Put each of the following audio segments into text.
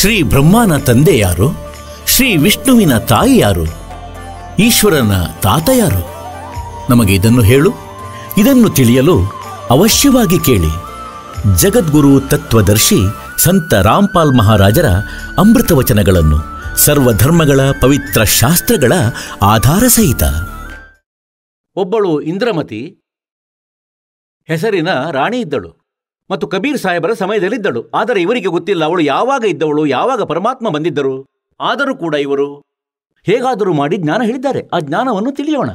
ಶ್ರೀ ಬ್ರಹ್ಮನ ತಂದೆ ಯಾರು ಶ್ರೀ ವಿಷ್ಣುವಿನ ತಾಯಿ ಯಾರು ಈಶ್ವರನ ತಾತ ಯಾರು ನಮಗೆ ಇದನ್ನು ಹೇಳು ಇದನ್ನು ತಿಳಿಯಲು ಅವಶ್ಯವಾಗಿ ಕೇಳಿ ಜಗದ್ಗುರು ತತ್ವದರ್ಶಿ ಸಂತ ರಾಮ್ಪಾಲ್ ಮಹಾರಾಜರ ಅಮೃತವಚನಗಳನ್ನು ಸರ್ವಧರ್ಮಗಳ ಪವಿತ್ರ ಶಾಸ್ತ್ರಗಳ ಆಧಾರ ಸಹಿತ ಒಬ್ಬಳು ಇಂದ್ರಮತಿ ಹೆಸರಿನ ರಾಣಿ ಇದ್ದಳು ಮತ್ತು ಕಬೀರ್ ಸಾಹೇಬರ ಸಮಯದಲ್ಲಿದ್ದಳು ಆದರೆ ಇವರಿಗೆ ಗೊತ್ತಿಲ್ಲ ಅವಳು ಯಾವಾಗ ಇದ್ದವಳು ಯಾವಾಗ ಪರಮಾತ್ಮ ಬಂದಿದ್ದರು ಆದರೂ ಕೂಡ ಇವರು ಹೇಗಾದರೂ ಮಾಡಿ ಜ್ಞಾನ ಹೇಳಿದ್ದಾರೆ ಆ ಜ್ಞಾನವನ್ನು ತಿಳಿಯೋಣ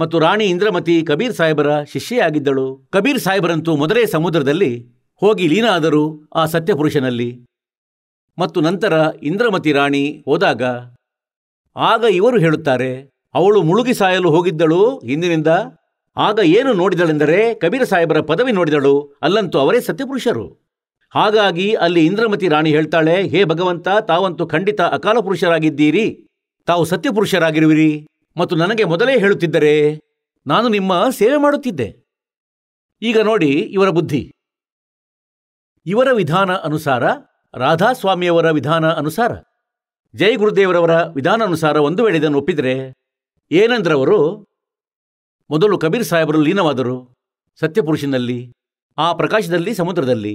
ಮತ್ತು ರಾಣಿ ಇಂದ್ರಮತಿ ಕಬೀರ್ ಸಾಹೇಬರ ಶಿಷ್ಯೆಯಾಗಿದ್ದಳು ಕಬೀರ್ ಸಾಹೇಬರಂತೂ ಮೊದಲೇ ಸಮುದ್ರದಲ್ಲಿ ಹೋಗಿ ಲೀನಾದರು ಆ ಸತ್ಯಪುರುಷನಲ್ಲಿ ಮತ್ತು ನಂತರ ಇಂದ್ರಮತಿ ರಾಣಿ ಹೋದಾಗ ಆಗ ಇವರು ಹೇಳುತ್ತಾರೆ ಅವಳು ಮುಳುಗಿ ಸಾಯಲು ಹೋಗಿದ್ದಳು ಹಿಂದಿನಿಂದ ಆಗ ಏನು ನೋಡಿದಳೆಂದರೆ ಕಬೀರ ಸಾಹೇಬರ ಪದವಿ ನೋಡಿದಳು ಅಲ್ಲಂತೂ ಅವರೇ ಸತ್ಯಪುರುಷರು ಹಾಗಾಗಿ ಅಲ್ಲಿ ಇಂದ್ರಮತಿ ರಾಣಿ ಹೇಳ್ತಾಳೆ ಹೇ ಭಗವಂತ ತಾವಂತೂ ಖಂಡಿತ ಅಕಾಲ ಪುರುಷರಾಗಿದ್ದೀರಿ ತಾವು ಸತ್ಯಪುರುಷರಾಗಿರುವಿರಿ ಮತ್ತು ನನಗೆ ಮೊದಲೇ ಹೇಳುತ್ತಿದ್ದರೆ ನಾನು ನಿಮ್ಮ ಸೇವೆ ಮಾಡುತ್ತಿದ್ದೆ ಈಗ ನೋಡಿ ಇವರ ಬುದ್ಧಿ ಇವರ ವಿಧಾನ ಅನುಸಾರ ರಾಧಾಸ್ವಾಮಿಯವರ ವಿಧಾನ ಅನುಸಾರ ಜಯ ಗುರುದೇವರವರ ವಿಧಾನ ಅನುಸಾರ ಒಂದು ವೇಳೆ ಇದನ್ನು ಒಪ್ಪಿದರೆ ಏನಂದ್ರವರು ಮೊದಲು ಕಬೀರ್ ಸಾಹೇಬರು ಲೀನವಾದರು ಸತ್ಯಪುರುಷನಲ್ಲಿ ಆ ಪ್ರಕಾಶದಲ್ಲಿ ಸಮುದ್ರದಲ್ಲಿ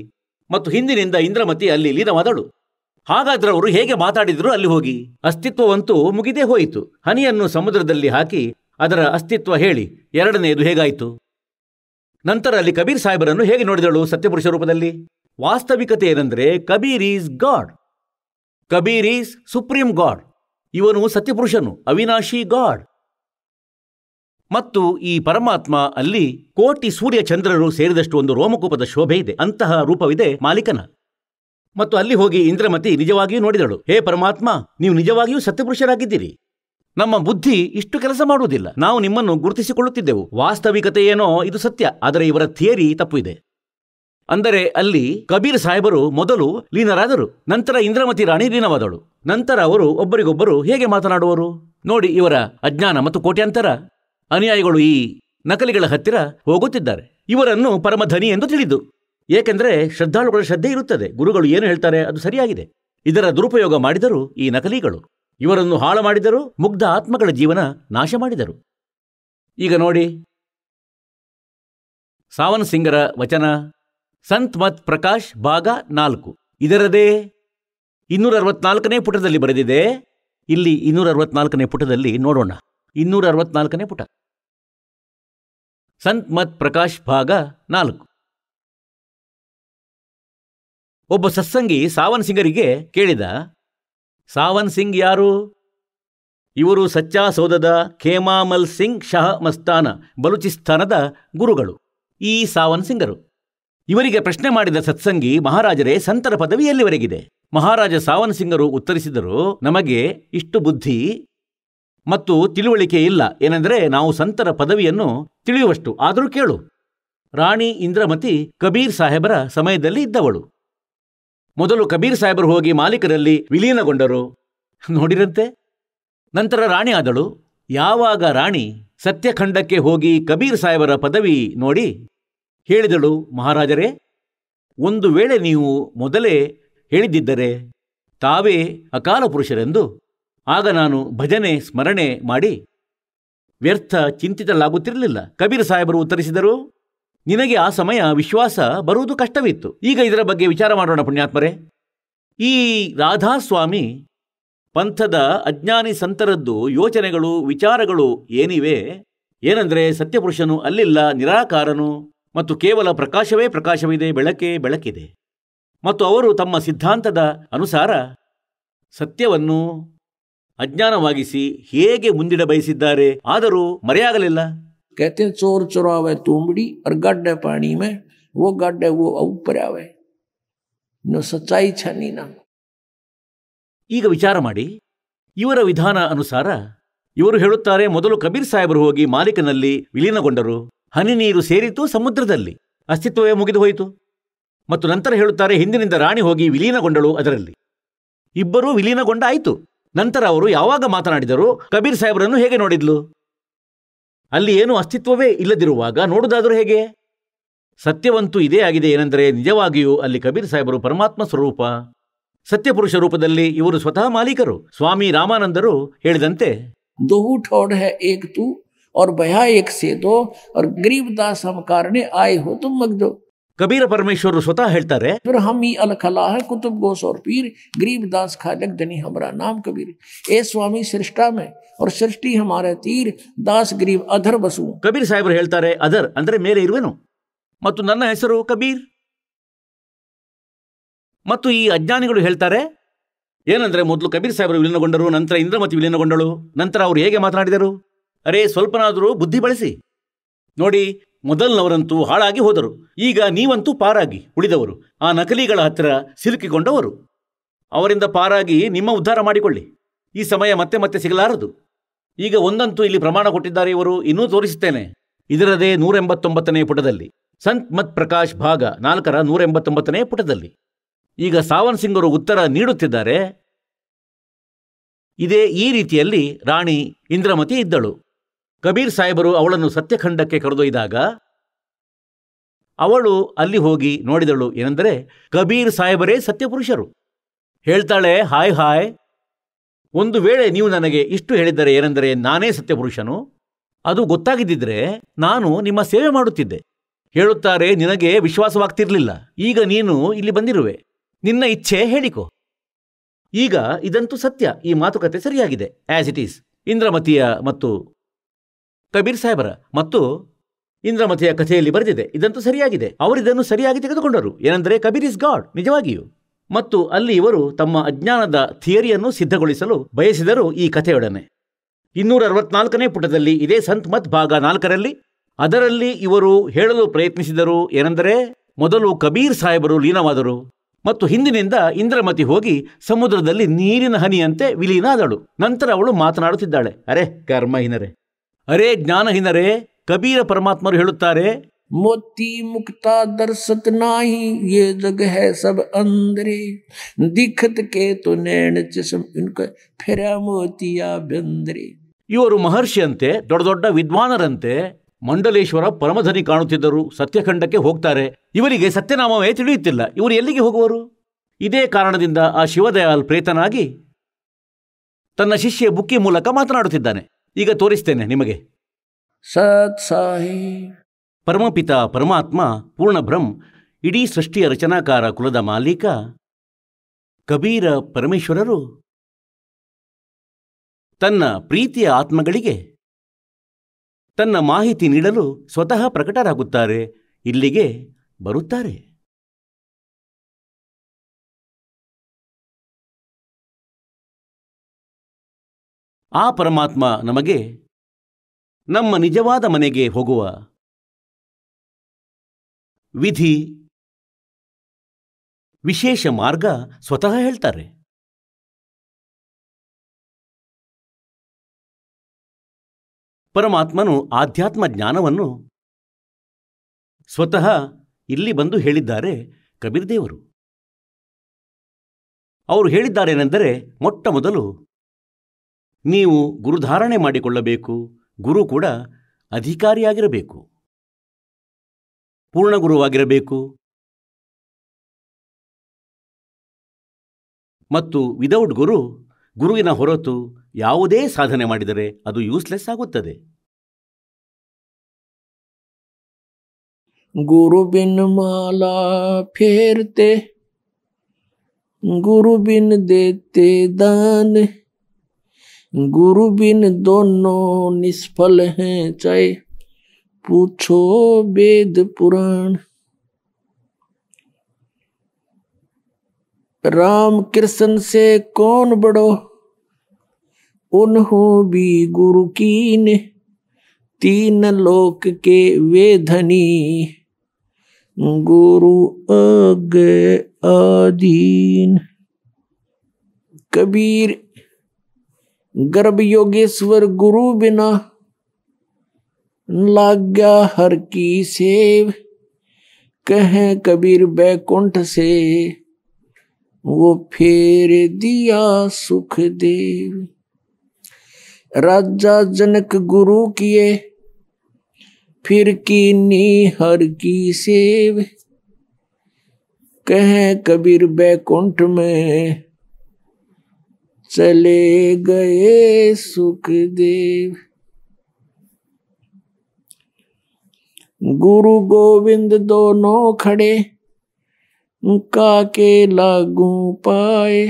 ಮತ್ತು ಹಿಂದಿನಿಂದ ಇಂದ್ರಮತಿ ಅಲ್ಲಿ ಲೀನವಾದಳು ಹಾಗಾದ್ರೆ ಅವರು ಹೇಗೆ ಮಾತಾಡಿದರೂ ಅಲ್ಲಿ ಹೋಗಿ ಅಸ್ತಿತ್ವವಂತೂ ಮುಗಿದೇ ಹೋಯಿತು ಹನಿಯನ್ನು ಸಮುದ್ರದಲ್ಲಿ ಹಾಕಿ ಅದರ ಅಸ್ತಿತ್ವ ಹೇಳಿ ಎರಡನೆಯದು ಹೇಗಾಯಿತು ನಂತರ ಅಲ್ಲಿ ಕಬೀರ್ ಸಾಹೇಬರನ್ನು ಹೇಗೆ ನೋಡಿದಳು ಸತ್ಯಪುರುಷ ರೂಪದಲ್ಲಿ ವಾಸ್ತವಿಕತೆ ಏನೆಂದರೆ Kabir is God Kabir is supreme God ಇವನು ಸತ್ಯಪುರುಷನು ಅವಿನಾಶಿ ಗಾಡ್ ಮತ್ತು ಈ ಪರಮಾತ್ಮ ಅಲ್ಲಿ ಕೋಟಿ ಸೂರ್ಯ ಚಂದ್ರರು ಸೇರಿದಷ್ಟು ಒಂದು ರೋಮಕೂಪದ ಶೋಭೆ ಇದೆ ಅಂತಹ ರೂಪವಿದೆ ಮಾಲೀಕನ ಮತ್ತು ಅಲ್ಲಿ ಹೋಗಿ ಇಂದ್ರಮತಿ ನಿಜವಾಗಿಯೂ ನೋಡಿದಳು ಹೇ ಪರಮಾತ್ಮ ನೀವು ನಿಜವಾಗಿಯೂ ಸತ್ಯಪುರುಷರಾಗಿದ್ದೀರಿ ನಮ್ಮ ಬುದ್ಧಿ ಇಷ್ಟು ಕೆಲಸ ಮಾಡುವುದಿಲ್ಲ ನಾವು ನಿಮ್ಮನ್ನು ಗುರುತಿಸಿಕೊಳ್ಳುತ್ತಿದ್ದೆವು ವಾಸ್ತವಿಕತೆ ಏನೋ ಇದು ಸತ್ಯ ಆದರೆ ಇವರ ಥಿಯರಿ ತಪ್ಪು ಇದೆ ಅಂದರೆ ಅಲ್ಲಿ ಕಬೀರ್ ಸಾಹೇಬರು ಮೊದಲು ಲೀನರಾದರು ನಂತರ ಇಂದ್ರಮತಿ ರಾಣಿ ಲೀನವಾದಳು ನಂತರ ಅವರು ಒಬ್ಬರಿಗೊಬ್ಬರು ಹೇಗೆ ಮಾತನಾಡುವರು ನೋಡಿ ಇವರ ಅಜ್ಞಾನ ಮತ್ತು ಕೋಟ್ಯಾಂತರ ಅನುಯಾಯಿಗಳು ಈ ನಕಲಿಗಳ ಹತ್ತಿರ ಹೋಗುತ್ತಿದ್ದಾರೆ ಇವರನ್ನು ಪರಮಧನಿ ಎಂದು ತಿಳಿದು ಏಕೆಂದರೆ ಶ್ರದ್ಧಾಳುಗಳ ಶ್ರದ್ಧೆ ಇರುತ್ತದೆ ಗುರುಗಳು ಏನು ಹೇಳ್ತಾರೆ ಅದು ಸರಿಯಾಗಿದೆ ಇದರ ದುರುಪಯೋಗ ಮಾಡಿದರು ಈ ನಕಲಿಗಳು ಇವರನ್ನು ಹಾಳು ಮಾಡಿದರು ಮುಗ್ಧ ಆತ್ಮಗಳ ಜೀವನ ನಾಶ ಮಾಡಿದರು ಈಗ ನೋಡಿ ಸಾವನ್ ಸಿಂಗರ ವಚನ ಸಂತ್ ಮತ್ ಪ್ರಕಾಶ್ ಭಾಗ ನಾಲ್ಕು ಇದರದೇ ಇನ್ನೂರ ಅರವತ್ನಾಲ್ಕನೇ ಪುಟದಲ್ಲಿ ಬರೆದಿದೆ ಇಲ್ಲಿ ಇನ್ನೂರ ಅರವತ್ನಾಲ್ಕನೇ ಪುಟದಲ್ಲಿ ನೋಡೋಣ ಇನ್ನೂರ ಅರವತ್ನಾಲ್ಕನೇ ಪುಟ ಸಂತ್ ಮತ್ ಪ್ರಕಾಶ್ ಭಾಗ ನಾಲ್ಕು ಒಬ್ಬ ಸತ್ಸಂಗಿ ಸಾವನ್ ಸಿಂಗರಿಗೆ ಕೇಳಿದ ಸಾವನ್ ಸಿಂಗ್ ಯಾರು ಇವರು ಸಚ್ಚಾ ಸೌಧದ ಖೇಮಾಮಲ್ ಸಿಂಗ್ ಶಹ ಮಸ್ತಾನ ಬಲೂಚಿಸ್ತಾನದ ಗುರುಗಳು ಈ ಸಾವನ್ ಸಿಂಗರು ಇವರಿಗೆ ಪ್ರಶ್ನೆ ಮಾಡಿದ ಸತ್ಸಂಗಿ ಮಹಾರಾಜರೇ ಸಂತರ ಪದವಿಯಲ್ಲಿವರೆಗಿದೆ ಮಹಾರಾಜ ಸಾವನ್ ಸಿಂಗರು ಉತ್ತರಿಸಿದರು ನಮಗೆ ಇಷ್ಟು ಬುದ್ಧಿ ಮತ್ತು ತಿಳುವಳಿಕೆ ಇಲ್ಲ ಏನೆಂದರೆ ನಾವು ಸಂತರ ಪದವಿಯನ್ನು ತಿಳಿಯುವಷ್ಟು ಆದರೂ ಕೇಳು ರಾಣಿ ಇಂದ್ರಮತಿ ಕಬೀರ್ ಸಾಹೇಬರ ಸಮಯದಲ್ಲಿ ಇದ್ದವಳು ಮೊದಲು ಕಬೀರ್ ಸಾಹೇಬರು ಹೋಗಿ ಮಾಲೀಕರಲ್ಲಿ ವಿಲೀನಗೊಂಡರು ನೋಡಿರಂತೆ ನಂತರ ರಾಣಿ ಆದಳು ಯಾವಾಗ ರಾಣಿ ಸತ್ಯಖಂಡಕ್ಕೆ ಹೋಗಿ ಕಬೀರ್ ಸಾಹೇಬರ ಪದವಿ ನೋಡಿ ಹೇಳಿದಳು ಮಹಾರಾಜರೇ ಒಂದು ವೇಳೆ ನೀವು ಮೊದಲೇ ಹೇಳಿದ್ದರೆ ತಾವೇ ಅಕಾಲ ಪುರುಷರೆಂದು ಆಗ ನಾನು ಭಜನೆ ಸ್ಮರಣೆ ಮಾಡಿ ವ್ಯರ್ಥ ಚಿಂತಿತಲಾಗುತ್ತಿರಲಿಲ್ಲ ಕಬೀರ್ ಸಾಹೇಬರು ಉತ್ತರಿಸಿದರು ನಿನಗೆ ಆ ಸಮಯ ವಿಶ್ವಾಸ ಬರುವುದು ಕಷ್ಟವಿತ್ತು ಈಗ ಇದರ ಬಗ್ಗೆ ವಿಚಾರ ಮಾಡೋಣ ಪುಣ್ಯಾತ್ಮರೇ ಈ ರಾಧಾಸ್ವಾಮಿ ಪಂಥದ ಅಜ್ಞಾನಿ ಸಂತರದ್ದು ಯೋಚನೆಗಳು ವಿಚಾರಗಳು ಏನಿವೆ ಏನಂದರೆ ಸತ್ಯಪುರುಷನು ಅಲ್ಲಿಲ್ಲ ನಿರಾಕಾರನು ಮತ್ತು ಕೇವಲ ಪ್ರಕಾಶವೇ ಪ್ರಕಾಶವಿದೆ ಬೆಳಕೇ ಬೆಳಕಿದೆ ಮತ್ತು ಅವರು ತಮ್ಮ ಸಿದ್ಧಾಂತದ ಅನುಸಾರ ಸತ್ಯವನ್ನು ಅಜ್ಞಾನವಾಗಿಸಿ ಹೇಗೆ ಮುಂದಿಡ ಬಯಸಿದ್ದಾರೆ ಆದರೂ ಮರೆಯಾಗಲಿಲ್ಲ कहते ಚೋರ್ चोर ಅವೆ ತುಂಬಿಡಿ और गड्ढे वो गड्ढे वो ऊपर आवे नो ಈಗ ವಿಚಾರ ಮಾಡಿ ಇವರ ವಿಧಾನ ಅನುಸಾರ ಇವರು ಹೇಳುತ್ತಾರೆ ಮೊದಲು ಕಬೀರ್ ಸಾಹೇಬರು ಹೋಗಿ ಮಾಲೀಕನಲ್ಲಿ ವಿಲೀನಗೊಂಡರು ಹನಿ ನೀರು ಸೇರಿತು ಸಮುದ್ರದಲ್ಲಿ ಅಸ್ತಿತ್ವವೇ ಮುಗಿದು ಹೋಯಿತು ಮತ್ತು ನಂತರ ಹೇಳುತ್ತಾರೆ ಹಿಂದಿನಿಂದ ರಾಣಿ ಹೋಗಿ ವಿಲೀನಗೊಂಡಳು ಅದರಲ್ಲಿ ಇಬ್ಬರೂ ವಿಲೀನಗೊಂಡ ಆಯಿತು ನಂತರ ಅವರು ಯಾವಾಗ ಮಾತನಾಡಿದರು ಕಬೀರ್ ಸಾಹೇಬರನ್ನು ಹೇಗೆ ನೋಡಿದ್ಲು ಅಲ್ಲಿ ಏನು ಅಸ್ತಿತ್ವವೇ ಇಲ್ಲದಿರುವಾಗ ನೋಡುವುದಾದರೂ ಹೇಗೆ ಸತ್ಯವಂತೂ ಇದೇ ಆಗಿದೆ ಏನೆಂದರೆ ನಿಜವಾಗಿಯೂ ಅಲ್ಲಿ ಕಬೀರ್ ಸಾಹೇಬರು ಪರಮಾತ್ಮ ಸ್ವರೂಪ ಸತ್ಯಪುರುಷ ರೂಪದಲ್ಲಿ ಇವರು ಸ್ವತಃ ಮಾಲೀಕರು ಸ್ವಾಮಿ ರಾಮಾನಂದರು ಹೇಳಿದಂತೆ ಏಕ್ ತೂ ಅವ್ರ ಭಯ ಏಕ್ ಸೇತೋ ಅವ್ರ और गरीबदास हम ಕಬೀರ ಪರಮೇಶ್ವರರು ಸ್ವತಃ ಹೇಳ್ತಾರೆ ಕುತುಬ್ हम ही अलखला है कुतुब गोस और पीर गरीबदास खालक धनी हमरा नाम कबीर ए स्वामी सृष्टा में और सृष्टि हमारे तीर ಕಬೀರ್ ಸಾಹೇಬರು ಹೇಳ್ತಾರೆ ಅಧರ್ ಅಂದ್ರೆ ಮೇಲೆ ಇರುವೆನು ಮತ್ತು ನನ್ನ ಹೆಸರು ಕಬೀರ್ ಮತ್ತು ಈ ಅಜ್ಞಾನಿಗಳು ಹೇಳ್ತಾರೆ ಏನಂದ್ರೆ ಮೊದಲು ಕಬೀರ್ ಸಾಹೇಬರು ವಿಲೀನಗೊಂಡರು ನಂತರ ಇಂದ್ರಮತಿ ವಿಲೀನಗೊಂಡಳು ನಂತರ ಅವರು ಹೇಗೆ ಮಾತನಾಡಿದರು ಅರೆ ಸ್ವಲ್ಪನಾದರೂ ಬುದ್ಧಿ ಬಳಸಿ ನೋಡಿ ಮೊದಲ್ನವರಂತೂ ಹಾಳಾಗಿ ಹೋದರು ಈಗ ನೀವಂತೂ ಪಾರಾಗಿ ಉಳಿದವರು ಆ ನಕಲಿಗಳ ಹತ್ತಿರ ಸಿಲುಕಿಕೊಂಡವರು ಅವರಿಂದ ಪಾರಾಗಿ ನಿಮ್ಮ ಉದ್ಧಾರ ಮಾಡಿಕೊಳ್ಳಿ ಈ ಸಮಯ ಮತ್ತೆ ಮತ್ತೆ ಸಿಗಲಾರದು ಈಗ ಒಂದಂತೂ ಇಲ್ಲಿ ಪ್ರಮಾಣ ಕೊಟ್ಟಿದ್ದಾರೆ ಇವರು ಇನ್ನೂ ತೋರಿಸುತ್ತೇನೆ ಇದರದೇ ನೂರೆಂಬತ್ತೊಂಬತ್ತನೇ ಪುಟದಲ್ಲಿ ಸಂತ್ ಮತ್ ಪ್ರಕಾಶ್ ಭಾಗ ನಾಲ್ಕರ ನೂರೆಂಬತ್ತೊಂಬತ್ತನೇ ಪುಟದಲ್ಲಿ ಈಗ ಸಾವನ್ ಅವರು ಉತ್ತರ ನೀಡುತ್ತಿದ್ದಾರೆ ಇದೇ ಈ ರೀತಿಯಲ್ಲಿ ರಾಣಿ ಇಂದ್ರಮತಿ ಇದ್ದಳು ಕಬೀರ್ ಸಾಹೇಬರು ಅವಳನ್ನು ಸತ್ಯಖಂಡಕ್ಕೆ ಕರೆದೊಯ್ದಾಗ ಅವಳು ಅಲ್ಲಿ ಹೋಗಿ ನೋಡಿದಳು ಏನೆಂದರೆ ಕಬೀರ್ ಸಾಹೇಬರೇ ಸತ್ಯಪುರುಷರು ಹೇಳ್ತಾಳೆ ಹಾಯ್ ಹಾಯ್ ಒಂದು ವೇಳೆ ನೀವು ನನಗೆ ಇಷ್ಟು ಹೇಳಿದ್ದರೆ ಏನೆಂದರೆ ನಾನೇ ಸತ್ಯಪುರುಷನು ಅದು ಗೊತ್ತಾಗಿದ್ದಿದ್ರೆ ನಾನು ನಿಮ್ಮ ಸೇವೆ ಮಾಡುತ್ತಿದ್ದೆ ಹೇಳುತ್ತಾರೆ ನಿನಗೆ ವಿಶ್ವಾಸವಾಗ್ತಿರ್ಲಿಲ್ಲ ಈಗ ನೀನು ಇಲ್ಲಿ ಬಂದಿರುವೆ ನಿನ್ನ ಇಚ್ಛೆ ಹೇಳಿಕೊ ಈಗ ಇದಂತೂ ಸತ್ಯ ಈ ಮಾತುಕತೆ ಸರಿಯಾಗಿದೆ ಆಸ್ ಇಟ್ ಈಸ್ ಇಂದ್ರಮತಿಯ ಮತ್ತು ಕಬೀರ್ ಸಾಹೇಬರ ಮತ್ತು ಇಂದ್ರಮತಿಯ ಕಥೆಯಲ್ಲಿ ಬರೆದಿದೆ ಇದಂತೂ ಸರಿಯಾಗಿದೆ ಅವರು ಇದನ್ನು ಸರಿಯಾಗಿ ತೆಗೆದುಕೊಂಡರು ಏನೆಂದರೆ ಕಬೀರ್ ಇಸ್ ಗಾಡ್ ನಿಜವಾಗಿಯೂ ಮತ್ತು ಅಲ್ಲಿ ಇವರು ತಮ್ಮ ಅಜ್ಞಾನದ ಥಿಯರಿಯನ್ನು ಸಿದ್ಧಗೊಳಿಸಲು ಬಯಸಿದರು ಈ ಕಥೆಯೊಡನೆ ಇನ್ನೂರ ಅರವತ್ನಾಲ್ಕನೇ ಪುಟದಲ್ಲಿ ಇದೇ ಸಂತ್ ಮತ್ ಭಾಗ ನಾಲ್ಕರಲ್ಲಿ ಅದರಲ್ಲಿ ಇವರು ಹೇಳಲು ಪ್ರಯತ್ನಿಸಿದರು ಏನೆಂದರೆ ಮೊದಲು ಕಬೀರ್ ಸಾಹೇಬರು ಲೀನವಾದರು ಮತ್ತು ಹಿಂದಿನಿಂದ ಇಂದ್ರಮತಿ ಹೋಗಿ ಸಮುದ್ರದಲ್ಲಿ ನೀರಿನ ಹನಿಯಂತೆ ವಿಲೀನ ಆದಳು ನಂತರ ಅವಳು ಮಾತನಾಡುತ್ತಿದ್ದಾಳೆ ಅರೆ ಕರ್ಮಹೀನರೆ ಅರೇ ಜ್ಞಾನಹೀನರೇ ಕಬೀರ ಪರಮಾತ್ಮರು ಹೇಳುತ್ತಾರೆ ಮೋತಿ ಮುಕ್ತ ದರ್ಶತ್ ನಾಯಿ ಯೇ ಜಗ ಹೇ ಸಬ್ ಅಂದ್ರೆ ದಿಖತ್ ಕೆ ತು ನೇಣ ಇನ್ಕ ಫಿರ ಮೋತಿಯ ಇವರು ಮಹರ್ಷಿಯಂತೆ ದೊಡ್ಡ ದೊಡ್ಡ ವಿದ್ವಾನರಂತೆ ಮಂಡಲೇಶ್ವರ ಪರಮಧನಿ ಕಾಣುತ್ತಿದ್ದರು ಸತ್ಯಖಂಡಕ್ಕೆ ಹೋಗ್ತಾರೆ ಇವರಿಗೆ ಸತ್ಯನಾಮವೇ ತಿಳಿಯುತ್ತಿಲ್ಲ ಇವರು ಎಲ್ಲಿಗೆ ಹೋಗುವರು ಇದೇ ಕಾರಣದಿಂದ ಆ ಶಿವದಯಾಲ್ ಪ್ರೇತನಾಗಿ ತನ್ನ ಶಿಷ್ಯ ಬುಕ್ಕಿ ಮೂಲಕ ಮಾತನಾಡುತ್ತಿದ್ದಾನೆ ಈಗ ತೋರಿಸ್ತೇನೆ ನಿಮಗೆ ಸತ್ ಸಾಹಿ ಪರಮಪಿತ ಪರಮಾತ್ಮ ಪೂರ್ಣಬ್ರಹ್ಮ್ ಇಡೀ ಸೃಷ್ಟಿಯ ರಚನಾಕಾರ ಕುಲದ ಮಾಲೀಕ ಕಬೀರ ಪರಮೇಶ್ವರರು ತನ್ನ ಪ್ರೀತಿಯ ಆತ್ಮಗಳಿಗೆ ತನ್ನ ಮಾಹಿತಿ ನೀಡಲು ಸ್ವತಃ ಪ್ರಕಟರಾಗುತ್ತಾರೆ ಇಲ್ಲಿಗೆ ಬರುತ್ತಾರೆ ಆ ಪರಮಾತ್ಮ ನಮಗೆ ನಮ್ಮ ನಿಜವಾದ ಮನೆಗೆ ಹೋಗುವ ವಿಧಿ ವಿಶೇಷ ಮಾರ್ಗ ಸ್ವತಃ ಹೇಳ್ತಾರೆ ಪರಮಾತ್ಮನು ಆಧ್ಯಾತ್ಮ ಜ್ಞಾನವನ್ನು ಸ್ವತಃ ಇಲ್ಲಿ ಬಂದು ಹೇಳಿದ್ದಾರೆ ಕಬೀರ್ ದೇವರು ಅವರು ಹೇಳಿದ್ದಾರೆನೆಂದರೆ ಮೊಟ್ಟ ಮೊದಲು ನೀವು ಗುರುಧಾರಣೆ ಮಾಡಿಕೊಳ್ಳಬೇಕು ಗುರು ಕೂಡ ಅಧಿಕಾರಿಯಾಗಿರಬೇಕು ಪೂರ್ಣಗುರುವಾಗಿರಬೇಕು ಮತ್ತು ವಿದೌಟ್ ಗುರು ಗುರುವಿನ ಹೊರತು ಯಾವುದೇ ಸಾಧನೆ ಮಾಡಿದರೆ ಅದು ಯೂಸ್ಲೆಸ್ ಆಗುತ್ತದೆ ಗುರು ಬಿನ್ ಮಾಲಾ ಫೇರ್ತೆ ಗುರು ಬಿನ್ ದೇತೆ ದಾನೆ गुरु बिन दोनों निष्फल हैं चाहे पूछो वेद पुराण राम कृष्ण से कौन बड़ो उन्हों भी गुरु कीन तीन लोक के वे धनी गुरु अग आधीन कबीर गर्भ योगेश्वर गुरु बिना लाग्या हर की सेव कहे कबीर बैकुंठ से वो फेर दिया सुख देव राजा जनक गुरु किए फिर की नी हर की सेव कह कबीर बैकुंठ में चले गए सुखदेव गुरु गोविंद दोनों खड़े का के लागू पाए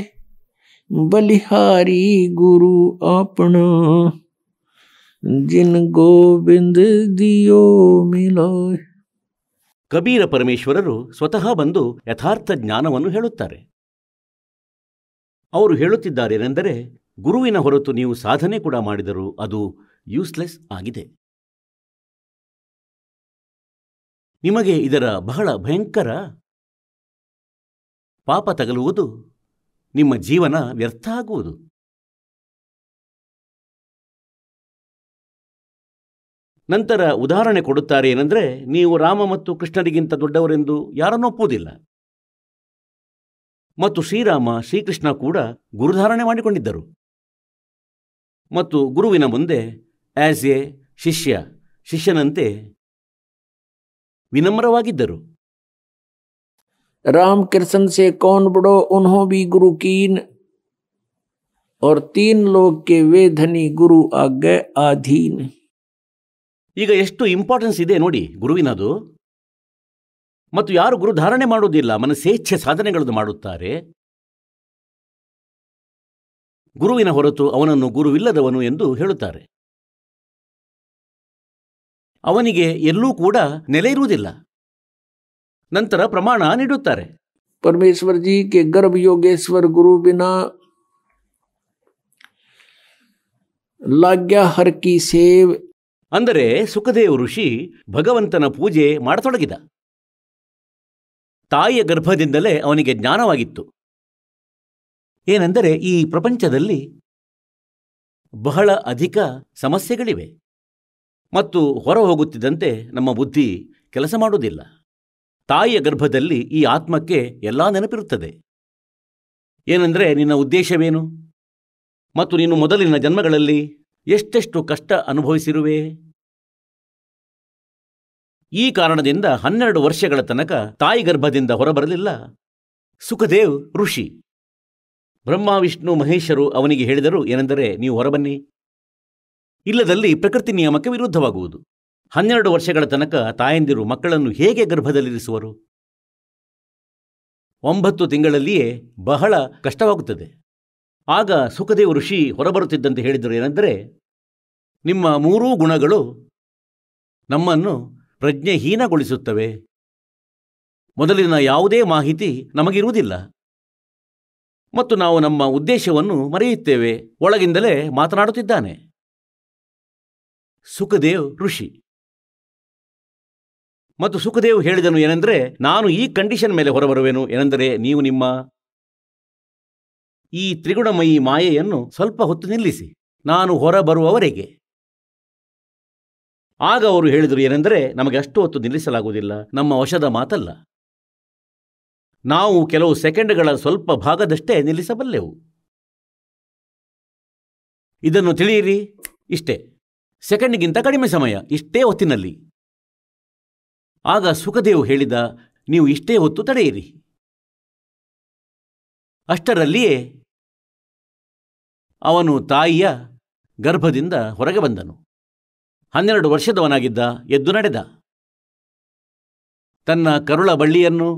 बलिहारी गुरु अपना जिन ಗೋವಿಂದ ದಿಯೋ ಮಿಲಾಯ್ ಕಬೀರ ಪರಮೇಶ್ವರರು ಸ್ವತಃ ಬಂದು ಯಥಾರ್ಥ ಜ್ಞಾನವನ್ನು ಹೇಳುತ್ತಾರೆ ಅವರು ಹೇಳುತ್ತಿದ್ದಾರೇನೆಂದರೆ ಗುರುವಿನ ಹೊರತು ನೀವು ಸಾಧನೆ ಕೂಡ ಮಾಡಿದರೂ ಅದು ಯೂಸ್ಲೆಸ್ ಆಗಿದೆ ನಿಮಗೆ ಇದರ ಬಹಳ ಭಯಂಕರ ಪಾಪ ತಗಲುವುದು ನಿಮ್ಮ ಜೀವನ ವ್ಯರ್ಥ ಆಗುವುದು ನಂತರ ಉದಾಹರಣೆ ಕೊಡುತ್ತಾರೆ ಏನೆಂದರೆ ನೀವು ರಾಮ ಮತ್ತು ಕೃಷ್ಣರಿಗಿಂತ ದೊಡ್ಡವರೆಂದು ಯಾರನ್ನೊಪ್ಪುವುದಿಲ್ಲ ಮತ್ತು ಶ್ರೀರಾಮ ಶ್ರೀಕೃಷ್ಣ ಕೂಡ ಗುರುಧಾರಣೆ ಮಾಡಿಕೊಂಡಿದ್ದರು ಮತ್ತು ಗುರುವಿನ ಮುಂದೆ ಆ್ಯಸ್ ಎ ಶಿಷ್ಯ ಶಿಷ್ಯನಂತೆ ವಿನಮ್ರವಾಗಿದ್ದರು ರಾಮ್ ಕೃಷ್ಣ ಸೆ कौन बड़ो ಉನ್ಹೋ भी ಗುರು ಕೀನ್ और तीन लोग के वे गुरु ಈಗ ಎಷ್ಟು ಇಂಪಾರ್ಟೆನ್ಸ್ ಇದೆ ನೋಡಿ ಗುರುವಿನದು ಮತ್ತು ಯಾರು ಗುರುಧಾರಣೆ ಮಾಡುವುದಿಲ್ಲ ಮನಸ್ಸೇಚ್ಛೆ ಸಾಧನೆಗಳನ್ನು ಮಾಡುತ್ತಾರೆ ಗುರುವಿನ ಹೊರತು ಅವನನ್ನು ಗುರುವಿಲ್ಲದವನು ಎಂದು ಹೇಳುತ್ತಾರೆ ಅವನಿಗೆ ಎಲ್ಲೂ ಕೂಡ ನೆಲೆ ಇರುವುದಿಲ್ಲ ನಂತರ ಪ್ರಮಾಣ ನೀಡುತ್ತಾರೆ ಪರಮೇಶ್ವರ್ ಜಿ ಕೆ ಗರ್ಭ ಯೋಗೇಶ್ವರ್ ಗುರು ಬಿನ ಲಾಗ್ಯ ಹರ್ಕಿ ಸೇವ್ ಅಂದರೆ ಸುಖದೇವ ಋಷಿ ಭಗವಂತನ ಪೂಜೆ ಮಾಡತೊಡಗಿದ ತಾಯಿಯ ಗರ್ಭದಿಂದಲೇ ಅವನಿಗೆ ಜ್ಞಾನವಾಗಿತ್ತು ಏನೆಂದರೆ ಈ ಪ್ರಪಂಚದಲ್ಲಿ ಬಹಳ ಅಧಿಕ ಸಮಸ್ಯೆಗಳಿವೆ ಮತ್ತು ಹೊರ ಹೋಗುತ್ತಿದ್ದಂತೆ ನಮ್ಮ ಬುದ್ಧಿ ಕೆಲಸ ಮಾಡುವುದಿಲ್ಲ ತಾಯಿಯ ಗರ್ಭದಲ್ಲಿ ಈ ಆತ್ಮಕ್ಕೆ ಎಲ್ಲ ನೆನಪಿರುತ್ತದೆ ಏನೆಂದರೆ ನಿನ್ನ ಉದ್ದೇಶವೇನು ಮತ್ತು ನೀನು ಮೊದಲಿನ ಜನ್ಮಗಳಲ್ಲಿ ಎಷ್ಟೆಷ್ಟು ಕಷ್ಟ ಅನುಭವಿಸಿರುವೆ ಈ ಕಾರಣದಿಂದ ಹನ್ನೆರಡು ವರ್ಷಗಳ ತನಕ ತಾಯಿ ಗರ್ಭದಿಂದ ಹೊರಬರಲಿಲ್ಲ ಸುಖದೇವ್ ಋಷಿ ಬ್ರಹ್ಮ ವಿಷ್ಣು ಮಹೇಶರು ಅವನಿಗೆ ಹೇಳಿದರು ಏನೆಂದರೆ ನೀವು ಹೊರಬನ್ನಿ ಇಲ್ಲದಲ್ಲಿ ಪ್ರಕೃತಿ ನಿಯಮಕ್ಕೆ ವಿರುದ್ಧವಾಗುವುದು ಹನ್ನೆರಡು ವರ್ಷಗಳ ತನಕ ತಾಯಂದಿರು ಮಕ್ಕಳನ್ನು ಹೇಗೆ ಗರ್ಭದಲ್ಲಿರಿಸುವರು ಒಂಬತ್ತು ತಿಂಗಳಲ್ಲಿಯೇ ಬಹಳ ಕಷ್ಟವಾಗುತ್ತದೆ ಆಗ ಸುಖದೇವ್ ಋಷಿ ಹೊರಬರುತ್ತಿದ್ದಂತೆ ಹೇಳಿದರು ಏನೆಂದರೆ ನಿಮ್ಮ ಮೂರೂ ಗುಣಗಳು ನಮ್ಮನ್ನು ಪ್ರಜ್ಞೆಹೀನಗೊಳಿಸುತ್ತವೆ ಮೊದಲಿನ ಯಾವುದೇ ಮಾಹಿತಿ ನಮಗಿರುವುದಿಲ್ಲ ಮತ್ತು ನಾವು ನಮ್ಮ ಉದ್ದೇಶವನ್ನು ಮರೆಯುತ್ತೇವೆ ಒಳಗಿಂದಲೇ ಮಾತನಾಡುತ್ತಿದ್ದಾನೆ ಸುಖದೇವ್ ಋಷಿ ಮತ್ತು ಸುಖದೇವ್ ಹೇಳಿದನು ಏನೆಂದರೆ ನಾನು ಈ ಕಂಡೀಷನ್ ಮೇಲೆ ಹೊರಬರುವೆನು ಏನೆಂದರೆ ನೀವು ನಿಮ್ಮ ಈ ತ್ರಿಗುಣಮಯಿ ಮಾಯೆಯನ್ನು ಸ್ವಲ್ಪ ಹೊತ್ತು ನಿಲ್ಲಿಸಿ ನಾನು ಹೊರಬರುವವರೆಗೆ ಆಗ ಅವರು ಹೇಳಿದರು ಏನೆಂದರೆ ನಮಗೆ ಅಷ್ಟು ಹೊತ್ತು ನಿಲ್ಲಿಸಲಾಗುವುದಿಲ್ಲ ನಮ್ಮ ವಶದ ಮಾತಲ್ಲ ನಾವು ಕೆಲವು ಸೆಕೆಂಡ್ಗಳ ಸ್ವಲ್ಪ ಭಾಗದಷ್ಟೇ ನಿಲ್ಲಿಸಬಲ್ಲೆವು ಇದನ್ನು ತಿಳಿಯಿರಿ ಇಷ್ಟೇ ಸೆಕೆಂಡ್ಗಿಂತ ಕಡಿಮೆ ಸಮಯ ಇಷ್ಟೇ ಹೊತ್ತಿನಲ್ಲಿ ಆಗ ಸುಖದೇವ್ ಹೇಳಿದ ನೀವು ಇಷ್ಟೇ ಹೊತ್ತು ತಡೆಯಿರಿ ಅಷ್ಟರಲ್ಲಿಯೇ ಅವನು ತಾಯಿಯ ಗರ್ಭದಿಂದ ಹೊರಗೆ ಬಂದನು ಹನ್ನೆರಡು ವರ್ಷದವನಾಗಿದ್ದ ಎದ್ದು ನಡೆದ ತನ್ನ ಕರುಳ ಬಳ್ಳಿಯನ್ನು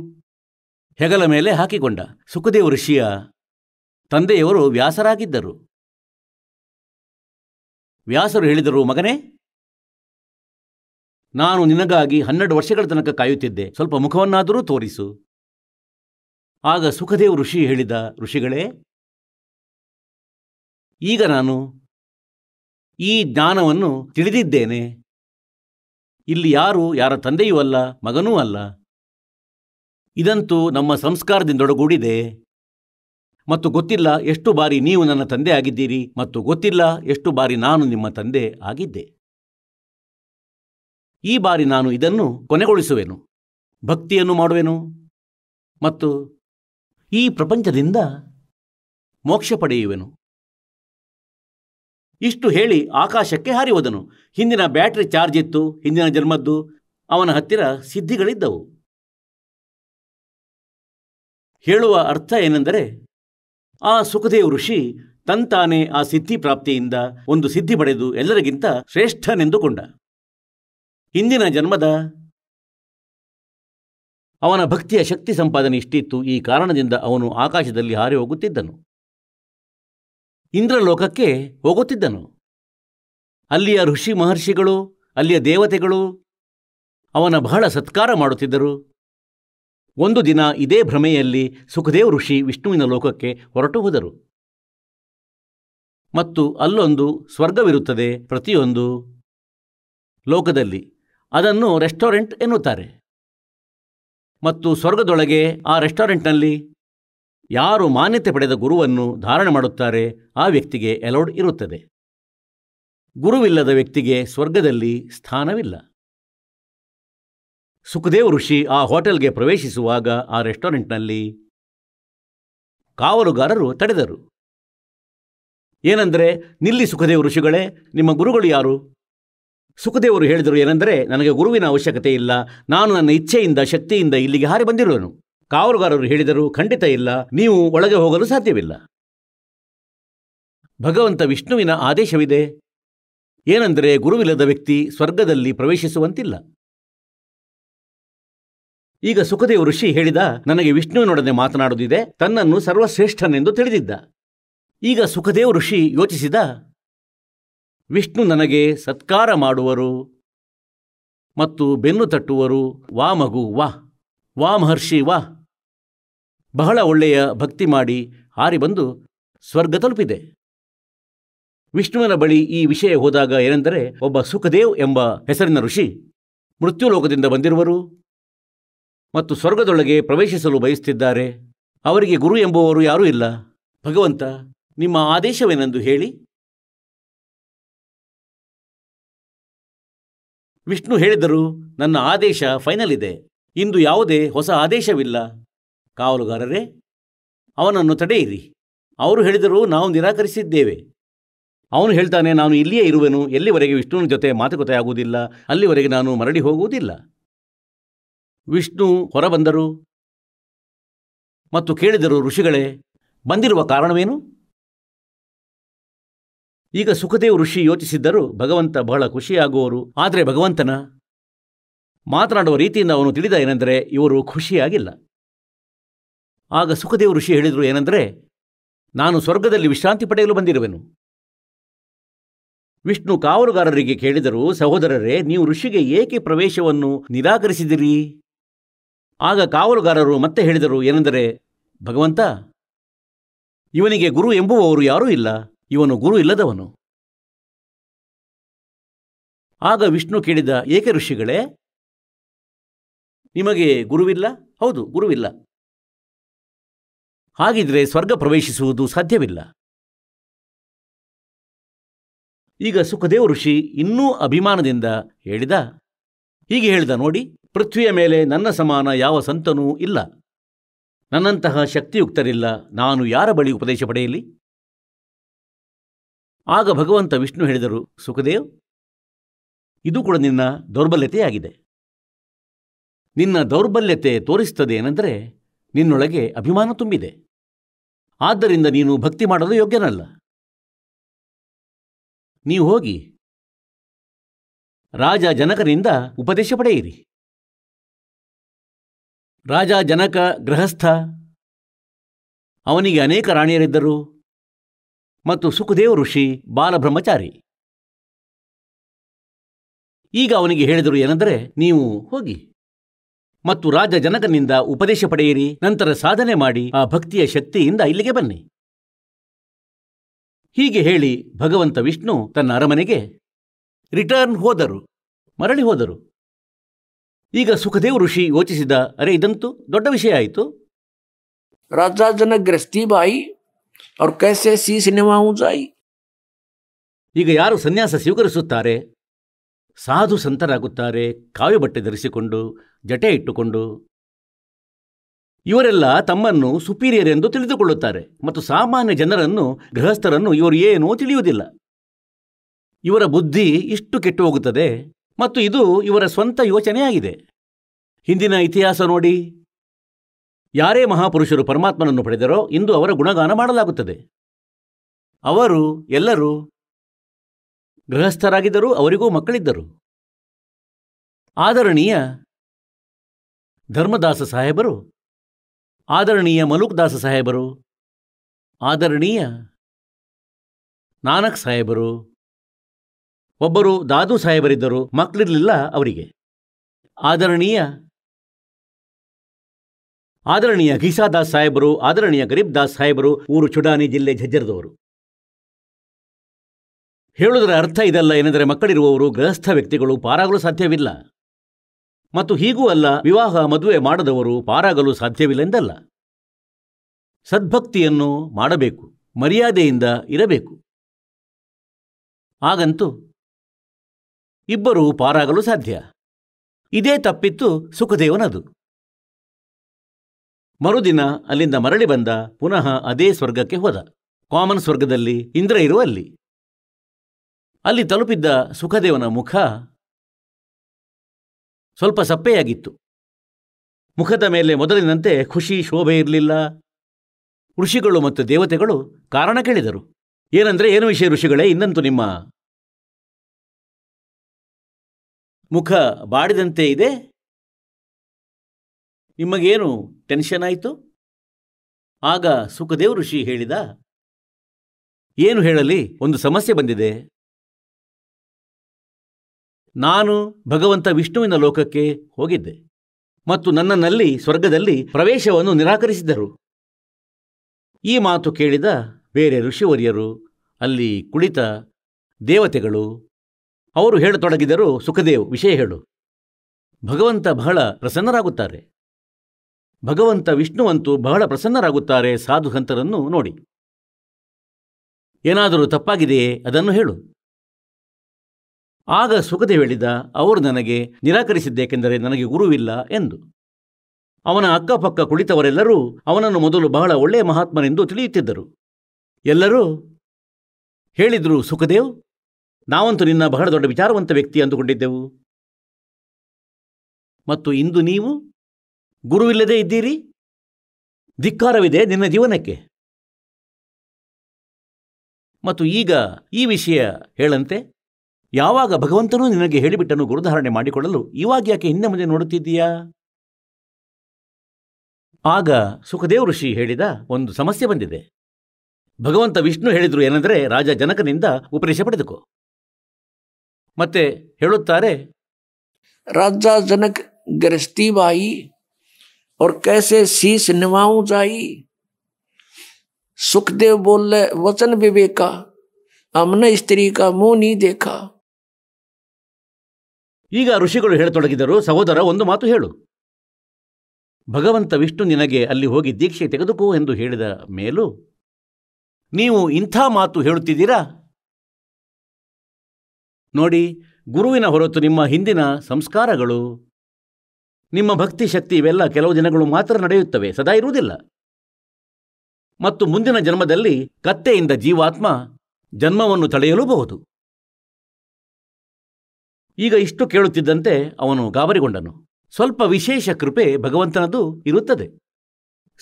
ಹೆಗಲ ಮೇಲೆ ಹಾಕಿಕೊಂಡ ಸುಖದೇವ ಋಷಿಯ ತಂದೆಯವರು ವ್ಯಾಸರಾಗಿದ್ದರು ವ್ಯಾಸರು ಹೇಳಿದರು ಮಗನೇ ನಾನು ನಿನಗಾಗಿ ಹನ್ನೆರಡು ವರ್ಷಗಳ ತನಕ ಕಾಯುತ್ತಿದ್ದೆ ಸ್ವಲ್ಪ ಮುಖವನ್ನಾದರೂ ತೋರಿಸು ಆಗ ಸುಖದೇವ ಋಷಿ ಹೇಳಿದ ಋಷಿಗಳೇ ಈಗ ನಾನು ಈ ಜ್ಞಾನವನ್ನು ತಿಳಿದಿದ್ದೇನೆ ಇಲ್ಲಿ ಯಾರು ಯಾರ ತಂದೆಯೂ ಅಲ್ಲ ಮಗನೂ ಅಲ್ಲ ಇದಂತೂ ನಮ್ಮ ಸಂಸ್ಕಾರದಿಂದೊಡಗೂಡಿದೆ ಮತ್ತು ಗೊತ್ತಿಲ್ಲ ಎಷ್ಟು ಬಾರಿ ನೀವು ನನ್ನ ತಂದೆ ಆಗಿದ್ದೀರಿ ಮತ್ತು ಗೊತ್ತಿಲ್ಲ ಎಷ್ಟು ಬಾರಿ ನಾನು ನಿಮ್ಮ ತಂದೆ ಆಗಿದ್ದೆ ಈ ಬಾರಿ ನಾನು ಇದನ್ನು ಕೊನೆಗೊಳಿಸುವೆನು ಭಕ್ತಿಯನ್ನು ಮಾಡುವೆನು ಮತ್ತು ಈ ಪ್ರಪಂಚದಿಂದ ಮೋಕ್ಷ ಪಡೆಯುವೆನು ಇಷ್ಟು ಹೇಳಿ ಆಕಾಶಕ್ಕೆ ಹಾರಿಹೋದನು ಹಿಂದಿನ ಬ್ಯಾಟರಿ ಚಾರ್ಜ್ ಇತ್ತು ಹಿಂದಿನ ಜನ್ಮದ್ದು ಅವನ ಹತ್ತಿರ ಸಿದ್ಧಿಗಳಿದ್ದವು ಹೇಳುವ ಅರ್ಥ ಏನೆಂದರೆ ಆ ಸುಖದೇವ್ ಋಷಿ ತಂತಾನೆ ಆ ಸಿದ್ಧಿ ಪ್ರಾಪ್ತಿಯಿಂದ ಒಂದು ಸಿದ್ಧಿ ಪಡೆದು ಎಲ್ಲರಿಗಿಂತ ಶ್ರೇಷ್ಠನೆಂದುಕೊಂಡ ಹಿಂದಿನ ಜನ್ಮದ ಅವನ ಭಕ್ತಿಯ ಶಕ್ತಿ ಸಂಪಾದನೆ ಇಷ್ಟಿತ್ತು ಈ ಕಾರಣದಿಂದ ಅವನು ಆಕಾಶದಲ್ಲಿ ಹಾರಿ ಹೋಗುತ್ತಿದ್ದನು ಇಂದ್ರಲೋಕಕ್ಕೆ ಹೋಗುತ್ತಿದ್ದನು ಅಲ್ಲಿಯ ಋಷಿ ಮಹರ್ಷಿಗಳು ಅಲ್ಲಿಯ ದೇವತೆಗಳು ಅವನ ಬಹಳ ಸತ್ಕಾರ ಮಾಡುತ್ತಿದ್ದರು ಒಂದು ದಿನ ಇದೇ ಭ್ರಮೆಯಲ್ಲಿ ಸುಖದೇವ್ ಋಷಿ ವಿಷ್ಣುವಿನ ಲೋಕಕ್ಕೆ ಹೊರಟು ಹೋದರು ಮತ್ತು ಅಲ್ಲೊಂದು ಸ್ವರ್ಗವಿರುತ್ತದೆ ಪ್ರತಿಯೊಂದು ಲೋಕದಲ್ಲಿ ಅದನ್ನು ರೆಸ್ಟೋರೆಂಟ್ ಎನ್ನುತ್ತಾರೆ ಮತ್ತು ಸ್ವರ್ಗದೊಳಗೆ ಆ ರೆಸ್ಟೋರೆಂಟ್ನಲ್ಲಿ ಯಾರು ಮಾನ್ಯತೆ ಪಡೆದ ಗುರುವನ್ನು ಧಾರಣೆ ಮಾಡುತ್ತಾರೆ ಆ ವ್ಯಕ್ತಿಗೆ ಎಲೋಡ್ ಇರುತ್ತದೆ ಗುರುವಿಲ್ಲದ ವ್ಯಕ್ತಿಗೆ ಸ್ವರ್ಗದಲ್ಲಿ ಸ್ಥಾನವಿಲ್ಲ ಸುಖದೇವ್ ಋಷಿ ಆ ಹೋಟೆಲ್ಗೆ ಪ್ರವೇಶಿಸುವಾಗ ಆ ರೆಸ್ಟೋರೆಂಟ್ನಲ್ಲಿ ಕಾವಲುಗಾರರು ತಡೆದರು ಏನೆಂದರೆ ನಿಲ್ಲಿ ಸುಖದೇವ ಋಷಿಗಳೇ ನಿಮ್ಮ ಗುರುಗಳು ಯಾರು ಸುಖದೇವರು ಹೇಳಿದರು ಏನೆಂದರೆ ನನಗೆ ಗುರುವಿನ ಅವಶ್ಯಕತೆ ಇಲ್ಲ ನಾನು ನನ್ನ ಇಚ್ಛೆಯಿಂದ ಶಕ್ತಿಯಿಂದ ಇಲ್ಲಿಗೆ ಹಾರಿ ಬಂದಿರುವನು ಕಾವಲುಗಾರರು ಹೇಳಿದರು ಖಂಡಿತ ಇಲ್ಲ ನೀವು ಒಳಗೆ ಹೋಗಲು ಸಾಧ್ಯವಿಲ್ಲ ಭಗವಂತ ವಿಷ್ಣುವಿನ ಆದೇಶವಿದೆ ಏನೆಂದರೆ ಗುರುವಿಲ್ಲದ ವ್ಯಕ್ತಿ ಸ್ವರ್ಗದಲ್ಲಿ ಪ್ರವೇಶಿಸುವಂತಿಲ್ಲ ಈಗ ಸುಖದೇವ ಋಷಿ ಹೇಳಿದ ನನಗೆ ವಿಷ್ಣುವಿನೊಡನೆ ಮಾತನಾಡುತ್ತಿದೆ ತನ್ನನ್ನು ಸರ್ವಶ್ರೇಷ್ಠನೆಂದು ತಿಳಿದಿದ್ದ ಈಗ ಸುಖದೇವ ಋಷಿ ಯೋಚಿಸಿದ ವಿಷ್ಣು ನನಗೆ ಸತ್ಕಾರ ಮಾಡುವರು ಮತ್ತು ಬೆನ್ನು ತಟ್ಟುವರು ವಾ ಮಗು ವಾ ವಾ ಮಹರ್ಷಿ ವಾ ಬಹಳ ಒಳ್ಳೆಯ ಭಕ್ತಿ ಮಾಡಿ ಹಾರಿ ಬಂದು ಸ್ವರ್ಗ ತಲುಪಿದೆ ವಿಷ್ಣುವಿನ ಬಳಿ ಈ ವಿಷಯ ಹೋದಾಗ ಏನೆಂದರೆ ಒಬ್ಬ ಸುಖದೇವ್ ಎಂಬ ಹೆಸರಿನ ಋಷಿ ಮೃತ್ಯುಲೋಕದಿಂದ ಬಂದಿರುವರು ಮತ್ತು ಸ್ವರ್ಗದೊಳಗೆ ಪ್ರವೇಶಿಸಲು ಬಯಸುತ್ತಿದ್ದಾರೆ ಅವರಿಗೆ ಗುರು ಎಂಬುವರು ಯಾರೂ ಇಲ್ಲ ಭಗವಂತ ನಿಮ್ಮ ಆದೇಶವೇನೆಂದು ಹೇಳಿ ವಿಷ್ಣು ಹೇಳಿದರು ನನ್ನ ಆದೇಶ ಫೈನಲ್ ಇದೆ ಇಂದು ಯಾವುದೇ ಹೊಸ ಆದೇಶವಿಲ್ಲ ಕಾವಲುಗಾರರೇ ಅವನನ್ನು ತಡೆಯಿರಿ ಅವರು ಹೇಳಿದರು ನಾವು ನಿರಾಕರಿಸಿದ್ದೇವೆ ಅವನು ಹೇಳ್ತಾನೆ ನಾನು ಇಲ್ಲಿಯೇ ಇರುವೆನು ಎಲ್ಲಿವರೆಗೆ ವಿಷ್ಣುವಿನ ಜೊತೆ ಮಾತುಕತೆ ಆಗುವುದಿಲ್ಲ ಅಲ್ಲಿವರೆಗೆ ನಾನು ಮರಳಿ ಹೋಗುವುದಿಲ್ಲ ವಿಷ್ಣು ಹೊರಬಂದರು ಮತ್ತು ಕೇಳಿದರು ಋಷಿಗಳೇ ಬಂದಿರುವ ಕಾರಣವೇನು ಈಗ ಸುಖದೇವ್ ಋಷಿ ಯೋಚಿಸಿದ್ದರೂ ಭಗವಂತ ಬಹಳ ಖುಷಿಯಾಗುವರು ಆದರೆ ಭಗವಂತನ ಮಾತನಾಡುವ ರೀತಿಯಿಂದ ಅವನು ತಿಳಿದ ಏನೆಂದರೆ ಇವರು ಖುಷಿಯಾಗಿಲ್ಲ ಆಗ ಸುಖದೇವ ಋಷಿ ಹೇಳಿದರು ಏನಂದರೆ ನಾನು ಸ್ವರ್ಗದಲ್ಲಿ ವಿಶ್ರಾಂತಿ ಪಡೆಯಲು ಬಂದಿರುವೆನು ವಿಷ್ಣು ಕಾವಲುಗಾರರಿಗೆ ಕೇಳಿದರು ಸಹೋದರರೇ ನೀವು ಋಷಿಗೆ ಏಕೆ ಪ್ರವೇಶವನ್ನು ನಿರಾಕರಿಸಿದಿರಿ ಆಗ ಕಾವಲುಗಾರರು ಮತ್ತೆ ಹೇಳಿದರು ಏನೆಂದರೆ ಭಗವಂತ ಇವನಿಗೆ ಗುರು ಎಂಬುವವರು ಯಾರೂ ಇಲ್ಲ ಇವನು ಗುರು ಇಲ್ಲದವನು ಆಗ ವಿಷ್ಣು ಕೇಳಿದ ಏಕೆ ಋಷಿಗಳೇ ನಿಮಗೆ ಗುರುವಿಲ್ಲ ಹೌದು ಗುರುವಿಲ್ಲ ಹಾಗಿದ್ರೆ ಸ್ವರ್ಗ ಪ್ರವೇಶಿಸುವುದು ಸಾಧ್ಯವಿಲ್ಲ ಈಗ ಸುಖದೇವ ಋಷಿ ಇನ್ನೂ ಅಭಿಮಾನದಿಂದ ಹೇಳಿದ ಹೀಗೆ ಹೇಳಿದ ನೋಡಿ ಪೃಥ್ವಿಯ ಮೇಲೆ ನನ್ನ ಸಮಾನ ಯಾವ ಸಂತನೂ ಇಲ್ಲ ನನ್ನಂತಹ ಶಕ್ತಿಯುಕ್ತರಿಲ್ಲ ನಾನು ಯಾರ ಬಳಿ ಉಪದೇಶ ಪಡೆಯಲಿ ಆಗ ಭಗವಂತ ವಿಷ್ಣು ಹೇಳಿದರು ಸುಖದೇವ್ ಇದು ಕೂಡ ನಿನ್ನ ದೌರ್ಬಲ್ಯತೆಯಾಗಿದೆ ನಿನ್ನ ದೌರ್ಬಲ್ಯತೆ ತೋರಿಸ್ತದೆ ಏನೆಂದರೆ ನಿನ್ನೊಳಗೆ ಅಭಿಮಾನ ತುಂಬಿದೆ ಆದ್ದರಿಂದ ನೀನು ಭಕ್ತಿ ಮಾಡಲು ಯೋಗ್ಯನಲ್ಲ ನೀವು ಹೋಗಿ ರಾಜ ಜನಕನಿಂದ ಉಪದೇಶ ಪಡೆಯಿರಿ ರಾಜ ಜನಕ ಗೃಹಸ್ಥ ಅವನಿಗೆ ಅನೇಕ ರಾಣಿಯರಿದ್ದರು ಮತ್ತು ಸುಖದೇವ ಋಷಿ ಬಾಲಬ್ರಹ್ಮಚಾರಿ ಈಗ ಅವನಿಗೆ ಹೇಳಿದರು ಏನೆಂದರೆ ನೀವು ಹೋಗಿ ಮತ್ತು ರಾಜ ಜನಕನಿಂದ ಉಪದೇಶ ಪಡೆಯಿರಿ ನಂತರ ಸಾಧನೆ ಮಾಡಿ ಆ ಭಕ್ತಿಯ ಶಕ್ತಿಯಿಂದ ಇಲ್ಲಿಗೆ ಬನ್ನಿ ಹೀಗೆ ಹೇಳಿ ಭಗವಂತ ವಿಷ್ಣು ತನ್ನ ಅರಮನೆಗೆ ರಿಟರ್ನ್ ಹೋದರು ಮರಳಿ ಹೋದರು ಈಗ ಸುಖದೇವ್ ಋಷಿ ಯೋಚಿಸಿದ ಅರೆ ಇದಂತೂ ದೊಡ್ಡ ವಿಷಯ ಆಯಿತು ರಾಜಾಜನಗ್ರಸ್ತಿಬಾಯಿ ಅವ್ರ ಕೈಸೆ ಸಿ ಸಿನಿಮಾ ಈಗ ಯಾರು ಸನ್ಯಾಸ ಸ್ವೀಕರಿಸುತ್ತಾರೆ ಸಾಧು ಸಂತರಾಗುತ್ತಾರೆ ಕಾವ್ಯ ಬಟ್ಟೆ ಧರಿಸಿಕೊಂಡು ಜಟೆ ಇಟ್ಟುಕೊಂಡು ಇವರೆಲ್ಲ ತಮ್ಮನ್ನು ಸುಪೀರಿಯರ್ ಎಂದು ತಿಳಿದುಕೊಳ್ಳುತ್ತಾರೆ ಮತ್ತು ಸಾಮಾನ್ಯ ಜನರನ್ನು ಗೃಹಸ್ಥರನ್ನು ಇವರು ಏನೂ ತಿಳಿಯುವುದಿಲ್ಲ ಇವರ ಬುದ್ಧಿ ಇಷ್ಟು ಕೆಟ್ಟು ಹೋಗುತ್ತದೆ ಮತ್ತು ಇದು ಇವರ ಸ್ವಂತ ಯೋಚನೆಯಾಗಿದೆ ಹಿಂದಿನ ಇತಿಹಾಸ ನೋಡಿ ಯಾರೇ ಮಹಾಪುರುಷರು ಪರಮಾತ್ಮನನ್ನು ಪಡೆದರೋ ಇಂದು ಅವರ ಗುಣಗಾನ ಮಾಡಲಾಗುತ್ತದೆ ಅವರು ಎಲ್ಲರೂ ಗೃಹಸ್ಥರಾಗಿದ್ದರು ಅವರಿಗೂ ಮಕ್ಕಳಿದ್ದರು ಆದರಣೀಯ ಧರ್ಮದಾಸ ಸಾಹೇಬರು ಆದರಣೀಯ ಮಲುಕ್ದಾಸ ಸಾಹೇಬರು ಆದರಣೀಯ ನಾನಕ್ ಸಾಹೇಬರು ಒಬ್ಬರು ದಾದು ಸಾಹೇಬರಿದ್ದರು ಮಕ್ಕಳಿರಲಿಲ್ಲ ಅವರಿಗೆ ಆದರಣೀಯ ಆದರಣೀಯ ಘೀಸಾದಾಸ್ ಸಾಹೇಬರು ಆದರಣೀಯ ಗರೀಬ್ ದಾಸ್ ಸಾಹೇಬರು ಊರು ಚುಡಾನಿ ಜಿಲ್ಲೆ ಜಜ್ಜರದವರು ಹೇಳುವುದರ ಅರ್ಥ ಇದಲ್ಲ ಏನೆಂದರೆ ಮಕ್ಕಳಿರುವವರು ಗೃಹಸ್ಥ ವ್ಯಕ್ತಿಗಳು ಪಾರಾಗಲು ಸಾಧ್ಯವಿಲ್ಲ ಮತ್ತು ಹೀಗೂ ಅಲ್ಲ ವಿವಾಹ ಮದುವೆ ಮಾಡದವರು ಪಾರಾಗಲು ಸಾಧ್ಯವಿಲ್ಲ ಎಂದಲ್ಲ ಸದ್ಭಕ್ತಿಯನ್ನು ಮಾಡಬೇಕು ಮರ್ಯಾದೆಯಿಂದ ಇರಬೇಕು ಹಾಗಂತೂ ಇಬ್ಬರೂ ಪಾರಾಗಲು ಸಾಧ್ಯ ಇದೇ ತಪ್ಪಿತ್ತು ಸುಖದೇವನದು ಮರುದಿನ ಅಲ್ಲಿಂದ ಮರಳಿ ಬಂದ ಪುನಃ ಅದೇ ಸ್ವರ್ಗಕ್ಕೆ ಹೋದ ಕಾಮನ್ ಸ್ವರ್ಗದಲ್ಲಿ ಇಂದ್ರ ಇರುವಲ್ಲಿ ಅಲ್ಲಿ ತಲುಪಿದ್ದ ಸುಖದೇವನ ಮುಖ ಸ್ವಲ್ಪ ಸಪ್ಪೆಯಾಗಿತ್ತು ಮುಖದ ಮೇಲೆ ಮೊದಲಿನಂತೆ ಖುಷಿ ಶೋಭೆ ಇರಲಿಲ್ಲ ಋಷಿಗಳು ಮತ್ತು ದೇವತೆಗಳು ಕಾರಣ ಕೇಳಿದರು ಏನಂದ್ರೆ ಏನು ವಿಷಯ ಋಷಿಗಳೇ ಇನ್ನಂತೂ ನಿಮ್ಮ ಮುಖ ಬಾಡಿದಂತೆ ಇದೆ ನಿಮಗೇನು ಟೆನ್ಷನ್ ಆಯಿತು ಆಗ ಸುಖದೇವ್ ಋಷಿ ಹೇಳಿದ ಏನು ಹೇಳಲಿ ಒಂದು ಸಮಸ್ಯೆ ಬಂದಿದೆ ನಾನು ಭಗವಂತ ವಿಷ್ಣುವಿನ ಲೋಕಕ್ಕೆ ಹೋಗಿದ್ದೆ ಮತ್ತು ನಲ್ಲಿ ಸ್ವರ್ಗದಲ್ಲಿ ಪ್ರವೇಶವನ್ನು ನಿರಾಕರಿಸಿದರು ಈ ಮಾತು ಕೇಳಿದ ಬೇರೆ ಋಷಿವರ್ಯರು ಅಲ್ಲಿ ಕುಳಿತ ದೇವತೆಗಳು ಅವರು ಹೇಳತೊಡಗಿದರು ಸುಖದೇವ್ ವಿಷಯ ಹೇಳು ಭಗವಂತ ಬಹಳ ಪ್ರಸನ್ನರಾಗುತ್ತಾರೆ ಭಗವಂತ ವಿಷ್ಣುವಂತೂ ಬಹಳ ಪ್ರಸನ್ನರಾಗುತ್ತಾರೆ ಸಾಧು ಹಂತರನ್ನು ನೋಡಿ ಏನಾದರೂ ತಪ್ಪಾಗಿದೆಯೇ ಅದನ್ನು ಹೇಳು ಆಗ ಸುಖದೇವ್ ಹೇಳಿದ ಅವರು ನನಗೆ ನಿರಾಕರಿಸಿದ್ದೇಕೆಂದರೆ ನನಗೆ ಗುರುವಿಲ್ಲ ಎಂದು ಅವನ ಅಕ್ಕಪಕ್ಕ ಕುಳಿತವರೆಲ್ಲರೂ ಅವನನ್ನು ಮೊದಲು ಬಹಳ ಒಳ್ಳೆಯ ಮಹಾತ್ಮನೆಂದು ತಿಳಿಯುತ್ತಿದ್ದರು ಎಲ್ಲರೂ ಹೇಳಿದರು ಸುಖದೇವ್ ನಾವಂತೂ ನಿನ್ನ ಬಹಳ ದೊಡ್ಡ ವಿಚಾರವಂತ ವ್ಯಕ್ತಿ ಅಂದುಕೊಂಡಿದ್ದೆವು ಮತ್ತು ಇಂದು ನೀವು ಗುರುವಿಲ್ಲದೆ ಇದ್ದೀರಿ ಧಿಕ್ಕಾರವಿದೆ ನಿನ್ನ ಜೀವನಕ್ಕೆ ಮತ್ತು ಈಗ ಈ ವಿಷಯ ಹೇಳಂತೆ ಯಾವಾಗ ಭಗವಂತನೂ ನಿನಗೆ ಹೇಳಿಬಿಟ್ಟನು ಗುರುಧಾರಣೆ ಮಾಡಿಕೊಳ್ಳಲು ಇವಾಗ ಯಾಕೆ ಹಿಂದೆ ಮುಂದೆ ನೋಡುತ್ತಿದ್ದೀಯಾ ಆಗ ಸುಖದೇವ್ ಋಷಿ ಹೇಳಿದ ಒಂದು ಸಮಸ್ಯೆ ಬಂದಿದೆ ಭಗವಂತ ವಿಷ್ಣು ಹೇಳಿದ್ರು ಏನೆಂದರೆ ರಾಜ ಜನಕನಿಂದ ಉಪದೇಶ ಪಡೆದುಕೋ ಮತ್ತೆ ಹೇಳುತ್ತಾರೆ ರಾಜ ಜನಕ ಗರಸ್ತಿ ಬಾಯಿ ಅವ್ರ ಕೈಸೆ ಸಿ ಸಿನಿಮಾವು ಜಾಯಿ ಸುಖದೇವ್ ಬೋಲ್ಲೆ वचन विवेका हमने स्त्री का मुंह नहीं देखा ಈಗ ಋಷಿಗಳು ಹೇಳತೊಡಗಿದರು ಸಹೋದರ ಒಂದು ಮಾತು ಹೇಳು ಭಗವಂತ ವಿಷ್ಣು ನಿನಗೆ ಅಲ್ಲಿ ಹೋಗಿ ದೀಕ್ಷೆ ತೆಗೆದುಕೋ ಎಂದು ಹೇಳಿದ ಮೇಲೂ ನೀವು ಇಂಥ ಮಾತು ಹೇಳುತ್ತಿದ್ದೀರಾ ನೋಡಿ ಗುರುವಿನ ಹೊರತು ನಿಮ್ಮ ಹಿಂದಿನ ಸಂಸ್ಕಾರಗಳು ನಿಮ್ಮ ಭಕ್ತಿ ಶಕ್ತಿ ಇವೆಲ್ಲ ಕೆಲವು ದಿನಗಳು ಮಾತ್ರ ನಡೆಯುತ್ತವೆ ಸದಾ ಇರುವುದಿಲ್ಲ ಮತ್ತು ಮುಂದಿನ ಜನ್ಮದಲ್ಲಿ ಕತ್ತೆಯಿಂದ ಜೀವಾತ್ಮ ಜನ್ಮವನ್ನು ತಡೆಯಲೂಬಹುದು ಈಗ ಇಷ್ಟು ಕೇಳುತ್ತಿದ್ದಂತೆ ಅವನು ಗಾಬರಿಗೊಂಡನು ಸ್ವಲ್ಪ ವಿಶೇಷ ಕೃಪೆ ಭಗವಂತನದು ಇರುತ್ತದೆ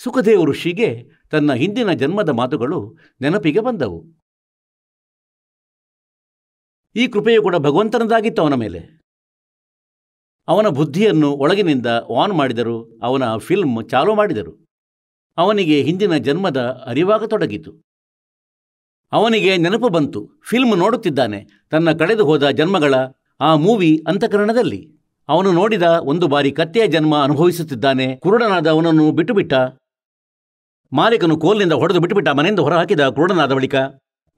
ಸುಖದೇವ ಋಷಿಗೆ ತನ್ನ ಹಿಂದಿನ ಜನ್ಮದ ಮಾತುಗಳು ನೆನಪಿಗೆ ಬಂದವು ಈ ಕೃಪೆಯು ಕೂಡ ಭಗವಂತನದಾಗಿತ್ತು ಅವನ ಮೇಲೆ ಅವನ ಬುದ್ಧಿಯನ್ನು ಒಳಗಿನಿಂದ ಆನ್ ಮಾಡಿದರು ಅವನ ಫಿಲ್ಮ್ ಚಾಲು ಮಾಡಿದರು ಅವನಿಗೆ ಹಿಂದಿನ ಜನ್ಮದ ಅರಿವಾಗತೊಡಗಿತು ಅವನಿಗೆ ನೆನಪು ಬಂತು ಫಿಲ್ಮ್ ನೋಡುತ್ತಿದ್ದಾನೆ ತನ್ನ ಕಳೆದು ಹೋದ ಜನ್ಮಗಳ ಆ ಮೂವಿ ಅಂತಕರಣದಲ್ಲಿ ಅವನು ನೋಡಿದ ಒಂದು ಬಾರಿ ಕತ್ತೆಯ ಜನ್ಮ ಅನುಭವಿಸುತ್ತಿದ್ದಾನೆ ಕುರುಡನಾದ ಅವನನ್ನು ಬಿಟ್ಟುಬಿಟ್ಟ ಮಾಲೀಕನು ಕೋಲಿನಿಂದ ಹೊಡೆದು ಬಿಟ್ಟುಬಿಟ್ಟ ಮನೆಯಿಂದ ಹೊರಹಾಕಿದ ಕುರುಡನಾದ ಬಳಿಕ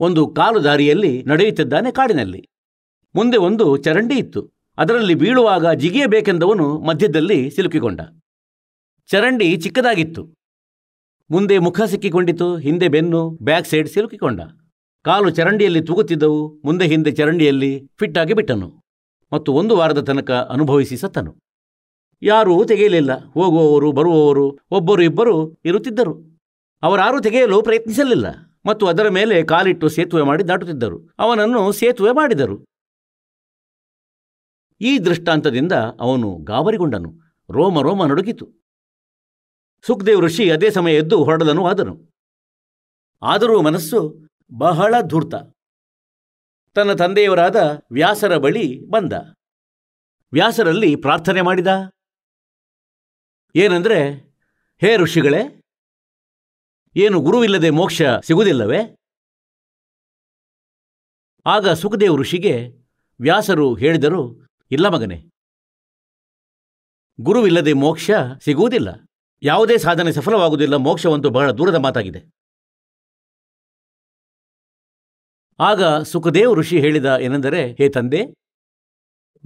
ಒಂದು ಕಾಲು ದಾರಿಯಲ್ಲಿ ನಡೆಯುತ್ತಿದ್ದಾನೆ ಕಾಡಿನಲ್ಲಿ ಮುಂದೆ ಒಂದು ಚರಂಡಿ ಇತ್ತು ಅದರಲ್ಲಿ ಬೀಳುವಾಗ ಜಿಗಿಯಬೇಕೆಂದವನು ಮಧ್ಯದಲ್ಲಿ ಸಿಲುಕಿಕೊಂಡ ಚರಂಡಿ ಚಿಕ್ಕದಾಗಿತ್ತು ಮುಂದೆ ಮುಖ ಸಿಕ್ಕಿಕೊಂಡಿತು ಹಿಂದೆ ಬೆನ್ನು ಬ್ಯಾಕ್ ಸೈಡ್ ಸಿಲುಕಿಕೊಂಡ ಕಾಲು ಚರಂಡಿಯಲ್ಲಿ ತೂಗುತ್ತಿದ್ದವು ಮುಂದೆ ಹಿಂದೆ ಚರಂಡಿಯಲ್ಲಿ ಫಿಟ್ಟಾಗಿ ಬಿಟ್ಟನು ಮತ್ತು ಒಂದು ವಾರದ ತನಕ ಅನುಭವಿಸಿ ಸತ್ತನು ಯಾರೂ ತೆಗೆಯಲಿಲ್ಲ ಹೋಗುವವರು ಬರುವವರು ಒಬ್ಬರು ಇಬ್ಬರು ಇರುತ್ತಿದ್ದರು ಅವರಾರೂ ತೆಗೆಯಲು ಪ್ರಯತ್ನಿಸಲಿಲ್ಲ ಮತ್ತು ಅದರ ಮೇಲೆ ಕಾಲಿಟ್ಟು ಸೇತುವೆ ಮಾಡಿ ದಾಟುತ್ತಿದ್ದರು ಅವನನ್ನು ಸೇತುವೆ ಮಾಡಿದರು ಈ ದೃಷ್ಟಾಂತದಿಂದ ಅವನು ಗಾಬರಿಗೊಂಡನು ರೋಮ ರೋಮ ನಡುಗಿತು ಸುಖದೇವ್ ಋಷಿ ಅದೇ ಸಮಯ ಎದ್ದು ಹೊರಡದನು ಆದನು ಆದರೂ ಮನಸ್ಸು ಬಹಳ ಧೂರ್ತ ತನ್ನ ತಂದೆಯವರಾದ ವ್ಯಾಸರ ಬಳಿ ಬಂದ ವ್ಯಾಸರಲ್ಲಿ ಪ್ರಾರ್ಥನೆ ಮಾಡಿದ ಏನಂದ್ರೆ ಹೇ ಋಷಿಗಳೇ ಏನು ಗುರುವಿಲ್ಲದೆ ಮೋಕ್ಷ ಸಿಗುವುದಿಲ್ಲವೇ ಆಗ ಸುಖದೇವ್ ಋಷಿಗೆ ವ್ಯಾಸರು ಹೇಳಿದರು ಇಲ್ಲ ಮಗನೇ ಗುರುವಿಲ್ಲದೆ ಮೋಕ್ಷ ಸಿಗುವುದಿಲ್ಲ ಯಾವುದೇ ಸಾಧನೆ ಸಫಲವಾಗುವುದಿಲ್ಲ ಮೋಕ್ಷವಂತೂ ಬಹಳ ದೂರದ ಮಾತಾಗಿದೆ ಆಗ ಸುಖದೇವ್ ಋಷಿ ಹೇಳಿದ ಏನೆಂದರೆ ಹೇ ತಂದೆ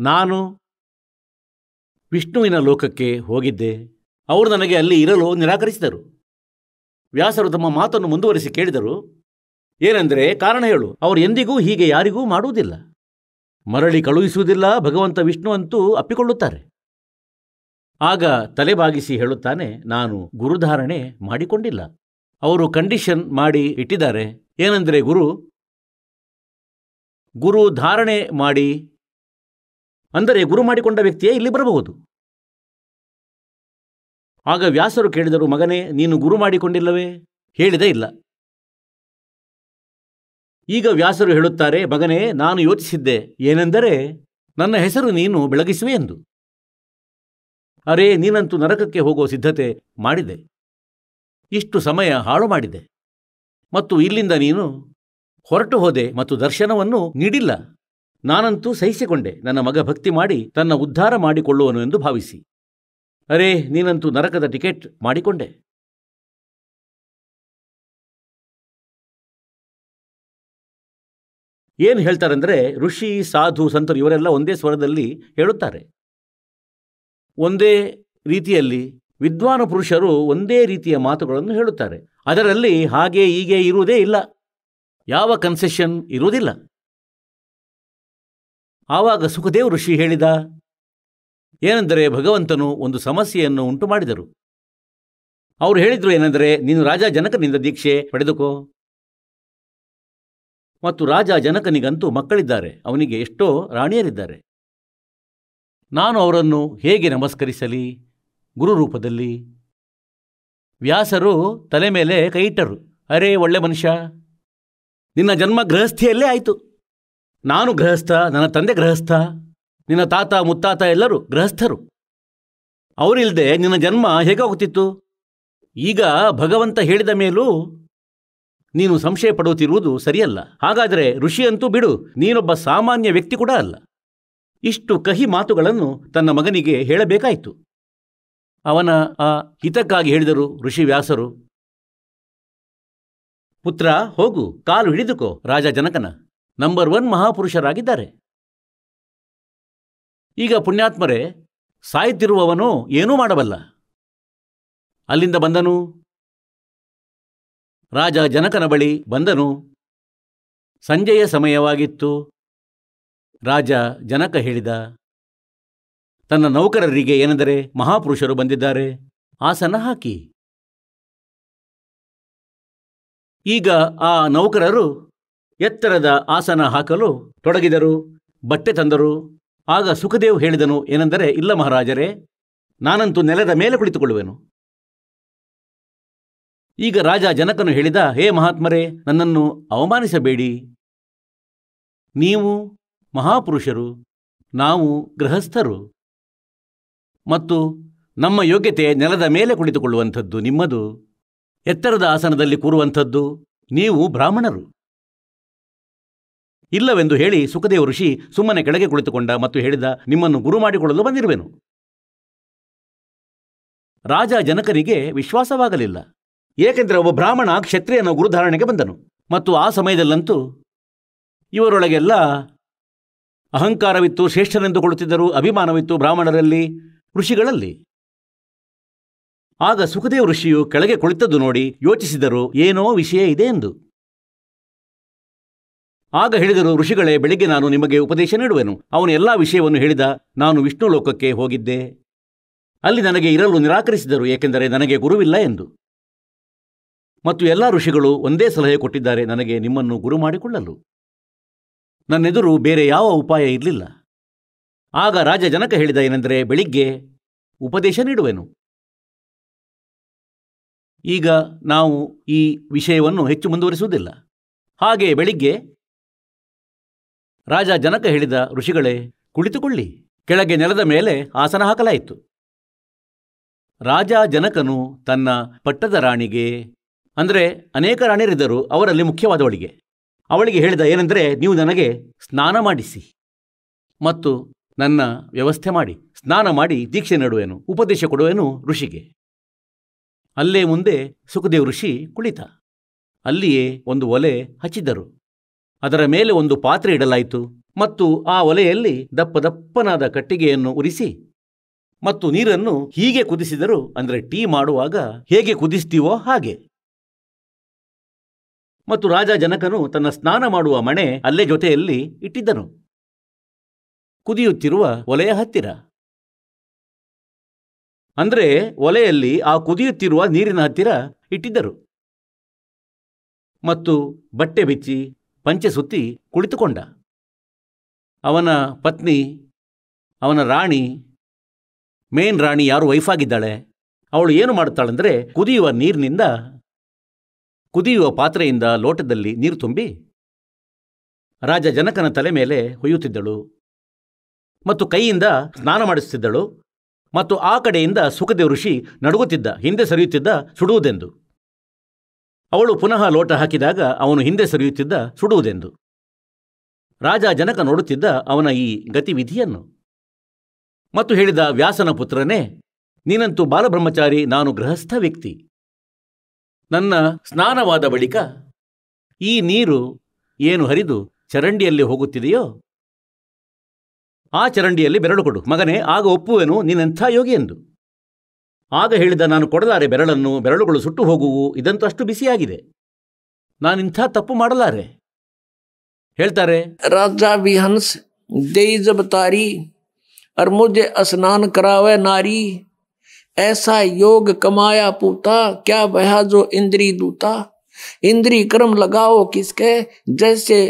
ನಾನು ವಿಷ್ಣುವಿನ ಲೋಕಕ್ಕೆ ಹೋಗಿದ್ದೆ ಅವರು ನನಗೆ ಅಲ್ಲಿ ಇರಲು ನಿರಾಕರಿಸಿದರು ವ್ಯಾಸರು ತಮ್ಮ ಮಾತನ್ನು ಮುಂದುವರಿಸಿ ಕೇಳಿದರು ಏನೆಂದರೆ ಕಾರಣ ಹೇಳು ಅವರು ಎಂದಿಗೂ ಹೀಗೆ ಯಾರಿಗೂ ಮಾಡುವುದಿಲ್ಲ ಮರಳಿ ಕಳುಹಿಸುವುದಿಲ್ಲ ಭಗವಂತ ವಿಷ್ಣು ಅಂತೂ ಅಪ್ಪಿಕೊಳ್ಳುತ್ತಾರೆ ಆಗ ತಲೆಬಾಗಿಸಿ ಹೇಳುತ್ತಾನೆ ನಾನು ಗುರುಧಾರಣೆ ಮಾಡಿಕೊಂಡಿಲ್ಲ ಅವರು ಕಂಡೀಷನ್ ಮಾಡಿ ಇಟ್ಟಿದ್ದಾರೆ ಏನೆಂದರೆ ಗುರು ಗುರು ಧಾರಣೆ ಮಾಡಿ ಅಂದರೆ ಗುರು ಮಾಡಿಕೊಂಡ ವ್ಯಕ್ತಿಯೇ ಇಲ್ಲಿ ಬರಬಹುದು ಆಗ ವ್ಯಾಸರು ಕೇಳಿದರು ಮಗನೇ ನೀನು ಗುರು ಮಾಡಿಕೊಂಡಿಲ್ಲವೇ ಹೇಳಿದೇ ಇಲ್ಲ ಈಗ ವ್ಯಾಸರು ಹೇಳುತ್ತಾರೆ ಮಗನೇ ನಾನು ಯೋಚಿಸಿದ್ದೆ ಏನೆಂದರೆ ನನ್ನ ಹೆಸರು ನೀನು ಬೆಳಗಿಸುವೆ ಎಂದು ಅರೆ ನೀನಂತೂ ನರಕಕ್ಕೆ ಹೋಗುವ ಸಿದ್ಧತೆ ಮಾಡಿದೆ ಇಷ್ಟು ಸಮಯ ಹಾಳು ಮಾಡಿದೆ ಮತ್ತು ಇಲ್ಲಿಂದ ನೀನು ಹೊರಟು ಹೋದೆ ಮತ್ತು ದರ್ಶನವನ್ನು ನೀಡಿಲ್ಲ ನಾನಂತೂ ಸಹಿಸಿಕೊಂಡೆ ನನ್ನ ಮಗ ಭಕ್ತಿ ಮಾಡಿ ತನ್ನ ಉದ್ಧಾರ ಮಾಡಿಕೊಳ್ಳುವನು ಎಂದು ಭಾವಿಸಿ ಅರೇ ನೀನಂತೂ ನರಕದ ಟಿಕೆಟ್ ಮಾಡಿಕೊಂಡೆ ಏನು ಹೇಳ್ತಾರೆಂದರೆ ಋಷಿ ಸಾಧು ಸಂತರು ಇವರೆಲ್ಲ ಒಂದೇ ಸ್ವರದಲ್ಲಿ ಹೇಳುತ್ತಾರೆ ಒಂದೇ ರೀತಿಯಲ್ಲಿ ವಿದ್ವಾನ ಪುರುಷರು ಒಂದೇ ರೀತಿಯ ಮಾತುಗಳನ್ನು ಹೇಳುತ್ತಾರೆ ಅದರಲ್ಲಿ ಹಾಗೆ ಹೀಗೆ ಇರುವುದೇ ಇಲ್ಲ ಯಾವ ಕನ್ಸೆಷನ್ ಇರುವುದಿಲ್ಲ ಆವಾಗ ಸುಖದೇವ್ ಋಷಿ ಹೇಳಿದ ಏನೆಂದರೆ ಭಗವಂತನು ಒಂದು ಸಮಸ್ಯೆಯನ್ನು ಉಂಟು ಮಾಡಿದರು ಅವರು ಹೇಳಿದರು ಏನೆಂದರೆ ನೀನು ರಾಜ ಜನಕನಿಂದ ದೀಕ್ಷೆ ಪಡೆದುಕೋ ಮತ್ತು ರಾಜ ಜನಕನಿಗಂತೂ ಮಕ್ಕಳಿದ್ದಾರೆ ಅವನಿಗೆ ಎಷ್ಟೋ ರಾಣಿಯರಿದ್ದಾರೆ ನಾನು ಅವರನ್ನು ಹೇಗೆ ನಮಸ್ಕರಿಸಲಿ ಗುರು ರೂಪದಲ್ಲಿ ವ್ಯಾಸರು ತಲೆ ಮೇಲೆ ಕೈಯಿಟ್ಟರು ಅರೇ ಒಳ್ಳೆ ಮನುಷ್ಯ ನಿನ್ನ ಜನ್ಮ ಗೃಹಸ್ಥಿಯಲ್ಲೇ ಆಯಿತು ನಾನು ಗೃಹಸ್ಥ ನನ್ನ ತಂದೆ ಗೃಹಸ್ಥ ನಿನ್ನ ತಾತ ಮುತ್ತಾತ ಎಲ್ಲರೂ ಗೃಹಸ್ಥರು ಅವರಿಲ್ಲದೆ ನಿನ್ನ ಜನ್ಮ ಹೇಗಾಗುತ್ತಿತ್ತು ಈಗ ಭಗವಂತ ಹೇಳಿದ ಮೇಲೂ ನೀನು ಸಂಶಯ ಪಡುತ್ತಿರುವುದು ಸರಿಯಲ್ಲ ಹಾಗಾದರೆ ಋಷಿಯಂತೂ ಬಿಡು ನೀನೊಬ್ಬ ಸಾಮಾನ್ಯ ವ್ಯಕ್ತಿ ಕೂಡ ಅಲ್ಲ ಇಷ್ಟು ಕಹಿ ಮಾತುಗಳನ್ನು ತನ್ನ ಮಗನಿಗೆ ಹೇಳಬೇಕಾಯಿತು ಅವನ ಆ ಹಿತಕ್ಕಾಗಿ ಹೇಳಿದರು ಋಷಿ ವ್ಯಾಸರು ಪುತ್ರ ಹೋಗು ಕಾಲು ಹಿಡಿದುಕೋ ರಾಜ ಜನಕನ ನಂಬರ್ ಒನ್ ಮಹಾಪುರುಷರಾಗಿದ್ದಾರೆ ಈಗ ಪುಣ್ಯಾತ್ಮರೇ ಸಾಯುತ್ತಿರುವವನು ಏನೂ ಮಾಡಬಲ್ಲ ಅಲ್ಲಿಂದ ಬಂದನು ರಾಜ ಜನಕನ ಬಳಿ ಬಂದನು ಸಂಜೆಯ ಸಮಯವಾಗಿತ್ತು ರಾಜ ಜನಕ ಹೇಳಿದ ತನ್ನ ನೌಕರರಿಗೆ ಏನೆಂದರೆ ಮಹಾಪುರುಷರು ಬಂದಿದ್ದಾರೆ ಆಸನ ಹಾಕಿ ಈಗ ಆ ನೌಕರರು ಎತ್ತರದ ಆಸನ ಹಾಕಲು ತೊಡಗಿದರು ಬಟ್ಟೆ ತಂದರು ಆಗ ಸುಖದೇವ್ ಹೇಳಿದನು ಏನೆಂದರೆ ಇಲ್ಲ ಮಹಾರಾಜರೇ ನಾನಂತೂ ನೆಲದ ಮೇಲೆ ಕುಳಿತುಕೊಳ್ಳುವೆನು ಈಗ ರಾಜ ಜನಕನು ಹೇಳಿದ ಹೇ ಮಹಾತ್ಮರೇ ನನ್ನನ್ನು ಅವಮಾನಿಸಬೇಡಿ ನೀವು ಮಹಾಪುರುಷರು ನಾವು ಗೃಹಸ್ಥರು ಮತ್ತು ನಮ್ಮ ಯೋಗ್ಯತೆ ನೆಲದ ಮೇಲೆ ಕುಳಿತುಕೊಳ್ಳುವಂಥದ್ದು ನಿಮ್ಮದು ಎತ್ತರದ ಆಸನದಲ್ಲಿ ಕೂರುವಂಥದ್ದು ನೀವು ಬ್ರಾಹ್ಮಣರು ಇಲ್ಲವೆಂದು ಹೇಳಿ ಸುಖದೇವ ಋಷಿ ಸುಮ್ಮನೆ ಕೆಳಗೆ ಕುಳಿತುಕೊಂಡ ಮತ್ತು ಹೇಳಿದ ನಿಮ್ಮನ್ನು ಗುರು ಮಾಡಿಕೊಳ್ಳಲು ಬಂದಿರುವೆನು ರಾಜ ಜನಕನಿಗೆ ವಿಶ್ವಾಸವಾಗಲಿಲ್ಲ ಏಕೆಂದರೆ ಒಬ್ಬ ಬ್ರಾಹ್ಮಣ ಕ್ಷತ್ರಿಯನ ಗುರುಧಾರಣೆಗೆ ಬಂದನು ಮತ್ತು ಆ ಸಮಯದಲ್ಲಂತೂ ಇವರೊಳಗೆಲ್ಲ ಅಹಂಕಾರವಿತ್ತು ಶ್ರೇಷ್ಠನೆಂದುಕೊಳ್ಳುತ್ತಿದ್ದರು ಅಭಿಮಾನವಿತ್ತು ಬ್ರಾಹ್ಮಣರಲ್ಲಿ ಋಷಿಗಳಲ್ಲಿ ಆಗ ಸುಖದೇವ ಋಷಿಯು ಕೆಳಗೆ ಕುಳಿತದ್ದು ನೋಡಿ ಯೋಚಿಸಿದರು ಏನೋ ವಿಷಯ ಇದೆ ಎಂದು ಆಗ ಹೇಳಿದರು ಋಷಿಗಳೇ ಬೆಳಿಗ್ಗೆ ನಾನು ನಿಮಗೆ ಉಪದೇಶ ನೀಡುವೆನು ಅವನು ಎಲ್ಲಾ ವಿಷಯವನ್ನು ಹೇಳಿದ ನಾನು ವಿಷ್ಣು ಲೋಕಕ್ಕೆ ಹೋಗಿದ್ದೆ ಅಲ್ಲಿ ನನಗೆ ಇರಲು ನಿರಾಕರಿಸಿದರು ಏಕೆಂದರೆ ನನಗೆ ಗುರುವಿಲ್ಲ ಎಂದು ಮತ್ತು ಎಲ್ಲಾ ಋಷಿಗಳು ಒಂದೇ ಸಲಹೆ ಕೊಟ್ಟಿದ್ದಾರೆ ನನಗೆ ನಿಮ್ಮನ್ನು ಗುರು ಮಾಡಿಕೊಳ್ಳಲು ನನ್ನೆದುರು ಬೇರೆ ಯಾವ ಉಪಾಯ ಇರಲಿಲ್ಲ ಆಗ ರಾಜ ಜನಕ ಹೇಳಿದ ಏನೆಂದರೆ ಬೆಳಿಗ್ಗೆ ಉಪದೇಶ ನೀಡುವೆನು ಈಗ ನಾವು ಈ ವಿಷಯವನ್ನು ಹೆಚ್ಚು ಮುಂದುವರಿಸುವುದಿಲ್ಲ ಹಾಗೆ ಬೆಳಿಗ್ಗೆ ರಾಜ ಜನಕ ಹೇಳಿದ ಋಷಿಗಳೇ ಕುಳಿತುಕೊಳ್ಳಿ ಕೆಳಗೆ ನೆಲದ ಮೇಲೆ ಆಸನ ಹಾಕಲಾಯಿತು ರಾಜ ಜನಕನು ತನ್ನ ಪಟ್ಟದ ರಾಣಿಗೆ ಅಂದರೆ ಅನೇಕ ರಾಣಿಯರಿದ್ದರು ಅವರಲ್ಲಿ ಮುಖ್ಯವಾದವಳಿಗೆ ಅವಳಿಗೆ ಹೇಳಿದ ಏನೆಂದರೆ ನೀವು ನನಗೆ ಸ್ನಾನ ಮಾಡಿಸಿ ಮತ್ತು ನನ್ನ ವ್ಯವಸ್ಥೆ ಮಾಡಿ ಸ್ನಾನ ಮಾಡಿ ದೀಕ್ಷೆ ನೀಡುವೆನು ಉಪದೇಶ ಕೊಡುವೆನು ಋಷಿಗೆ ಅಲ್ಲೇ ಮುಂದೆ ಸುಖದೇವ್ ಋಷಿ ಕುಳಿತ ಅಲ್ಲಿಯೇ ಒಂದು ಒಲೆ ಹಚ್ಚಿದ್ದರು ಅದರ ಮೇಲೆ ಒಂದು ಪಾತ್ರೆ ಇಡಲಾಯಿತು ಮತ್ತು ಆ ಒಲೆಯಲ್ಲಿ ದಪ್ಪ ದಪ್ಪನಾದ ಕಟ್ಟಿಗೆಯನ್ನು ಉರಿಸಿ ಮತ್ತು ನೀರನ್ನು ಹೀಗೆ ಕುದಿಸಿದರು ಅಂದರೆ ಟೀ ಮಾಡುವಾಗ ಹೇಗೆ ಕುದಿಸ್ತೀವೋ ಹಾಗೆ ಮತ್ತು ರಾಜ ಜನಕನು ತನ್ನ ಸ್ನಾನ ಮಾಡುವ ಮಣೆ ಅಲ್ಲೇ ಜೊತೆಯಲ್ಲಿ ಇಟ್ಟಿದ್ದನು ಕುದಿಯುತ್ತಿರುವ ಒಲೆಯ ಹತ್ತಿರ ಅಂದರೆ ಒಲೆಯಲ್ಲಿ ಆ ಕುದಿಯುತ್ತಿರುವ ನೀರಿನ ಹತ್ತಿರ ಇಟ್ಟಿದ್ದರು ಮತ್ತು ಬಟ್ಟೆ ಬಿಚ್ಚಿ ಪಂಚೆ ಸುತ್ತಿ ಕುಳಿತುಕೊಂಡ ಅವನ ಪತ್ನಿ ಅವನ ರಾಣಿ ಮೇನ್ ರಾಣಿ ಯಾರು ವೈಫ್ ಆಗಿದ್ದಾಳೆ ಅವಳು ಏನು ಮಾಡುತ್ತಾಳೆಂದರೆ ಕುದಿಯುವ ನೀರಿನಿಂದ ಕುದಿಯುವ ಪಾತ್ರೆಯಿಂದ ಲೋಟದಲ್ಲಿ ನೀರು ತುಂಬಿ ರಾಜ ಜನಕನ ತಲೆ ಮೇಲೆ ಹೊಯ್ಯುತ್ತಿದ್ದಳು ಮತ್ತು ಕೈಯಿಂದ ಸ್ನಾನ ಮಾಡಿಸುತ್ತಿದ್ದಳು ಮತ್ತು ಆ ಕಡೆಯಿಂದ ಸುಖದೇವ ಋಷಿ ನಡುಗುತ್ತಿದ್ದ ಹಿಂದೆ ಸರಿಯುತ್ತಿದ್ದ ಸುಡುವುದೆಂದು ಅವಳು ಪುನಃ ಲೋಟ ಹಾಕಿದಾಗ ಅವನು ಹಿಂದೆ ಸರಿಯುತ್ತಿದ್ದ ಸುಡುವುದೆಂದು ರಾಜ ಜನಕ ನೋಡುತ್ತಿದ್ದ ಅವನ ಈ ಗತಿವಿಧಿಯನ್ನು ಮತ್ತು ಹೇಳಿದ ವ್ಯಾಸನ ಪುತ್ರನೇ ನೀನಂತೂ ಬಾಲಬ್ರಹ್ಮಚಾರಿ ನಾನು ಗೃಹಸ್ಥ ವ್ಯಕ್ತಿ ನನ್ನ ಸ್ನಾನವಾದ ಬಳಿಕ ಈ ನೀರು ಏನು ಹರಿದು ಚರಂಡಿಯಲ್ಲಿ ಹೋಗುತ್ತಿದೆಯೋ ಆ ಚರಂಡಿಯಲ್ಲಿ ಬೆರಳು ಕೊಡು ಮಗನೇ ಆಗ ಒಪ್ಪುವೆನು ನೀನೆಂಥ ಯೋಗಿ ಎಂದು ಆಗ ಹೇಳಿದ ನಾನು ಕೊಡಲಾರೆ ಬೆರಳನ್ನು ಬೆರಳುಗಳು ಸುಟ್ಟು ಹೋಗುವು ಇದಂತೂ ಅಷ್ಟು ಬಿಸಿಯಾಗಿದೆ ನಾನಿಂಥ ತಪ್ಪು ಮಾಡಲಾರೆ ಹೇಳ್ತಾರೆ ರಾಜಾ ಬಿ ಹನ್ಸ್ ಜಬತಾರಿ ಅರ್ ಮುಜೆ ಸ್ನಾನ ಕರಾವೆ ನಾರಿ ಐಸಾ ಯೋಗ ಕಮಾಯಾ ಪೂತ ಕ್ಯಾ बहा ಜೋ ಇಂದ್ರಿ दूता ಇಂದ್ರಿ कर्म ಲಗಾವೋ ಕಿಸ್ಕೆ ಜೈಸೆ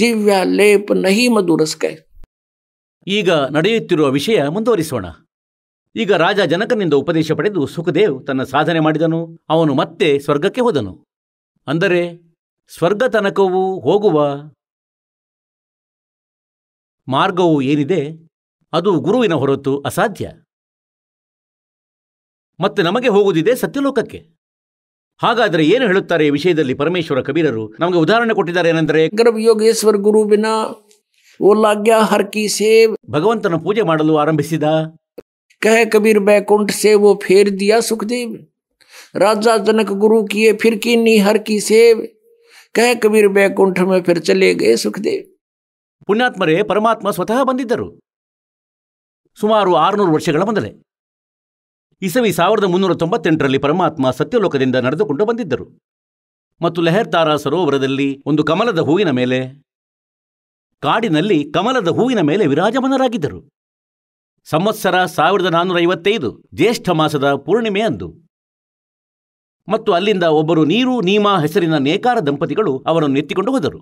दिव्या ಲೇಪ ನಹಿ ಈಗ ನಡೆಯುತ್ತಿರುವ ವಿಷಯ ಮುಂದುವರಿಸೋಣ ಈಗ ರಾಜ ಜನಕನಿಂದ ಉಪದೇಶ ಪಡೆದು ಸುಖದೇವ್ ತನ್ನ ಸಾಧನೆ ಮಾಡಿದನು ಅವನು ಮತ್ತೆ ಸ್ವರ್ಗಕ್ಕೆ ಹೋದನು ಅಂದರೆ ಸ್ವರ್ಗ ಹೋಗುವ ಮಾರ್ಗವು ಏನಿದೆ ಅದು ಗುರುವಿನ ಹೊರತು ಅಸಾಧ್ಯ ಮತ್ತೆ ನಮಗೆ ಹೋಗುವುದಿದೆ ಸತ್ಯಲೋಕಕ್ಕೆ ಹಾಗಾದರೆ ಏನು ಹೇಳುತ್ತಾರೆ ಈ ವಿಷಯದಲ್ಲಿ ಪರಮೇಶ್ವರ ಕಬೀರರು ನಮಗೆ ಉದಾಹರಣೆ ಕೊಟ್ಟಿದ್ದಾರೆ ಏನೆಂದರೆ ಗರ್ಭ ಗುರುವಿನ वो ಹರ್ಕಿ ಸೇವ್ ಭಗವಂತನ ಪೂಜೆ ಮಾಡಲು ಆರಂಭಿಸಿದ ಕಹೆ ಕಬೀರ್ ಬೈಕುಂಠ ಸೇವ್ ಫೇರ್ फेर ಸುಖದೇವ್ ರಾಜ ಜನಕ ಗುರು ಕಿಯೇ ಫಿರ್ ಕಿನ್ನಿ कीनी हर की सेव कह कबीर बैकुंठ में फिर चले ಪುಣ್ಯಾತ್ಮರೇ ಪರಮಾತ್ಮ ಸ್ವತಃ ಬಂದಿದ್ದರು ಸುಮಾರು ಆರುನೂರು ವರ್ಷಗಳ ಮೊದಲೇ ಇಸವಿ ಸಾವಿರದ ಮುನ್ನೂರ ತೊಂಬತ್ತೆಂಟರಲ್ಲಿ ಪರಮಾತ್ಮ ಸತ್ಯಲೋಕದಿಂದ ನಡೆದುಕೊಂಡು ಬಂದಿದ್ದರು ಮತ್ತು ತಾರಾ ಸರೋವರದಲ್ಲಿ ಒಂದು ಕಮಲದ ಹೂವಿನ ಮೇಲೆ ಕಾಡಿನಲ್ಲಿ ಕಮಲದ ಹೂವಿನ ಮೇಲೆ ವಿರಾಜಮಾನರಾಗಿದ್ದರು ಸಂವತ್ಸರ ಸಾವಿರದ ನಾನ್ನೂರ ಐವತ್ತೈದು ಜ್ಯೇಷ್ಠ ಮಾಸದ ಪೂರ್ಣಿಮೆಯಂದು ಮತ್ತು ಅಲ್ಲಿಂದ ಒಬ್ಬರು ನೀರು ನೀಮಾ ಹೆಸರಿನ ನೇಕಾರ ದಂಪತಿಗಳು ಅವರನ್ನು ಎತ್ತಿಕೊಂಡು ಹೋದರು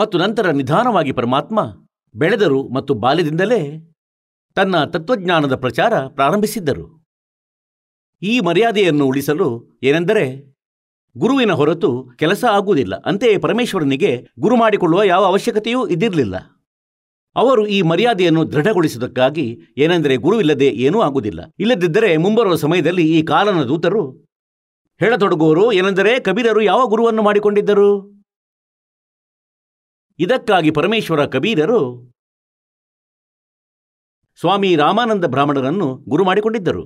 ಮತ್ತು ನಂತರ ನಿಧಾನವಾಗಿ ಪರಮಾತ್ಮ ಬೆಳೆದರು ಮತ್ತು ಬಾಲ್ಯದಿಂದಲೇ ತನ್ನ ತತ್ವಜ್ಞಾನದ ಪ್ರಚಾರ ಪ್ರಾರಂಭಿಸಿದ್ದರು ಈ ಮರ್ಯಾದೆಯನ್ನು ಉಳಿಸಲು ಏನೆಂದರೆ ಗುರುವಿನ ಹೊರತು ಕೆಲಸ ಆಗುವುದಿಲ್ಲ ಅಂತೆಯೇ ಪರಮೇಶ್ವರನಿಗೆ ಗುರು ಮಾಡಿಕೊಳ್ಳುವ ಯಾವ ಅವಶ್ಯಕತೆಯೂ ಇದ್ದಿರಲಿಲ್ಲ ಅವರು ಈ ಮರ್ಯಾದೆಯನ್ನು ದೃಢಗೊಳಿಸುವುದಕ್ಕಾಗಿ ಏನೆಂದರೆ ಗುರುವಿಲ್ಲದೆ ಏನೂ ಆಗುವುದಿಲ್ಲ ಇಲ್ಲದಿದ್ದರೆ ಮುಂಬರುವ ಸಮಯದಲ್ಲಿ ಈ ಕಾಲನ ದೂತರು ಹೇಳತೊಡಗುವರು ಏನೆಂದರೆ ಕಬೀರರು ಯಾವ ಗುರುವನ್ನು ಮಾಡಿಕೊಂಡಿದ್ದರು ಇದಕ್ಕಾಗಿ ಪರಮೇಶ್ವರ ಕಬೀರರು ಸ್ವಾಮಿ ರಾಮಾನಂದ ಬ್ರಾಹ್ಮಣರನ್ನು ಗುರು ಮಾಡಿಕೊಂಡಿದ್ದರು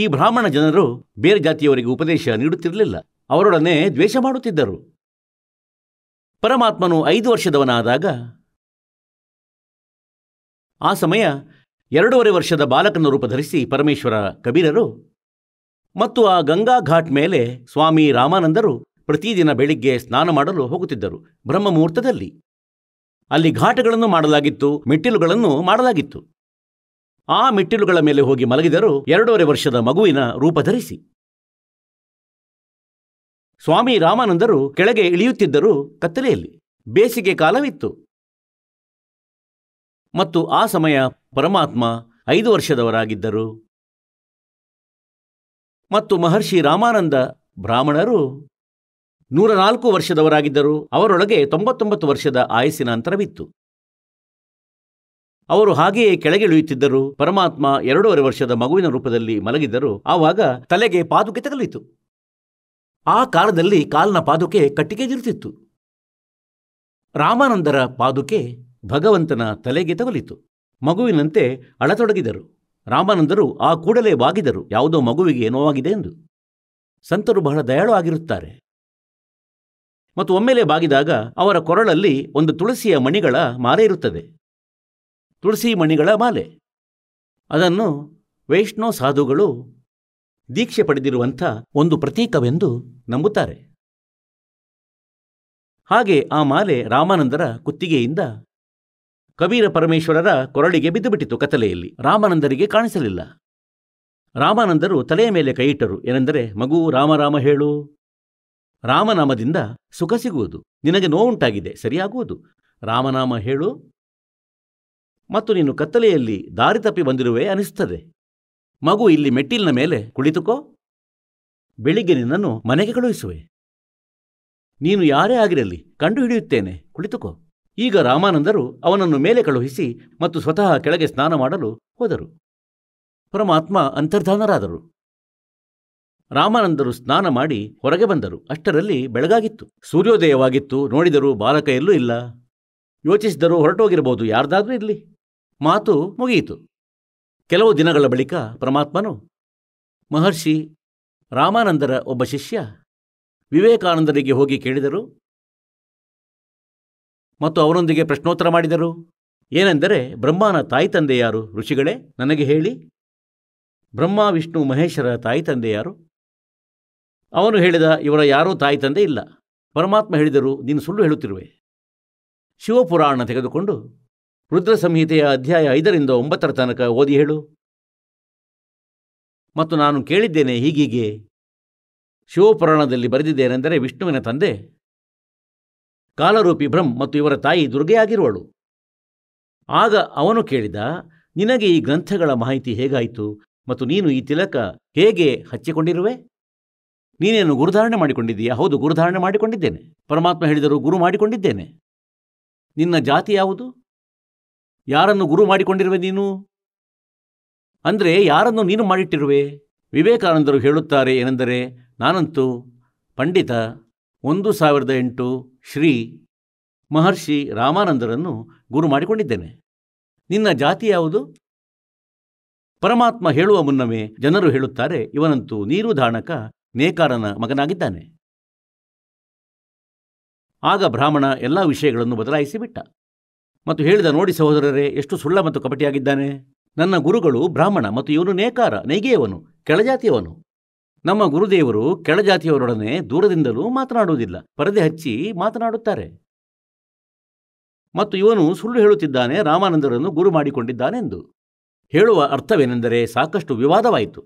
ಈ ಬ್ರಾಹ್ಮಣ ಜನರು ಬೇರೆ ಜಾತಿಯವರಿಗೆ ಉಪದೇಶ ನೀಡುತ್ತಿರಲಿಲ್ಲ ಅವರೊಡನೆ ದ್ವೇಷ ಮಾಡುತ್ತಿದ್ದರು ಪರಮಾತ್ಮನು ಐದು ವರ್ಷದವನಾದಾಗ ಆ ಸಮಯ ಎರಡೂವರೆ ವರ್ಷದ ಬಾಲಕನ ರೂಪ ಧರಿಸಿ ಪರಮೇಶ್ವರ ಕಬೀರರು ಮತ್ತು ಆ ಗಂಗಾ ಘಾಟ್ ಮೇಲೆ ಸ್ವಾಮಿ ರಾಮಾನಂದರು ಪ್ರತಿದಿನ ಬೆಳಿಗ್ಗೆ ಸ್ನಾನ ಮಾಡಲು ಹೋಗುತ್ತಿದ್ದರು ಬ್ರಹ್ಮ ಮುಹೂರ್ತದಲ್ಲಿ ಅಲ್ಲಿ ಘಾಟಗಳನ್ನು ಮಾಡಲಾಗಿತ್ತು ಮೆಟ್ಟಿಲುಗಳನ್ನು ಮಾಡಲಾಗಿತ್ತು ಆ ಮೆಟ್ಟಿಲುಗಳ ಮೇಲೆ ಹೋಗಿ ಮಲಗಿದರು ಎರಡೂವರೆ ವರ್ಷದ ಮಗುವಿನ ರೂಪ ಧರಿಸಿ ಸ್ವಾಮಿ ರಾಮಾನಂದರು ಕೆಳಗೆ ಇಳಿಯುತ್ತಿದ್ದರು ಕತ್ತಲೆಯಲ್ಲಿ ಬೇಸಿಗೆ ಕಾಲವಿತ್ತು ಮತ್ತು ಆ ಸಮಯ ಪರಮಾತ್ಮ ಐದು ವರ್ಷದವರಾಗಿದ್ದರು ಮತ್ತು ಮಹರ್ಷಿ ರಾಮಾನಂದ ಬ್ರಾಹ್ಮಣರು ನೂರ ನಾಲ್ಕು ವರ್ಷದವರಾಗಿದ್ದರು ಅವರೊಳಗೆ ತೊಂಬತ್ತೊಂಬತ್ತು ವರ್ಷದ ಆಯಸ್ಸಿನ ಅಂತರವಿತ್ತು ಅವರು ಹಾಗೆಯೇ ಇಳಿಯುತ್ತಿದ್ದರು ಪರಮಾತ್ಮ ಎರಡೂವರೆ ವರ್ಷದ ಮಗುವಿನ ರೂಪದಲ್ಲಿ ಮಲಗಿದ್ದರು ಆವಾಗ ತಲೆಗೆ ಪಾದುಕೆ ತಗಲಿತು ಆ ಕಾಲದಲ್ಲಿ ಕಾಲ್ನ ಪಾದುಕೆ ಕಟ್ಟಿಗೆದಿರುತ್ತಿತ್ತು ರಾಮಾನಂದರ ಪಾದುಕೆ ಭಗವಂತನ ತಲೆಗೆ ತಗಲಿತು ಮಗುವಿನಂತೆ ಅಳತೊಡಗಿದರು ರಾಮಾನಂದರು ಆ ಕೂಡಲೇ ಬಾಗಿದರು ಯಾವುದೋ ಮಗುವಿಗೆ ನೋವಾಗಿದೆ ಎಂದು ಸಂತರು ಬಹಳ ದಯಾಳು ಆಗಿರುತ್ತಾರೆ ಮತ್ತು ಒಮ್ಮೆಲೆ ಬಾಗಿದಾಗ ಅವರ ಕೊರಳಲ್ಲಿ ಒಂದು ತುಳಸಿಯ ಮಣಿಗಳ ಮಾರೆ ಇರುತ್ತದೆ ತುಳಸಿ ಮಣಿಗಳ ಮಾಲೆ ಅದನ್ನು ವೈಷ್ಣವ ಸಾಧುಗಳು ದೀಕ್ಷೆ ಪಡೆದಿರುವಂಥ ಒಂದು ಪ್ರತೀಕವೆಂದು ನಂಬುತ್ತಾರೆ ಹಾಗೆ ಆ ಮಾಲೆ ರಾಮಾನಂದರ ಕುತ್ತಿಗೆಯಿಂದ ಕಬೀರ ಪರಮೇಶ್ವರರ ಕೊರಳಿಗೆ ಬಿದ್ದುಬಿಟ್ಟಿತು ಕತ್ತಲೆಯಲ್ಲಿ ರಾಮಾನಂದರಿಗೆ ಕಾಣಿಸಲಿಲ್ಲ ರಾಮಾನಂದರು ತಲೆಯ ಮೇಲೆ ಕೈಯಿಟ್ಟರು ಏನೆಂದರೆ ಮಗು ರಾಮರಾಮ ಹೇಳು ರಾಮನಾಮದಿಂದ ಸುಖ ಸಿಗುವುದು ನಿನಗೆ ನೋವುಂಟಾಗಿದೆ ಸರಿಯಾಗುವುದು ರಾಮನಾಮ ಹೇಳು ಮತ್ತು ನೀನು ಕತ್ತಲೆಯಲ್ಲಿ ದಾರಿ ತಪ್ಪಿ ಬಂದಿರುವೆ ಅನಿಸುತ್ತದೆ ಮಗು ಇಲ್ಲಿ ಮೆಟ್ಟಿಲಿನ ಮೇಲೆ ಕುಳಿತುಕೋ ಬೆಳಿಗ್ಗೆ ನಿನ್ನನ್ನು ಮನೆಗೆ ಕಳುಹಿಸುವೆ ನೀನು ಯಾರೇ ಆಗಿರಲಿ ಕಂಡುಹಿಡಿಯುತ್ತೇನೆ ಕುಳಿತುಕೋ ಈಗ ರಾಮಾನಂದರು ಅವನನ್ನು ಮೇಲೆ ಕಳುಹಿಸಿ ಮತ್ತು ಸ್ವತಃ ಕೆಳಗೆ ಸ್ನಾನ ಮಾಡಲು ಹೋದರು ಪರಮಾತ್ಮ ಅಂತರ್ಧಾನರಾದರು ರಾಮಾನಂದರು ಸ್ನಾನ ಮಾಡಿ ಹೊರಗೆ ಬಂದರು ಅಷ್ಟರಲ್ಲಿ ಬೆಳಗಾಗಿತ್ತು ಸೂರ್ಯೋದಯವಾಗಿತ್ತು ನೋಡಿದರೂ ಬಾಲಕ ಎಲ್ಲೂ ಇಲ್ಲ ಯೋಚಿಸಿದರೂ ಹೊರಟೋಗಿರಬಹುದು ಯಾರ್ದಾದ್ರೂ ಇರಲಿ ಮಾತು ಮುಗಿಯಿತು ಕೆಲವು ದಿನಗಳ ಬಳಿಕ ಪರಮಾತ್ಮನು ಮಹರ್ಷಿ ರಾಮಾನಂದರ ಒಬ್ಬ ಶಿಷ್ಯ ವಿವೇಕಾನಂದರಿಗೆ ಹೋಗಿ ಕೇಳಿದರು ಮತ್ತು ಅವರೊಂದಿಗೆ ಪ್ರಶ್ನೋತ್ತರ ಮಾಡಿದರು ಏನೆಂದರೆ ಬ್ರಹ್ಮನ ತಾಯಿ ತಂದೆ ಯಾರು ಋಷಿಗಳೇ ನನಗೆ ಹೇಳಿ ಬ್ರಹ್ಮ ವಿಷ್ಣು ಮಹೇಶರ ತಾಯಿ ತಂದೆ ಯಾರು ಅವನು ಹೇಳಿದ ಇವರ ಯಾರೂ ತಾಯಿ ತಂದೆ ಇಲ್ಲ ಪರಮಾತ್ಮ ಹೇಳಿದರು ನೀನು ಸುಳ್ಳು ಹೇಳುತ್ತಿರುವೆ ಶಿವಪುರಾಣ ತೆಗೆದುಕೊಂಡು ರುದ್ರ ಸಂಹಿತೆಯ ಅಧ್ಯಾಯ ಐದರಿಂದ ಒಂಬತ್ತರ ತನಕ ಓದಿ ಹೇಳು ಮತ್ತು ನಾನು ಕೇಳಿದ್ದೇನೆ ಹೀಗೀಗೆ ಶಿವಪುರಾಣದಲ್ಲಿ ಬರೆದಿದ್ದೇನೆಂದರೆ ವಿಷ್ಣುವಿನ ತಂದೆ ಕಾಲರೂಪಿ ಬ್ರಹ್ಮ ಮತ್ತು ಇವರ ತಾಯಿ ದುರ್ಗೆಯಾಗಿರುವಳು ಆಗ ಅವನು ಕೇಳಿದ ನಿನಗೆ ಈ ಗ್ರಂಥಗಳ ಮಾಹಿತಿ ಹೇಗಾಯಿತು ಮತ್ತು ನೀನು ಈ ತಿಲಕ ಹೇಗೆ ಹಚ್ಚಿಕೊಂಡಿರುವೆ ನೀನೇನು ಗುರುಧಾರಣೆ ಮಾಡಿಕೊಂಡಿದ್ದೀಯಾ ಹೌದು ಗುರುಧಾರಣೆ ಮಾಡಿಕೊಂಡಿದ್ದೇನೆ ಪರಮಾತ್ಮ ಹೇಳಿದರು ಗುರು ಮಾಡಿಕೊಂಡಿದ್ದೇನೆ ನಿನ್ನ ಜಾತಿ ಯಾವುದು ಯಾರನ್ನು ಗುರು ಮಾಡಿಕೊಂಡಿರುವೆ ನೀನು ಅಂದರೆ ಯಾರನ್ನು ನೀನು ಮಾಡಿಟ್ಟಿರುವೆ ವಿವೇಕಾನಂದರು ಹೇಳುತ್ತಾರೆ ಏನೆಂದರೆ ನಾನಂತೂ ಪಂಡಿತ ಒಂದು ಸಾವಿರದ ಎಂಟು ಶ್ರೀ ಮಹರ್ಷಿ ರಾಮಾನಂದರನ್ನು ಗುರು ಮಾಡಿಕೊಂಡಿದ್ದೇನೆ ನಿನ್ನ ಜಾತಿ ಯಾವುದು ಪರಮಾತ್ಮ ಹೇಳುವ ಮುನ್ನವೇ ಜನರು ಹೇಳುತ್ತಾರೆ ಇವನಂತೂ ನೀರು ನೇಕಾರನ ಮಗನಾಗಿದ್ದಾನೆ ಆಗ ಬ್ರಾಹ್ಮಣ ಎಲ್ಲ ವಿಷಯಗಳನ್ನು ಬದಲಾಯಿಸಿಬಿಟ್ಟ ಮತ್ತು ಹೇಳಿದ ನೋಡಿ ಸಹೋದರರೇ ಎಷ್ಟು ಸುಳ್ಳ ಮತ್ತು ಕಪಟಿಯಾಗಿದ್ದಾನೆ ನನ್ನ ಗುರುಗಳು ಬ್ರಾಹ್ಮಣ ಮತ್ತು ಇವನು ನೇಕಾರ ನೈಗೆಯವನು ಕೆಳಜಾತಿಯವನು ನಮ್ಮ ಗುರುದೇವರು ಕೆಳಜಾತಿಯವರೊಡನೆ ದೂರದಿಂದಲೂ ಮಾತನಾಡುವುದಿಲ್ಲ ಪರದೆ ಹಚ್ಚಿ ಮಾತನಾಡುತ್ತಾರೆ ಮತ್ತು ಇವನು ಸುಳ್ಳು ಹೇಳುತ್ತಿದ್ದಾನೆ ರಾಮಾನಂದರನ್ನು ಗುರು ಮಾಡಿಕೊಂಡಿದ್ದಾನೆಂದು ಹೇಳುವ ಅರ್ಥವೇನೆಂದರೆ ಸಾಕಷ್ಟು ವಿವಾದವಾಯಿತು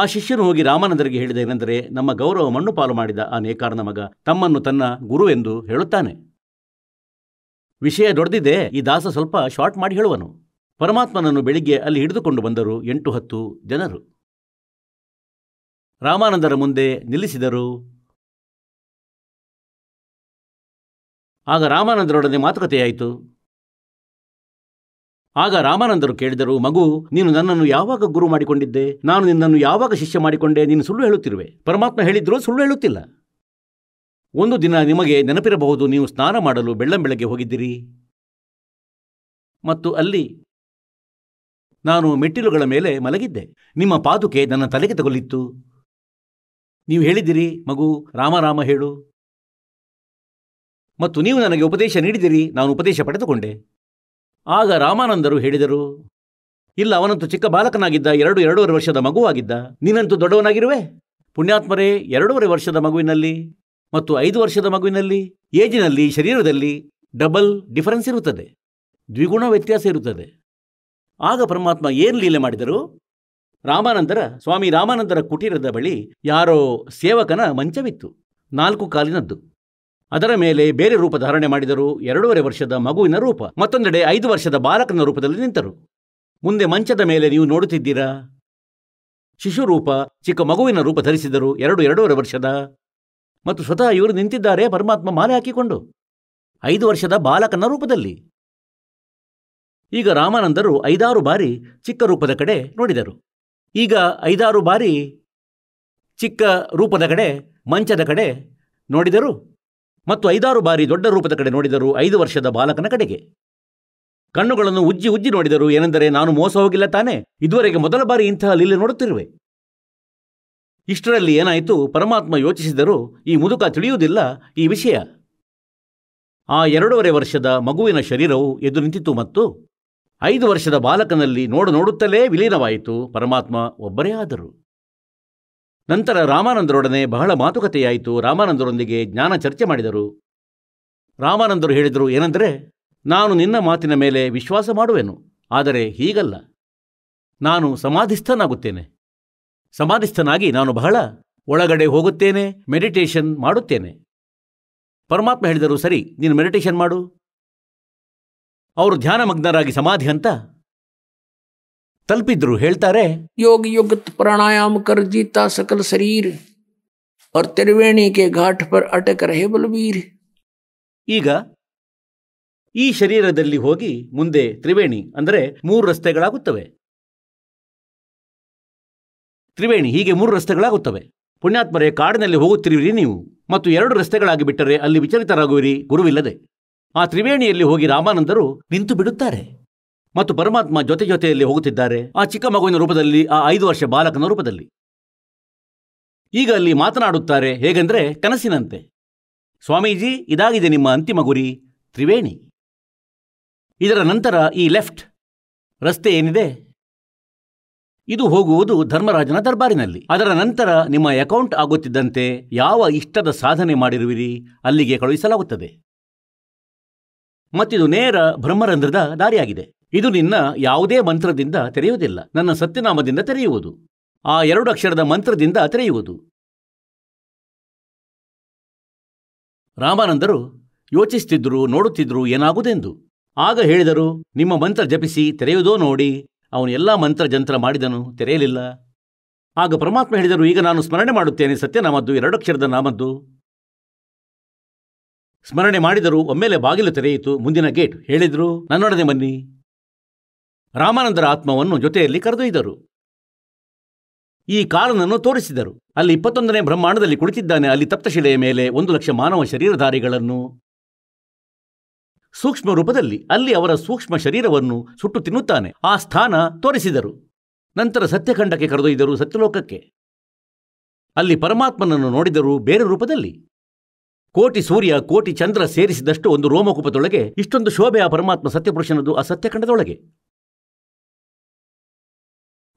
ಆ ಶಿಷ್ಯನು ಹೋಗಿ ರಾಮಾನಂದರಿಗೆ ಹೇಳಿದ ಏನೆಂದರೆ ನಮ್ಮ ಗೌರವ ಮಣ್ಣು ಪಾಲು ಮಾಡಿದ ಆ ನೇಕಾರನ ಮಗ ತಮ್ಮನ್ನು ತನ್ನ ಗುರುವೆಂದು ಹೇಳುತ್ತಾನೆ ವಿಷಯ ದೊಡ್ಡದಿದೆ ಈ ದಾಸ ಸ್ವಲ್ಪ ಶಾರ್ಟ್ ಮಾಡಿ ಹೇಳುವನು ಪರಮಾತ್ಮನನ್ನು ಬೆಳಿಗ್ಗೆ ಅಲ್ಲಿ ಹಿಡಿದುಕೊಂಡು ಬಂದರು ಎಂಟು ಹತ್ತು ಜನರು ರಾಮಾನಂದರ ಮುಂದೆ ನಿಲ್ಲಿಸಿದರು ಆಗ ರಾಮಾನಂದರೊಡನೆ ಮಾತುಕತೆಯಾಯಿತು ಆಗ ರಾಮಾನಂದರು ಕೇಳಿದರು ಮಗು ನೀನು ನನ್ನನ್ನು ಯಾವಾಗ ಗುರು ಮಾಡಿಕೊಂಡಿದ್ದೆ ನಾನು ನಿನ್ನನ್ನು ಯಾವಾಗ ಶಿಷ್ಯ ಮಾಡಿಕೊಂಡೆ ನೀನು ಸುಳ್ಳು ಹೇಳುತ್ತಿರುವೆ ಪರಮಾತ್ಮ ಹೇಳಿದ್ರು ಸುಳ್ಳು ಹೇಳುತ್ತಿಲ್ಲ ಒಂದು ದಿನ ನಿಮಗೆ ನೆನಪಿರಬಹುದು ನೀವು ಸ್ನಾನ ಮಾಡಲು ಬೆಳ್ಳಂಬೆಳಗ್ಗೆ ಹೋಗಿದ್ದೀರಿ ಮತ್ತು ಅಲ್ಲಿ ನಾನು ಮೆಟ್ಟಿಲುಗಳ ಮೇಲೆ ಮಲಗಿದ್ದೆ ನಿಮ್ಮ ಪಾದುಕೆ ನನ್ನ ತಲೆಗೆ ತಗುಲಿತ್ತು ನೀವು ಹೇಳಿದಿರಿ ಮಗು ರಾಮರಾಮ ಹೇಳು ಮತ್ತು ನೀವು ನನಗೆ ಉಪದೇಶ ನೀಡಿದಿರಿ ನಾನು ಉಪದೇಶ ಪಡೆದುಕೊಂಡೆ ಆಗ ರಾಮಾನಂದರು ಹೇಳಿದರು ಇಲ್ಲ ಅವನಂತೂ ಚಿಕ್ಕ ಬಾಲಕನಾಗಿದ್ದ ಎರಡು ಎರಡೂವರೆ ವರ್ಷದ ಮಗುವಾಗಿದ್ದ ನೀನಂತೂ ದೊಡ್ಡವನಾಗಿರುವೆ ಪುಣ್ಯಾತ್ಮರೇ ಎರಡೂವರೆ ವರ್ಷದ ಮಗುವಿನಲ್ಲಿ ಮತ್ತು ಐದು ವರ್ಷದ ಮಗುವಿನಲ್ಲಿ ಏಜಿನಲ್ಲಿ ಶರೀರದಲ್ಲಿ ಡಬಲ್ ಡಿಫರೆನ್ಸ್ ಇರುತ್ತದೆ ದ್ವಿಗುಣ ವ್ಯತ್ಯಾಸ ಇರುತ್ತದೆ ಆಗ ಪರಮಾತ್ಮ ಏನು ಲೀಲೆ ಮಾಡಿದರು ರಾಮಾನಂದರ ಸ್ವಾಮಿ ರಾಮಾನಂದರ ಕುಟೀರದ ಬಳಿ ಯಾರೋ ಸೇವಕನ ಮಂಚವಿತ್ತು ನಾಲ್ಕು ಕಾಲಿನದ್ದು ಅದರ ಮೇಲೆ ಬೇರೆ ರೂಪ ಧಾರಣೆ ಮಾಡಿದರು ಎರಡೂವರೆ ವರ್ಷದ ಮಗುವಿನ ರೂಪ ಮತ್ತೊಂದೆಡೆ ಐದು ವರ್ಷದ ಬಾಲಕನ ರೂಪದಲ್ಲಿ ನಿಂತರು ಮುಂದೆ ಮಂಚದ ಮೇಲೆ ನೀವು ನೋಡುತ್ತಿದ್ದೀರಾ ಶಿಶು ರೂಪ ಚಿಕ್ಕ ಮಗುವಿನ ರೂಪ ಧರಿಸಿದರು ಎರಡು ಎರಡೂವರೆ ವರ್ಷದ ಮತ್ತು ಸ್ವತಃ ಇವರು ನಿಂತಿದ್ದಾರೆ ಪರಮಾತ್ಮ ಮಾಲೆ ಹಾಕಿಕೊಂಡು ಐದು ವರ್ಷದ ಬಾಲಕನ ರೂಪದಲ್ಲಿ ಈಗ ರಾಮಾನಂದರು ಐದಾರು ಬಾರಿ ಚಿಕ್ಕ ರೂಪದ ಕಡೆ ನೋಡಿದರು ಈಗ ಐದಾರು ಬಾರಿ ಚಿಕ್ಕ ರೂಪದ ಕಡೆ ಮಂಚದ ಕಡೆ ನೋಡಿದರು ಮತ್ತು ಐದಾರು ಬಾರಿ ದೊಡ್ಡ ರೂಪದ ಕಡೆ ನೋಡಿದರು ಐದು ವರ್ಷದ ಬಾಲಕನ ಕಡೆಗೆ ಕಣ್ಣುಗಳನ್ನು ಉಜ್ಜಿ ಉಜ್ಜಿ ನೋಡಿದರು ಏನೆಂದರೆ ನಾನು ಮೋಸ ಹೋಗಿಲ್ಲ ತಾನೆ ಇದುವರೆಗೆ ಮೊದಲ ಬಾರಿ ಇಂತಹ ಲೀಲೆ ನೋಡುತ್ತಿರುವೆ ಇಷ್ಟರಲ್ಲಿ ಏನಾಯಿತು ಪರಮಾತ್ಮ ಯೋಚಿಸಿದರೂ ಈ ಮುದುಕ ತಿಳಿಯುವುದಿಲ್ಲ ಈ ವಿಷಯ ಆ ಎರಡೂವರೆ ವರ್ಷದ ಮಗುವಿನ ಶರೀರವು ಎದು ನಿಂತಿತು ಮತ್ತು ಐದು ವರ್ಷದ ಬಾಲಕನಲ್ಲಿ ನೋಡು ನೋಡುತ್ತಲೇ ವಿಲೀನವಾಯಿತು ಪರಮಾತ್ಮ ಒಬ್ಬರೇ ಆದರು ನಂತರ ರಾಮಾನಂದರೊಡನೆ ಬಹಳ ಮಾತುಕತೆಯಾಯಿತು ರಾಮಾನಂದರೊಂದಿಗೆ ಜ್ಞಾನ ಚರ್ಚೆ ಮಾಡಿದರು ರಾಮಾನಂದರು ಹೇಳಿದರು ಏನೆಂದರೆ ನಾನು ನಿನ್ನ ಮಾತಿನ ಮೇಲೆ ವಿಶ್ವಾಸ ಮಾಡುವೆನು ಆದರೆ ಹೀಗಲ್ಲ ನಾನು ಸಮಾಧಿಸ್ಥನಾಗುತ್ತೇನೆ ಸಮಾಧಿಸ್ಥನಾಗಿ ನಾನು ಬಹಳ ಒಳಗಡೆ ಹೋಗುತ್ತೇನೆ ಮೆಡಿಟೇಷನ್ ಮಾಡುತ್ತೇನೆ ಪರಮಾತ್ಮ ಹೇಳಿದರು ಸರಿ ನೀನು ಮೆಡಿಟೇಷನ್ ಮಾಡು ಅವರು ಧ್ಯಾನಮಗ್ನರಾಗಿ ಸಮಾಧಿ ಅಂತ ತಲುಪಿದ್ರು ಹೇಳ್ತಾರೆ ಯೋಗ ಯುಗತ್ ಪ್ರಾಣಾಯಾಮ ಕರ್ಜಿತ ಸಕಲ ಶರೀರ್ और त्रिवेणी ಘಾಟ್ घाट पर अटक ಈಗ ಈ ಶರೀರದಲ್ಲಿ ಹೋಗಿ ಮುಂದೆ ತ್ರಿವೇಣಿ ಅಂದರೆ ಮೂರು ರಸ್ತೆಗಳಾಗುತ್ತವೆ ತ್ರಿವೇಣಿ ಹೀಗೆ ಮೂರು ರಸ್ತೆಗಳಾಗುತ್ತವೆ ಪುಣ್ಯಾತ್ಮರೇ ಕಾಡಿನಲ್ಲಿ ಹೋಗುತ್ತಿರುವಿರಿ ನೀವು ಮತ್ತು ಎರಡು ರಸ್ತೆಗಳಾಗಿ ಬಿಟ್ಟರೆ ಅಲ್ಲಿ ವಿಚಲಿತರಾಗುವಿರಿ ಗುರುವಿಲ್ಲದೆ ಆ ತ್ರಿವೇಣಿಯಲ್ಲಿ ಹೋಗಿ ರಾಮಾನಂದರು ನಿಂತು ಬಿಡುತ್ತಾರೆ ಮತ್ತು ಪರಮಾತ್ಮ ಜೊತೆ ಜೊತೆಯಲ್ಲಿ ಹೋಗುತ್ತಿದ್ದಾರೆ ಆ ಚಿಕ್ಕ ಮಗುವಿನ ರೂಪದಲ್ಲಿ ಆ ಐದು ವರ್ಷ ಬಾಲಕನ ರೂಪದಲ್ಲಿ ಈಗ ಅಲ್ಲಿ ಮಾತನಾಡುತ್ತಾರೆ ಹೇಗೆಂದರೆ ಕನಸಿನಂತೆ ಸ್ವಾಮೀಜಿ ಇದಾಗಿದೆ ನಿಮ್ಮ ಅಂತಿಮ ಗುರಿ ತ್ರಿವೇಣಿ ಇದರ ನಂತರ ಈ ಲೆಫ್ಟ್ ರಸ್ತೆ ಏನಿದೆ ಇದು ಹೋಗುವುದು ಧರ್ಮರಾಜನ ದರ್ಬಾರಿನಲ್ಲಿ ಅದರ ನಂತರ ನಿಮ್ಮ ಅಕೌಂಟ್ ಆಗುತ್ತಿದ್ದಂತೆ ಯಾವ ಇಷ್ಟದ ಸಾಧನೆ ಮಾಡಿರುವಿರಿ ಅಲ್ಲಿಗೆ ಕಳುಹಿಸಲಾಗುತ್ತದೆ ಮತ್ತಿದು ನೇರ ಬ್ರಹ್ಮರಂಧ್ರದ ದಾರಿಯಾಗಿದೆ ಇದು ನಿನ್ನ ಯಾವುದೇ ಮಂತ್ರದಿಂದ ತೆರೆಯುವುದಿಲ್ಲ ನನ್ನ ಸತ್ಯನಾಮದಿಂದ ತೆರೆಯುವುದು ಆ ಎರಡು ಅಕ್ಷರದ ಮಂತ್ರದಿಂದ ತೆರೆಯುವುದು ರಾಮಾನಂದರು ಯೋಚಿಸುತ್ತಿದ್ದರು ನೋಡುತ್ತಿದ್ದರು ಏನಾಗುವುದೆಂದು ಆಗ ಹೇಳಿದರು ನಿಮ್ಮ ಮಂತ್ರ ಜಪಿಸಿ ತೆರೆಯುವುದೋ ನೋಡಿ ಅವನು ಎಲ್ಲ ಜಂತ್ರ ಮಾಡಿದನು ತೆರೆಯಲಿಲ್ಲ ಆಗ ಪರಮಾತ್ಮ ಹೇಳಿದರು ಈಗ ನಾನು ಸ್ಮರಣೆ ಮಾಡುತ್ತೇನೆ ಸತ್ಯನಾಮದ್ದು ಎರಡಕ್ಷರದ ನಾಮದ್ದು ಸ್ಮರಣೆ ಮಾಡಿದರು ಒಮ್ಮೆಲೆ ಬಾಗಿಲು ತೆರೆಯಿತು ಮುಂದಿನ ಗೇಟ್ ಹೇಳಿದರು ನನ್ನೊಡನೆ ಬನ್ನಿ ರಾಮಾನಂದರ ಆತ್ಮವನ್ನು ಜೊತೆಯಲ್ಲಿ ಕರೆದೊಯ್ದರು ಈ ಕಾಲನನ್ನು ತೋರಿಸಿದರು ಅಲ್ಲಿ ಇಪ್ಪತ್ತೊಂದನೇ ಬ್ರಹ್ಮಾಂಡದಲ್ಲಿ ಕುಳಿತಿದ್ದಾನೆ ಅಲ್ಲಿ ತಪ್ತಶಿಲೆಯ ಮೇಲೆ ಒಂದು ಲಕ್ಷ ಮಾನವ ಶರೀರಧಾರಿಗಳನ್ನು ಸೂಕ್ಷ್ಮ ರೂಪದಲ್ಲಿ ಅಲ್ಲಿ ಅವರ ಸೂಕ್ಷ್ಮ ಶರೀರವನ್ನು ಸುಟ್ಟು ತಿನ್ನುತ್ತಾನೆ ಆ ಸ್ಥಾನ ತೋರಿಸಿದರು ನಂತರ ಸತ್ಯಖಂಡಕ್ಕೆ ಕರೆದೊಯ್ದರು ಸತ್ಯಲೋಕಕ್ಕೆ ಅಲ್ಲಿ ಪರಮಾತ್ಮನನ್ನು ನೋಡಿದರು ಬೇರೆ ರೂಪದಲ್ಲಿ ಕೋಟಿ ಸೂರ್ಯ ಕೋಟಿ ಚಂದ್ರ ಸೇರಿಸಿದಷ್ಟು ಒಂದು ರೋಮಕುಪದೊಳಗೆ ಇಷ್ಟೊಂದು ಶೋಭೆ ಆ ಪರಮಾತ್ಮ ಸತ್ಯಪುರುಷನದು ಆ ಸತ್ಯಖಂಡದೊಳಗೆ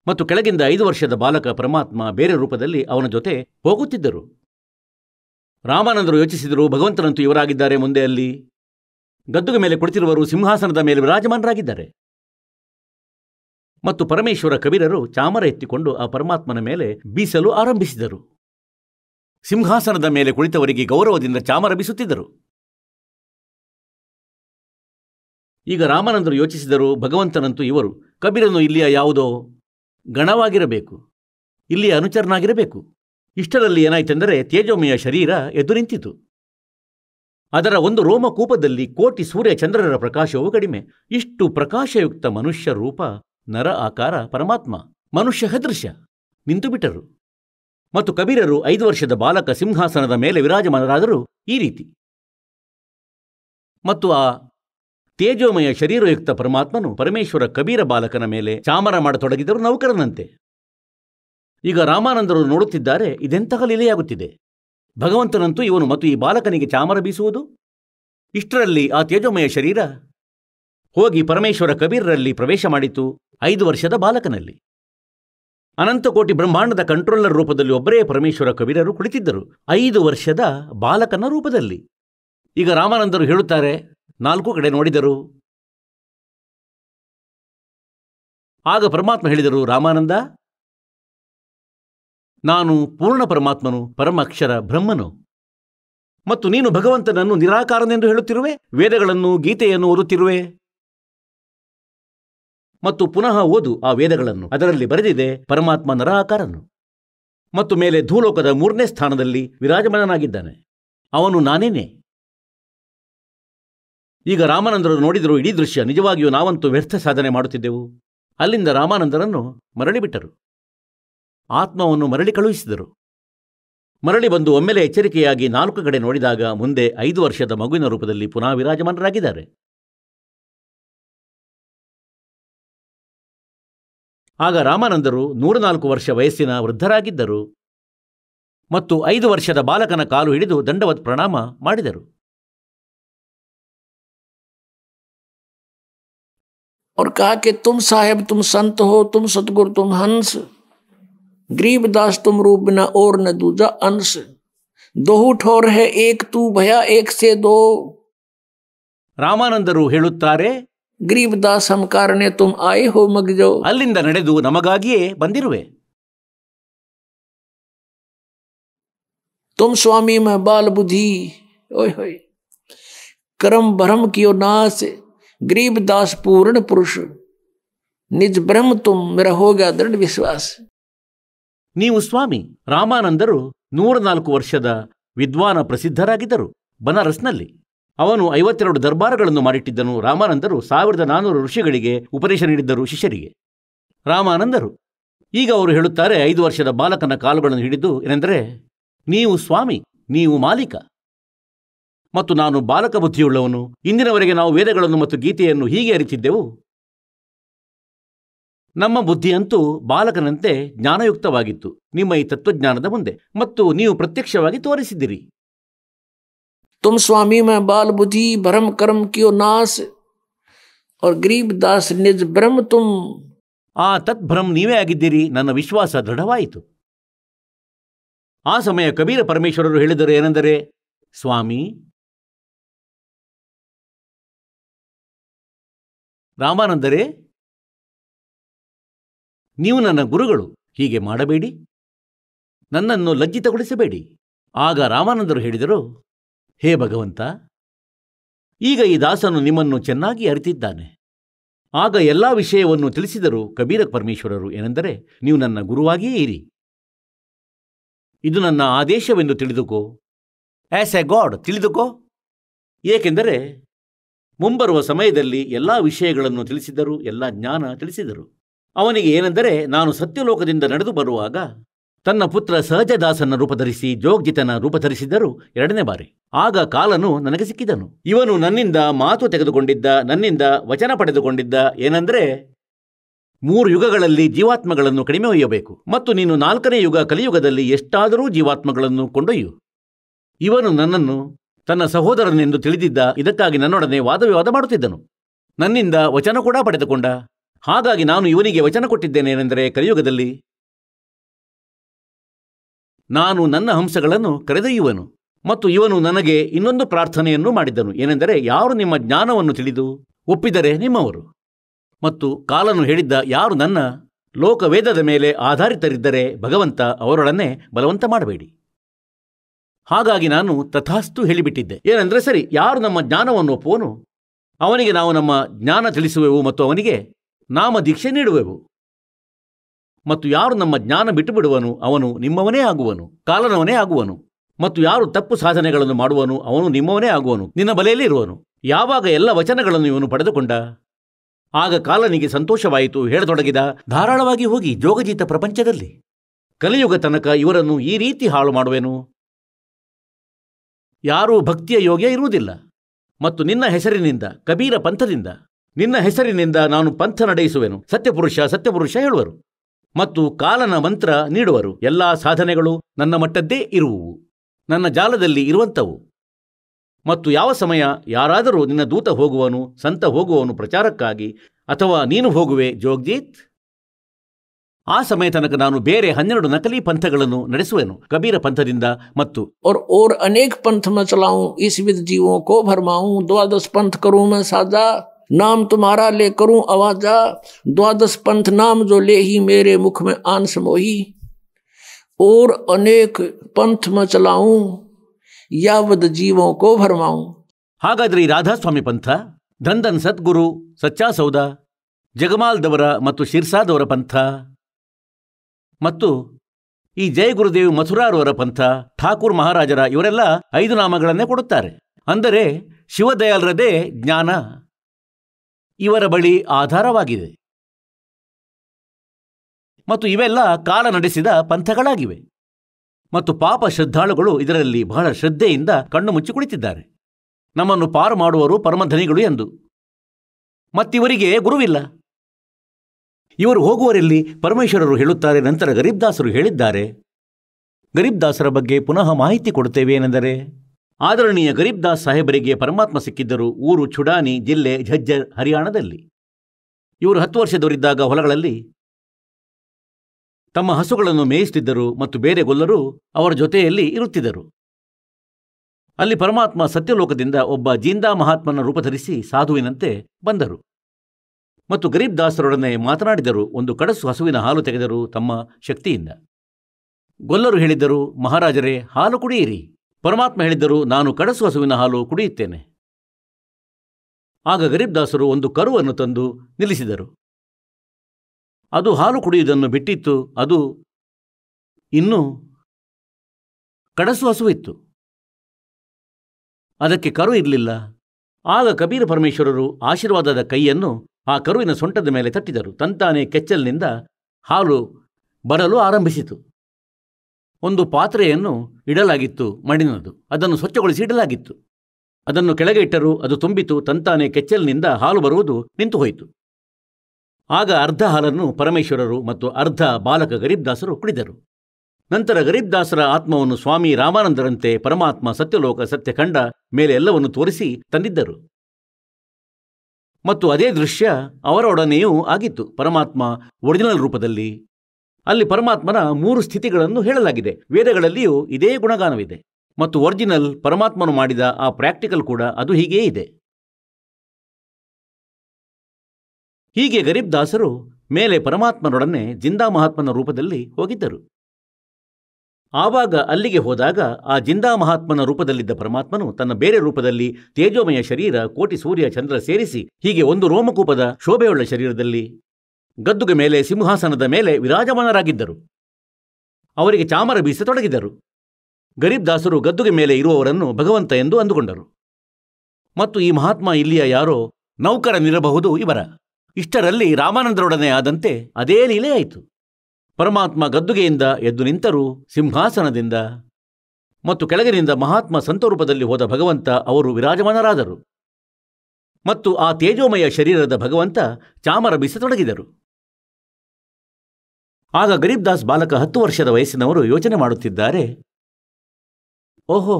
ಮತ್ತು ಕೆಳಗಿಂದ ಐದು ವರ್ಷದ ಬಾಲಕ ಪರಮಾತ್ಮ ಬೇರೆ ರೂಪದಲ್ಲಿ ಅವನ ಜೊತೆ ಹೋಗುತ್ತಿದ್ದರು ರಾಮಾನಂದರು ಯೋಚಿಸಿದರು ಭಗವಂತನಂತೂ ಇವರಾಗಿದ್ದಾರೆ ಮುಂದೆ ಅಲ್ಲಿ ಗದ್ದುಗೆ ಮೇಲೆ ಕುಳಿತಿರುವರು ಸಿಂಹಾಸನದ ಮೇಲೆ ವಿರಾಜಮಾನರಾಗಿದ್ದಾರೆ ಮತ್ತು ಪರಮೇಶ್ವರ ಕಬೀರರು ಚಾಮರ ಎತ್ತಿಕೊಂಡು ಆ ಪರಮಾತ್ಮನ ಮೇಲೆ ಬೀಸಲು ಆರಂಭಿಸಿದರು ಸಿಂಹಾಸನದ ಮೇಲೆ ಕುಳಿತವರಿಗೆ ಗೌರವದಿಂದ ಚಾಮರ ಬೀಸುತ್ತಿದ್ದರು ಈಗ ರಾಮನಂದರು ಯೋಚಿಸಿದರು ಭಗವಂತನಂತೂ ಇವರು ಕಬೀರನು ಇಲ್ಲಿಯ ಯಾವುದೋ ಗಣವಾಗಿರಬೇಕು ಇಲ್ಲಿಯ ಅನುಚರನಾಗಿರಬೇಕು ಇಷ್ಟರಲ್ಲಿ ಏನಾಯ್ತೆಂದರೆ ತೇಜೋಮಯ ಶರೀರ ಎದುರಿಂತಿತು ಅದರ ಒಂದು ರೋಮಕೂಪದಲ್ಲಿ ಕೋಟಿ ಸೂರ್ಯ ಚಂದ್ರರ ಪ್ರಕಾಶವು ಕಡಿಮೆ ಇಷ್ಟು ಪ್ರಕಾಶಯುಕ್ತ ಮನುಷ್ಯ ರೂಪ ನರ ಆಕಾರ ಪರಮಾತ್ಮ ಮನುಷ್ಯ ಹದೃಶ್ಯ ನಿಂತುಬಿಟ್ಟರು ಮತ್ತು ಕಬೀರರು ಐದು ವರ್ಷದ ಬಾಲಕ ಸಿಂಹಾಸನದ ಮೇಲೆ ವಿರಾಜಮಾನರಾದರು ಈ ರೀತಿ ಮತ್ತು ಆ ತೇಜೋಮಯ ಶರೀರಯುಕ್ತ ಪರಮಾತ್ಮನು ಪರಮೇಶ್ವರ ಕಬೀರ ಬಾಲಕನ ಮೇಲೆ ಚಾಮರ ಮಾಡತೊಡಗಿದರು ನೌಕರನಂತೆ ಈಗ ರಾಮಾನಂದರು ನೋಡುತ್ತಿದ್ದಾರೆ ಇದೆಂತಹ ಲೀಲೆಯಾಗುತ್ತಿದೆ ಭಗವಂತನಂತೂ ಇವನು ಮತ್ತು ಈ ಬಾಲಕನಿಗೆ ಚಾಮರ ಬೀಸುವುದು ಇಷ್ಟರಲ್ಲಿ ಆ ತೇಜೋಮಯ ಶರೀರ ಹೋಗಿ ಪರಮೇಶ್ವರ ಕಬೀರರಲ್ಲಿ ಪ್ರವೇಶ ಮಾಡಿತು ಐದು ವರ್ಷದ ಬಾಲಕನಲ್ಲಿ ಅನಂತಕೋಟಿ ಬ್ರಹ್ಮಾಂಡದ ಕಂಟ್ರೋಲರ್ ರೂಪದಲ್ಲಿ ಒಬ್ಬರೇ ಪರಮೇಶ್ವರ ಕಬೀರರು ಕುಳಿತಿದ್ದರು ಐದು ವರ್ಷದ ಬಾಲಕನ ರೂಪದಲ್ಲಿ ಈಗ ರಾಮಾನಂದರು ಹೇಳುತ್ತಾರೆ ನಾಲ್ಕು ಕಡೆ ನೋಡಿದರು ಆಗ ಪರಮಾತ್ಮ ಹೇಳಿದರು ರಾಮಾನಂದ ನಾನು ಪೂರ್ಣ ಪರಮಾತ್ಮನು ಪರಮಾಕ್ಷರ ಬ್ರಹ್ಮನು ಮತ್ತು ನೀನು ಭಗವಂತನನ್ನು ನಿರಾಕಾರನೆಂದು ಹೇಳುತ್ತಿರುವೆ ವೇದಗಳನ್ನು ಗೀತೆಯನ್ನು ಓದುತ್ತಿರುವೆ ಮತ್ತು ಪುನಃ ಓದು ಆ ವೇದಗಳನ್ನು ಅದರಲ್ಲಿ ಬರೆದಿದೆ ಪರಮಾತ್ಮ ನರಾಕಾರನು ಮತ್ತು ಮೇಲೆ ಧೂಲೋಕದ ಮೂರನೇ ಸ್ಥಾನದಲ್ಲಿ ವಿರಾಜಮಾನನಾಗಿದ್ದಾನೆ ಅವನು ನಾನೇನೆ ಈಗ ರಾಮಾನಂದರು ನೋಡಿದರೂ ಇಡೀ ದೃಶ್ಯ ನಿಜವಾಗಿಯೂ ನಾವಂತೂ ವ್ಯರ್ಥ ಸಾಧನೆ ಮಾಡುತ್ತಿದ್ದೆವು ಅಲ್ಲಿಂದ ರಾಮಾನಂದರನ್ನು ಮರಳಿಬಿಟ್ಟರು ಆತ್ಮವನ್ನು ಮರಳಿ ಕಳುಹಿಸಿದರು ಮರಳಿ ಬಂದು ಒಮ್ಮೆಲೆ ಎಚ್ಚರಿಕೆಯಾಗಿ ನಾಲ್ಕು ಕಡೆ ನೋಡಿದಾಗ ಮುಂದೆ ಐದು ವರ್ಷದ ಮಗುವಿನ ರೂಪದಲ್ಲಿ ಪುನಃ ವಿರಾಜಮಾನರಾಗಿದ್ದಾರೆ ಆಗ ರಾಮಾನಂದರು ನಾಲ್ಕು ವರ್ಷ ವಯಸ್ಸಿನ ವೃದ್ಧರಾಗಿದ್ದರು ಮತ್ತು ಐದು ವರ್ಷದ ಬಾಲಕನ ಕಾಲು ಹಿಡಿದು ದಂಡವತ್ ಪ್ರಣಾಮ ಮಾಡಿದರು ಅವ್ರು ಕಾಕೆ ತುಮ್ ಸಾಹೇಬ್ ತುಮ್ ಸಂತ ಹೋ ತುಮ್ ಸದ್ಗುರು ತುಮ್ ಹನ್ಸ್ ग्रीब दास तुम रूप बिना और न दूजा अंश दोहू ठोर है एक तू भया एक से दो ರಾಮಾನಂದರು ಹೇಳುತ್ತಾರೆ ಗರೀಬ್ದಾಸ್ ಹಂಕಾರನೆ ತುಮ್ ಆಯ್ ಹೋ ಮಗ್ಜೋ ಅಲ್ಲಿಂದ ನಡೆದು ನಮಗಾಗಿಯೇ ಬಂದಿರುವೆ तुम स्वामी में बाल बुद्धि करम भ्रम कियो नाश ग्रीब दास पूर्ण पुरुष निज ब्रह्म तुम मेरा हो गया दृढ़ विश्वास ನೀವು ಸ್ವಾಮಿ ರಾಮಾನಂದರು ನೂರ ನಾಲ್ಕು ವರ್ಷದ ವಿದ್ವಾನ ಪ್ರಸಿದ್ಧರಾಗಿದ್ದರು ಬನಾರಸ್ನಲ್ಲಿ ಅವನು ಐವತ್ತೆರಡು ದರ್ಬಾರಗಳನ್ನು ಮಾಡಿಟ್ಟಿದ್ದನು ರಾಮಾನಂದರು ಸಾವಿರದ ನಾನ್ನೂರು ಋಷಿಗಳಿಗೆ ಉಪದೇಶ ನೀಡಿದ್ದರು ಶಿಷ್ಯರಿಗೆ ರಾಮಾನಂದರು ಈಗ ಅವರು ಹೇಳುತ್ತಾರೆ ಐದು ವರ್ಷದ ಬಾಲಕನ ಕಾಲುಗಳನ್ನು ಹಿಡಿದು ಏನೆಂದರೆ ನೀವು ಸ್ವಾಮಿ ನೀವು ಮಾಲೀಕ ಮತ್ತು ನಾನು ಬಾಲಕ ಬುದ್ಧಿಯುಳ್ಳವನು ಇಂದಿನವರೆಗೆ ನಾವು ವೇದಗಳನ್ನು ಮತ್ತು ಗೀತೆಯನ್ನು ಹೀಗೆ ಅರಿತಿದ್ದೆವು ನಮ್ಮ ಬುದ್ಧಿಯಂತೂ ಬಾಲಕನಂತೆ ಜ್ಞಾನಯುಕ್ತವಾಗಿತ್ತು ನಿಮ್ಮ ಈ ತತ್ವಜ್ಞಾನದ ಮುಂದೆ ಮತ್ತು ನೀವು ಪ್ರತ್ಯಕ್ಷವಾಗಿ ತೋರಿಸಿದ್ದೀರಿ ತುಮ್ ಸ್ವಾಮಿ ಮೈ ಬಾಲ್ ಬುದ್ಧಿ ಭರಮ ಕರಂ ಕಿಯೋ ನಾಸ್ ಔರ್ ಗ್ರೀಬ್ ದಾಸ್ ನಿಜ ಬ್ರಹ್ಮ ತುಮ್ ಆ ಭ್ರಮ್ ನೀವೇ ಆಗಿದ್ದೀರಿ ನನ್ನ ವಿಶ್ವಾಸ ದೃಢವಾಯಿತು ಆ ಸಮಯ ಕಬೀರ ಪರಮೇಶ್ವರರು ಹೇಳಿದರು ಏನೆಂದರೆ ಸ್ವಾಮಿ ರಾಮಾನಂದರೇ ನೀವು ನನ್ನ ಗುರುಗಳು ಹೀಗೆ ಮಾಡಬೇಡಿ ನನ್ನನ್ನು ಲಜ್ಜಿತಗೊಳಿಸಬೇಡಿ ಆಗ ರಾಮಾನಂದರು ಹೇಳಿದರು ಹೇ ಭಗವಂತ ಈಗ ಈ ದಾಸನು ನಿಮ್ಮನ್ನು ಚೆನ್ನಾಗಿ ಅರಿತಿದ್ದಾನೆ ಆಗ ಎಲ್ಲ ವಿಷಯವನ್ನು ತಿಳಿಸಿದರು ಕಬೀರ ಪರಮೇಶ್ವರರು ಏನೆಂದರೆ ನೀವು ನನ್ನ ಗುರುವಾಗಿಯೇ ಇರಿ ಇದು ನನ್ನ ಆದೇಶವೆಂದು ತಿಳಿದುಕೋ ಆಸ್ ಎ ಗಾಡ್ ತಿಳಿದುಕೋ ಏಕೆಂದರೆ ಮುಂಬರುವ ಸಮಯದಲ್ಲಿ ಎಲ್ಲ ವಿಷಯಗಳನ್ನು ತಿಳಿಸಿದರು ಎಲ್ಲ ಜ್ಞಾನ ತಿಳಿಸಿದರು ಅವನಿಗೆ ಏನೆಂದರೆ ನಾನು ಸತ್ಯಲೋಕದಿಂದ ನಡೆದು ಬರುವಾಗ ತನ್ನ ಪುತ್ರ ಸಹಜದಾಸನ ರೂಪಧರಿಸಿ ಜೋಗ್ಜಿತನ ರೂಪಧರಿಸಿದ್ದರು ಎರಡನೇ ಬಾರಿ ಆಗ ಕಾಲನು ನನಗೆ ಸಿಕ್ಕಿದನು ಇವನು ನನ್ನಿಂದ ಮಾತು ತೆಗೆದುಕೊಂಡಿದ್ದ ನನ್ನಿಂದ ವಚನ ಪಡೆದುಕೊಂಡಿದ್ದ ಏನೆಂದರೆ ಮೂರು ಯುಗಗಳಲ್ಲಿ ಜೀವಾತ್ಮಗಳನ್ನು ಕಡಿಮೆ ಒಯ್ಯಬೇಕು ಮತ್ತು ನೀನು ನಾಲ್ಕನೇ ಯುಗ ಕಲಿಯುಗದಲ್ಲಿ ಎಷ್ಟಾದರೂ ಜೀವಾತ್ಮಗಳನ್ನು ಕೊಂಡೊಯ್ಯು ಇವನು ನನ್ನನ್ನು ತನ್ನ ಸಹೋದರನೆಂದು ತಿಳಿದಿದ್ದ ಇದಕ್ಕಾಗಿ ನನ್ನೊಡನೆ ವಾದವಿವಾದ ಮಾಡುತ್ತಿದ್ದನು ನನ್ನಿಂದ ವಚನ ಕೂಡ ಪಡೆದುಕೊಂಡ ಹಾಗಾಗಿ ನಾನು ಇವನಿಗೆ ವಚನ ಕೊಟ್ಟಿದ್ದೇನೆಂದರೆ ಕಲಿಯುಗದಲ್ಲಿ ನಾನು ನನ್ನ ಹಂಸಗಳನ್ನು ಕರೆದೊಯ್ಯುವನು ಮತ್ತು ಇವನು ನನಗೆ ಇನ್ನೊಂದು ಪ್ರಾರ್ಥನೆಯನ್ನು ಮಾಡಿದ್ದನು ಏನೆಂದರೆ ಯಾರು ನಿಮ್ಮ ಜ್ಞಾನವನ್ನು ತಿಳಿದು ಒಪ್ಪಿದರೆ ನಿಮ್ಮವರು ಮತ್ತು ಕಾಲನು ಹೇಳಿದ್ದ ಯಾರು ನನ್ನ ಲೋಕವೇದದ ಮೇಲೆ ಆಧಾರಿತರಿದ್ದರೆ ಭಗವಂತ ಅವರೊಡನೆ ಬಲವಂತ ಮಾಡಬೇಡಿ ಹಾಗಾಗಿ ನಾನು ತಥಾಸ್ತು ಹೇಳಿಬಿಟ್ಟಿದ್ದೆ ಏನಂದರೆ ಸರಿ ಯಾರು ನಮ್ಮ ಜ್ಞಾನವನ್ನು ಒಪ್ಪುವನು ಅವನಿಗೆ ನಾವು ನಮ್ಮ ಜ್ಞಾನ ತಿಳಿಸುವೆವು ಮತ್ತು ಅವನಿಗೆ ನಾಮ ದೀಕ್ಷೆ ನೀಡುವೆವು ಮತ್ತು ಯಾರು ನಮ್ಮ ಜ್ಞಾನ ಬಿಟ್ಟು ಬಿಡುವನು ಅವನು ನಿಮ್ಮವನೇ ಆಗುವನು ಕಾಲನವನೇ ಆಗುವನು ಮತ್ತು ಯಾರು ತಪ್ಪು ಸಾಧನೆಗಳನ್ನು ಮಾಡುವನು ಅವನು ನಿಮ್ಮವನೇ ಆಗುವನು ನಿನ್ನ ಬಲೆಯಲ್ಲಿ ಇರುವನು ಯಾವಾಗ ಎಲ್ಲ ವಚನಗಳನ್ನು ಇವನು ಪಡೆದುಕೊಂಡ ಆಗ ಕಾಲನಿಗೆ ಸಂತೋಷವಾಯಿತು ಹೇಳತೊಡಗಿದ ಧಾರಾಳವಾಗಿ ಹೋಗಿ ಜೋಗಜೀತ ಪ್ರಪಂಚದಲ್ಲಿ ಕಲಿಯುಗ ತನಕ ಇವರನ್ನು ಈ ರೀತಿ ಹಾಳು ಮಾಡುವೆನು ಯಾರೂ ಭಕ್ತಿಯ ಯೋಗ್ಯ ಇರುವುದಿಲ್ಲ ಮತ್ತು ನಿನ್ನ ಹೆಸರಿನಿಂದ ಕಬೀರ ಪಂಥದಿಂದ ನಿನ್ನ ಹೆಸರಿನಿಂದ ನಾನು ಪಂಥ ನಡೆಯಿಸುವೆನು ಸತ್ಯಪುರುಷ ಸತ್ಯಪುರುಷ ಹೇಳುವರು ಮತ್ತು ಕಾಲನ ಮಂತ್ರ ನೀಡುವರು ಎಲ್ಲಾ ಸಾಧನೆಗಳು ನನ್ನ ಮಟ್ಟದ್ದೇ ಇರುವುವು ನನ್ನ ಜಾಲದಲ್ಲಿ ಇರುವಂಥವು ಮತ್ತು ಯಾವ ಸಮಯ ಯಾರಾದರೂ ನಿನ್ನ ದೂತ ಹೋಗುವನು ಸಂತ ಹೋಗುವನು ಪ್ರಚಾರಕ್ಕಾಗಿ ಅಥವಾ ನೀನು ಹೋಗುವೆ ಜೋಗ್ಜೀತ್ ಆ ಸಮಯ ತನಕ ನಾನು ಬೇರೆ ಹನ್ನೆರಡು ನಕಲಿ ಪಂಥಗಳನ್ನು ನಡೆಸುವೆನು ಕಬೀರ ಪಂಥದಿಂದ ಮತ್ತು ಅನೇಕ ಈ ಪಂಥ नाम तुम्हारा ले करूं आवाजा द्वादश पंथ नाम जो ले ही मेरे मुख में आन समोही और अनेक पंथ में चलाऊं यावद जीवों को भरमाऊं ಹಾಗಾದ್ರೆ ಈ धन ಪಂಥ ಧನ್ಧನ್ ಸದ್ಗುರು ಸಚ್ಚಾ ಸೌದ ಜಗಮಾಲ್ದವರ ಮತ್ತು ಶಿರ್ಸಾದವರ ಪಂಥ ಮತ್ತು ಈ ಜಯ ಗುರುದೇವ್ ಮಥುರಾರವರ ಪಂಥ ಠಾಕೂರ್ ಮಹಾರಾಜರ ಇವರೆಲ್ಲ ಐದು ನಾಮಗಳನ್ನೇ ಕೊಡುತ್ತಾರೆ ಅಂದರೆ ಶಿವದಯಾಲ್ರದೇ ಜ್ಞಾನ ಇವರ ಬಳಿ ಆಧಾರವಾಗಿದೆ ಮತ್ತು ಇವೆಲ್ಲ ಕಾಲ ನಡೆಸಿದ ಪಂಥಗಳಾಗಿವೆ ಮತ್ತು ಪಾಪ ಶ್ರದ್ಧಾಳುಗಳು ಇದರಲ್ಲಿ ಬಹಳ ಶ್ರದ್ಧೆಯಿಂದ ಕಣ್ಣು ಮುಚ್ಚಿ ಕುಳಿತಿದ್ದಾರೆ ನಮ್ಮನ್ನು ಪಾರು ಮಾಡುವರು ಪರಮಧನಿಗಳು ಎಂದು ಮತ್ತಿವರಿಗೆ ಗುರುವಿಲ್ಲ ಇವರು ಹೋಗುವರೆಲ್ಲಿ ಪರಮೇಶ್ವರರು ಹೇಳುತ್ತಾರೆ ನಂತರ ಗರೀಬ್ದಾಸರು ಹೇಳಿದ್ದಾರೆ ಗರೀಬ್ದಾಸರ ಬಗ್ಗೆ ಪುನಃ ಮಾಹಿತಿ ಕೊಡುತ್ತೇವೆ ಏನೆಂದರೆ ಆದರಣೀಯ ದಾಸ್ ಸಾಹೇಬರಿಗೆ ಪರಮಾತ್ಮ ಸಿಕ್ಕಿದ್ದರು ಊರು ಚುಡಾನಿ ಜಿಲ್ಲೆ ಝಜ್ಜರ್ ಹರಿಯಾಣದಲ್ಲಿ ಇವರು ಹತ್ತು ವರ್ಷದವರಿದ್ದಾಗ ಹೊಲಗಳಲ್ಲಿ ತಮ್ಮ ಹಸುಗಳನ್ನು ಮೇಯಿಸುತ್ತಿದ್ದರು ಮತ್ತು ಬೇರೆ ಗೊಲ್ಲರು ಅವರ ಜೊತೆಯಲ್ಲಿ ಇರುತ್ತಿದ್ದರು ಅಲ್ಲಿ ಪರಮಾತ್ಮ ಸತ್ಯಲೋಕದಿಂದ ಒಬ್ಬ ಜೀಂದಾ ಮಹಾತ್ಮನ ರೂಪಧರಿಸಿ ಸಾಧುವಿನಂತೆ ಬಂದರು ಮತ್ತು ಗರೀಬ್ ದಾಸರೊಡನೆ ಮಾತನಾಡಿದರು ಒಂದು ಕಡಸು ಹಸುವಿನ ಹಾಲು ತೆಗೆದರು ತಮ್ಮ ಶಕ್ತಿಯಿಂದ ಗೊಲ್ಲರು ಹೇಳಿದ್ದರು ಮಹಾರಾಜರೇ ಹಾಲು ಕುಡಿಯಿರಿ ಪರಮಾತ್ಮ ಹೇಳಿದ್ದರು ನಾನು ಕಡಸು ಹಸುವಿನ ಹಾಲು ಕುಡಿಯುತ್ತೇನೆ ಆಗ ಗರೀಬ್ ದಾಸರು ಒಂದು ಕರುವನ್ನು ತಂದು ನಿಲ್ಲಿಸಿದರು ಅದು ಹಾಲು ಕುಡಿಯುವುದನ್ನು ಬಿಟ್ಟಿತ್ತು ಅದು ಇನ್ನೂ ಕಡಸು ಹಸುವಿತ್ತು ಅದಕ್ಕೆ ಕರು ಇರಲಿಲ್ಲ ಆಗ ಕಬೀರ ಪರಮೇಶ್ವರರು ಆಶೀರ್ವಾದದ ಕೈಯನ್ನು ಆ ಕರುವಿನ ಸೊಂಟದ ಮೇಲೆ ತಟ್ಟಿದರು ತಂತಾನೆ ಕೆಚ್ಚಲಿನಿಂದ ಹಾಲು ಬರಲು ಆರಂಭಿಸಿತು ಒಂದು ಪಾತ್ರೆಯನ್ನು ಇಡಲಾಗಿತ್ತು ಮಡಿನದು ಅದನ್ನು ಸ್ವಚ್ಛಗೊಳಿಸಿ ಇಡಲಾಗಿತ್ತು ಅದನ್ನು ಕೆಳಗೆ ಇಟ್ಟರು ಅದು ತುಂಬಿತು ತಂತಾನೆ ಕೆಚ್ಚಲಿನಿಂದ ಹಾಲು ಬರುವುದು ನಿಂತು ಹೋಯಿತು ಆಗ ಅರ್ಧ ಹಾಲನ್ನು ಪರಮೇಶ್ವರರು ಮತ್ತು ಅರ್ಧ ಬಾಲಕ ಗರೀಬ್ದಾಸರು ಕುಡಿದರು ನಂತರ ಗರೀಬ್ದಾಸರ ಆತ್ಮವನ್ನು ಸ್ವಾಮಿ ರಾಮಾನಂದರಂತೆ ಪರಮಾತ್ಮ ಸತ್ಯಲೋಕ ಸತ್ಯ ಕಂಡ ಮೇಲೆ ಎಲ್ಲವನ್ನು ತೋರಿಸಿ ತಂದಿದ್ದರು ಮತ್ತು ಅದೇ ದೃಶ್ಯ ಅವರೊಡನೆಯೂ ಆಗಿತ್ತು ಪರಮಾತ್ಮ ಒರಿಜಿನಲ್ ರೂಪದಲ್ಲಿ ಅಲ್ಲಿ ಪರಮಾತ್ಮನ ಮೂರು ಸ್ಥಿತಿಗಳನ್ನು ಹೇಳಲಾಗಿದೆ ವೇದಗಳಲ್ಲಿಯೂ ಇದೇ ಗುಣಗಾನವಿದೆ ಮತ್ತು ಒರಿಜಿನಲ್ ಪರಮಾತ್ಮನು ಮಾಡಿದ ಆ ಪ್ರಾಕ್ಟಿಕಲ್ ಕೂಡ ಅದು ಹೀಗೇ ಇದೆ ಹೀಗೆ ಗರೀಬ್ ದಾಸರು ಮೇಲೆ ಪರಮಾತ್ಮನೊಡನೆ ಜಿಂದಾ ಮಹಾತ್ಮನ ರೂಪದಲ್ಲಿ ಹೋಗಿದ್ದರು ಆವಾಗ ಅಲ್ಲಿಗೆ ಹೋದಾಗ ಆ ಜಿಂದಾ ಮಹಾತ್ಮನ ರೂಪದಲ್ಲಿದ್ದ ಪರಮಾತ್ಮನು ತನ್ನ ಬೇರೆ ರೂಪದಲ್ಲಿ ತೇಜೋಮಯ ಶರೀರ ಕೋಟಿ ಸೂರ್ಯ ಚಂದ್ರ ಸೇರಿಸಿ ಹೀಗೆ ಒಂದು ರೋಮಕೂಪದ ಶೋಭೆಯುಳ್ಳ ಶರೀರದಲ್ಲಿ ಗದ್ದುಗೆ ಮೇಲೆ ಸಿಂಹಾಸನದ ಮೇಲೆ ವಿರಾಜಮಾನರಾಗಿದ್ದರು ಅವರಿಗೆ ಚಾಮರ ಬೀಸತೊಡಗಿದರು ಗರೀಬ್ ದಾಸರು ಗದ್ದುಗೆ ಮೇಲೆ ಇರುವವರನ್ನು ಭಗವಂತ ಎಂದು ಅಂದುಕೊಂಡರು ಮತ್ತು ಈ ಮಹಾತ್ಮ ಇಲ್ಲಿಯ ಯಾರೋ ನೌಕರನಿರಬಹುದು ಇವರ ಇಷ್ಟರಲ್ಲಿ ರಾಮಾನಂದರೊಡನೆ ಆದಂತೆ ಅದೇ ಲೀಲೆಯಾಯಿತು ಪರಮಾತ್ಮ ಗದ್ದುಗೆಯಿಂದ ಎದ್ದು ನಿಂತರು ಸಿಂಹಾಸನದಿಂದ ಮತ್ತು ಕೆಳಗಿನಿಂದ ಮಹಾತ್ಮ ಸಂತರೂಪದಲ್ಲಿ ಹೋದ ಭಗವಂತ ಅವರು ವಿರಾಜಮಾನರಾದರು ಮತ್ತು ಆ ತೇಜೋಮಯ ಶರೀರದ ಭಗವಂತ ಚಾಮರ ಬೀಸತೊಡಗಿದರು ಆಗ ಗರೀಬ್ ದಾಸ್ ಬಾಲಕ ಹತ್ತು ವರ್ಷದ ವಯಸ್ಸಿನವರು ಯೋಚನೆ ಮಾಡುತ್ತಿದ್ದಾರೆ ಓಹೋ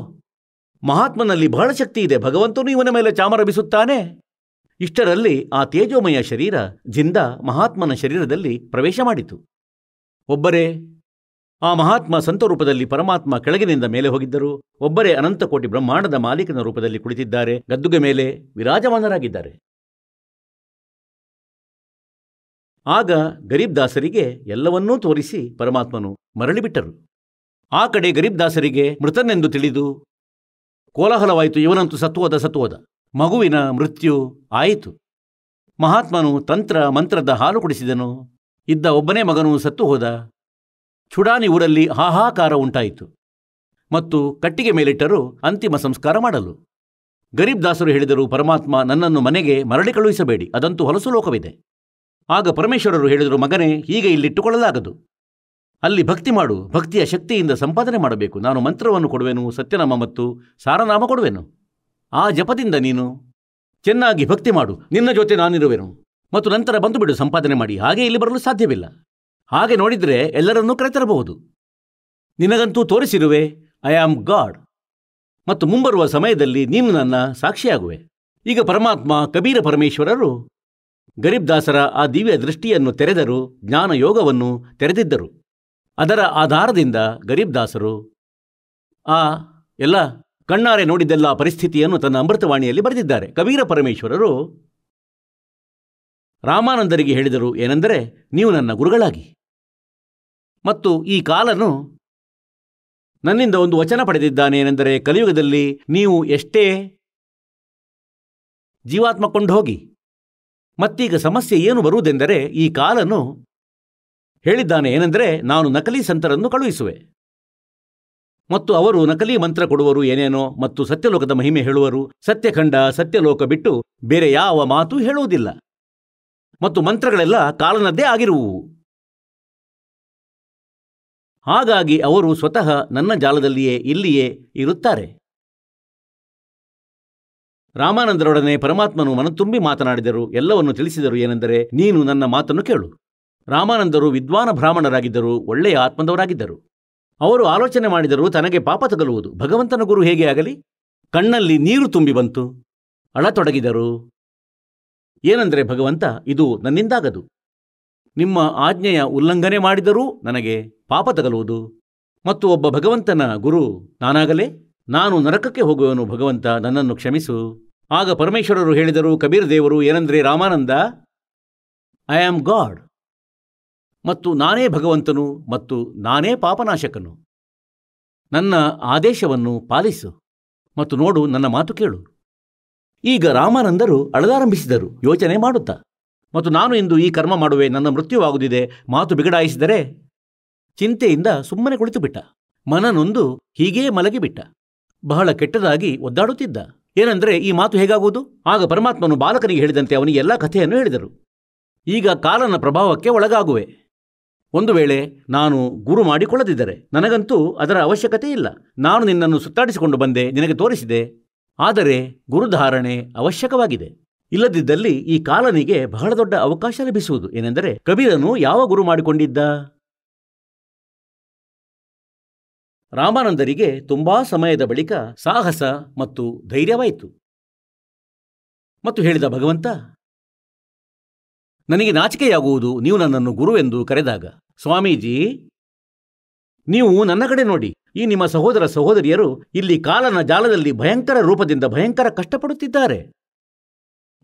ಮಹಾತ್ಮನಲ್ಲಿ ಬಹಳ ಶಕ್ತಿ ಇದೆ ಭಗವಂತನು ಇವನ ಮೇಲೆ ಚಾಮರಬಿಸುತ್ತಾನೆ ಇಷ್ಟರಲ್ಲಿ ಆ ತೇಜೋಮಯ ಶರೀರ ಜಿಂದ ಮಹಾತ್ಮನ ಶರೀರದಲ್ಲಿ ಪ್ರವೇಶ ಮಾಡಿತು ಒಬ್ಬರೇ ಆ ಮಹಾತ್ಮ ಸಂತ ರೂಪದಲ್ಲಿ ಪರಮಾತ್ಮ ಕೆಳಗಿನಿಂದ ಮೇಲೆ ಹೋಗಿದ್ದರು ಒಬ್ಬರೇ ಅನಂತಕೋಟಿ ಬ್ರಹ್ಮಾಂಡದ ಮಾಲೀಕನ ರೂಪದಲ್ಲಿ ಕುಳಿತಿದ್ದಾರೆ ಗದ್ದುಗೆ ಮೇಲೆ ವಿರಾಜಮಾನರಾಗಿದ್ದಾರೆ ಆಗ ಗರೀಬ್ ದಾಸರಿಗೆ ಎಲ್ಲವನ್ನೂ ತೋರಿಸಿ ಪರಮಾತ್ಮನು ಮರಳಿಬಿಟ್ಟರು ಆ ಕಡೆ ದಾಸರಿಗೆ ಮೃತನೆಂದು ತಿಳಿದು ಕೋಲಾಹಲವಾಯಿತು ಇವನಂತೂ ಸತ್ವದ ಸತ್ವದ ಮಗುವಿನ ಮೃತ್ಯು ಆಯಿತು ಮಹಾತ್ಮನು ತಂತ್ರ ಮಂತ್ರದ ಹಾಲು ಕುಡಿಸಿದನು ಇದ್ದ ಒಬ್ಬನೇ ಮಗನು ಸತ್ತು ಹೋದ ಚುಡಾನಿ ಊರಲ್ಲಿ ಹಾಹಾಕಾರ ಉಂಟಾಯಿತು ಮತ್ತು ಕಟ್ಟಿಗೆ ಮೇಲಿಟ್ಟರು ಅಂತಿಮ ಸಂಸ್ಕಾರ ಮಾಡಲು ಗರೀಬ್ ದಾಸರು ಹೇಳಿದರು ಪರಮಾತ್ಮ ನನ್ನನ್ನು ಮನೆಗೆ ಮರಳಿ ಕಳುಹಿಸಬೇಡಿ ಅದಂತೂ ಹೊಲಸು ಲೋಕವಿದೆ ಆಗ ಪರಮೇಶ್ವರರು ಹೇಳಿದರು ಮಗನೇ ಈಗ ಇಲ್ಲಿಟ್ಟುಕೊಳ್ಳಲಾಗದು ಅಲ್ಲಿ ಭಕ್ತಿ ಮಾಡು ಭಕ್ತಿಯ ಶಕ್ತಿಯಿಂದ ಸಂಪಾದನೆ ಮಾಡಬೇಕು ನಾನು ಮಂತ್ರವನ್ನು ಕೊಡುವೆನು ಸತ್ಯನಾಮ ಮತ್ತು ಸಾರನಾಮ ಕೊಡುವೆನು ಆ ಜಪದಿಂದ ನೀನು ಚೆನ್ನಾಗಿ ಭಕ್ತಿ ಮಾಡು ನಿನ್ನ ಜೊತೆ ನಾನಿರುವೆನು ಮತ್ತು ನಂತರ ಬಂದು ಬಿಡು ಸಂಪಾದನೆ ಮಾಡಿ ಹಾಗೆ ಇಲ್ಲಿ ಬರಲು ಸಾಧ್ಯವಿಲ್ಲ ಹಾಗೆ ನೋಡಿದರೆ ಎಲ್ಲರನ್ನೂ ಕರೆತರಬಹುದು ನಿನಗಂತೂ ತೋರಿಸಿರುವೆ ಐ ಆಮ್ ಗಾಡ್ ಮತ್ತು ಮುಂಬರುವ ಸಮಯದಲ್ಲಿ ನೀನು ನನ್ನ ಸಾಕ್ಷಿಯಾಗುವೆ ಈಗ ಪರಮಾತ್ಮ ಕಬೀರ ಪರಮೇಶ್ವರರು ದಾಸರ ಆ ದಿವ್ಯ ದೃಷ್ಟಿಯನ್ನು ತೆರೆದರು ಜ್ಞಾನಯೋಗವನ್ನು ತೆರೆದಿದ್ದರು ಅದರ ಆಧಾರದಿಂದ ದಾಸರು ಆ ಎಲ್ಲ ಕಣ್ಣಾರೆ ನೋಡಿದ್ದೆಲ್ಲ ಪರಿಸ್ಥಿತಿಯನ್ನು ತನ್ನ ಅಮೃತವಾಣಿಯಲ್ಲಿ ಬರೆದಿದ್ದಾರೆ ಕಬೀರ ಪರಮೇಶ್ವರರು ರಾಮಾನಂದರಿಗೆ ಹೇಳಿದರು ಏನೆಂದರೆ ನೀವು ನನ್ನ ಗುರುಗಳಾಗಿ ಮತ್ತು ಈ ಕಾಲನು ನನ್ನಿಂದ ಒಂದು ವಚನ ಪಡೆದಿದ್ದಾನೆ ಏನೆಂದರೆ ಕಲಿಯುಗದಲ್ಲಿ ನೀವು ಎಷ್ಟೇ ಜೀವಾತ್ಮಕೊಂಡು ಹೋಗಿ ಮತ್ತೀಗ ಸಮಸ್ಯೆ ಏನು ಬರುವುದೆಂದರೆ ಈ ಕಾಲನು ಹೇಳಿದ್ದಾನೆ ಏನೆಂದರೆ ನಾನು ನಕಲಿ ಸಂತರನ್ನು ಕಳುಹಿಸುವೆ ಮತ್ತು ಅವರು ನಕಲಿ ಮಂತ್ರ ಕೊಡುವರು ಏನೇನೋ ಮತ್ತು ಸತ್ಯಲೋಕದ ಮಹಿಮೆ ಹೇಳುವರು ಸತ್ಯಖಂಡ ಸತ್ಯಲೋಕ ಬಿಟ್ಟು ಬೇರೆ ಯಾವ ಮಾತು ಹೇಳುವುದಿಲ್ಲ ಮತ್ತು ಮಂತ್ರಗಳೆಲ್ಲ ಕಾಲನದ್ದೇ ಆಗಿರುವುವು ಹಾಗಾಗಿ ಅವರು ಸ್ವತಃ ನನ್ನ ಜಾಲದಲ್ಲಿಯೇ ಇಲ್ಲಿಯೇ ಇರುತ್ತಾರೆ ರಾಮಾನಂದರೊಡನೆ ಪರಮಾತ್ಮನು ಮನತುಂಬಿ ಮಾತನಾಡಿದರು ಎಲ್ಲವನ್ನು ತಿಳಿಸಿದರು ಏನೆಂದರೆ ನೀನು ನನ್ನ ಮಾತನ್ನು ಕೇಳು ರಾಮಾನಂದರು ವಿದ್ವಾನ ಬ್ರಾಹ್ಮಣರಾಗಿದ್ದರು ಒಳ್ಳೆಯ ಆತ್ಮದವರಾಗಿದ್ದರು ಅವರು ಆಲೋಚನೆ ಮಾಡಿದರು ತನಗೆ ಪಾಪ ತಗಲುವುದು ಭಗವಂತನ ಗುರು ಹೇಗೆ ಆಗಲಿ ಕಣ್ಣಲ್ಲಿ ನೀರು ತುಂಬಿ ಬಂತು ಅಳತೊಡಗಿದರು ಏನೆಂದರೆ ಭಗವಂತ ಇದು ನನ್ನಿಂದಾಗದು ನಿಮ್ಮ ಆಜ್ಞೆಯ ಉಲ್ಲಂಘನೆ ಮಾಡಿದರೂ ನನಗೆ ಪಾಪ ತಗಲುವುದು ಮತ್ತು ಒಬ್ಬ ಭಗವಂತನ ಗುರು ನಾನಾಗಲೇ ನಾನು ನರಕಕ್ಕೆ ಹೋಗುವನು ಭಗವಂತ ನನ್ನನ್ನು ಕ್ಷಮಿಸು ಆಗ ಪರಮೇಶ್ವರರು ಹೇಳಿದರು ಕಬೀರ್ ದೇವರು ಏನಂದ್ರೆ ರಾಮಾನಂದ ಐ ಆಮ್ ಗಾಡ್ ಮತ್ತು ನಾನೇ ಭಗವಂತನು ಮತ್ತು ನಾನೇ ಪಾಪನಾಶಕನು ನನ್ನ ಆದೇಶವನ್ನು ಪಾಲಿಸು ಮತ್ತು ನೋಡು ನನ್ನ ಮಾತು ಕೇಳು ಈಗ ರಾಮಾನಂದರು ಅಳದಾರಂಭಿಸಿದರು ಯೋಚನೆ ಮಾಡುತ್ತಾ ಮತ್ತು ನಾನು ಇಂದು ಈ ಕರ್ಮ ಮಾಡುವೆ ನನ್ನ ಮೃತ್ಯುವಾಗುದಿದೆ ಮಾತು ಬಿಗಡಾಯಿಸಿದರೆ ಚಿಂತೆಯಿಂದ ಸುಮ್ಮನೆ ಕುಳಿತುಬಿಟ್ಟ ಮನನೊಂದು ಹೀಗೇ ಮಲಗಿಬಿಟ್ಟ ಬಹಳ ಕೆಟ್ಟದಾಗಿ ಒದ್ದಾಡುತ್ತಿದ್ದ ಏನಂದ್ರೆ ಈ ಮಾತು ಹೇಗಾಗುವುದು ಆಗ ಪರಮಾತ್ಮನು ಬಾಲಕನಿಗೆ ಹೇಳಿದಂತೆ ಅವನಿಗೆ ಎಲ್ಲ ಕಥೆಯನ್ನು ಹೇಳಿದರು ಈಗ ಕಾಲನ ಪ್ರಭಾವಕ್ಕೆ ಒಳಗಾಗುವೆ ಒಂದು ವೇಳೆ ನಾನು ಗುರು ಮಾಡಿಕೊಳ್ಳದಿದ್ದರೆ ನನಗಂತೂ ಅದರ ಅವಶ್ಯಕತೆ ಇಲ್ಲ ನಾನು ನಿನ್ನನ್ನು ಸುತ್ತಾಡಿಸಿಕೊಂಡು ಬಂದೆ ನಿನಗೆ ತೋರಿಸಿದೆ ಆದರೆ ಗುರುಧಾರಣೆ ಅವಶ್ಯಕವಾಗಿದೆ ಇಲ್ಲದಿದ್ದಲ್ಲಿ ಈ ಕಾಲನಿಗೆ ಬಹಳ ದೊಡ್ಡ ಅವಕಾಶ ಲಭಿಸುವುದು ಏನೆಂದರೆ ಕಬೀರನು ಯಾವ ಗುರು ಮಾಡಿಕೊಂಡಿದ್ದ ರಾಮಾನಂದರಿಗೆ ತುಂಬಾ ಸಮಯದ ಬಳಿಕ ಸಾಹಸ ಮತ್ತು ಧೈರ್ಯವಾಯಿತು ಮತ್ತು ಹೇಳಿದ ಭಗವಂತ ನನಗೆ ನಾಚಿಕೆಯಾಗುವುದು ನೀವು ನನ್ನನ್ನು ಗುರು ಎಂದು ಕರೆದಾಗ ಸ್ವಾಮೀಜಿ ನೀವು ನನ್ನ ಕಡೆ ನೋಡಿ ಈ ನಿಮ್ಮ ಸಹೋದರ ಸಹೋದರಿಯರು ಇಲ್ಲಿ ಕಾಲನ ಜಾಲದಲ್ಲಿ ಭಯಂಕರ ರೂಪದಿಂದ ಭಯಂಕರ ಕಷ್ಟಪಡುತ್ತಿದ್ದಾರೆ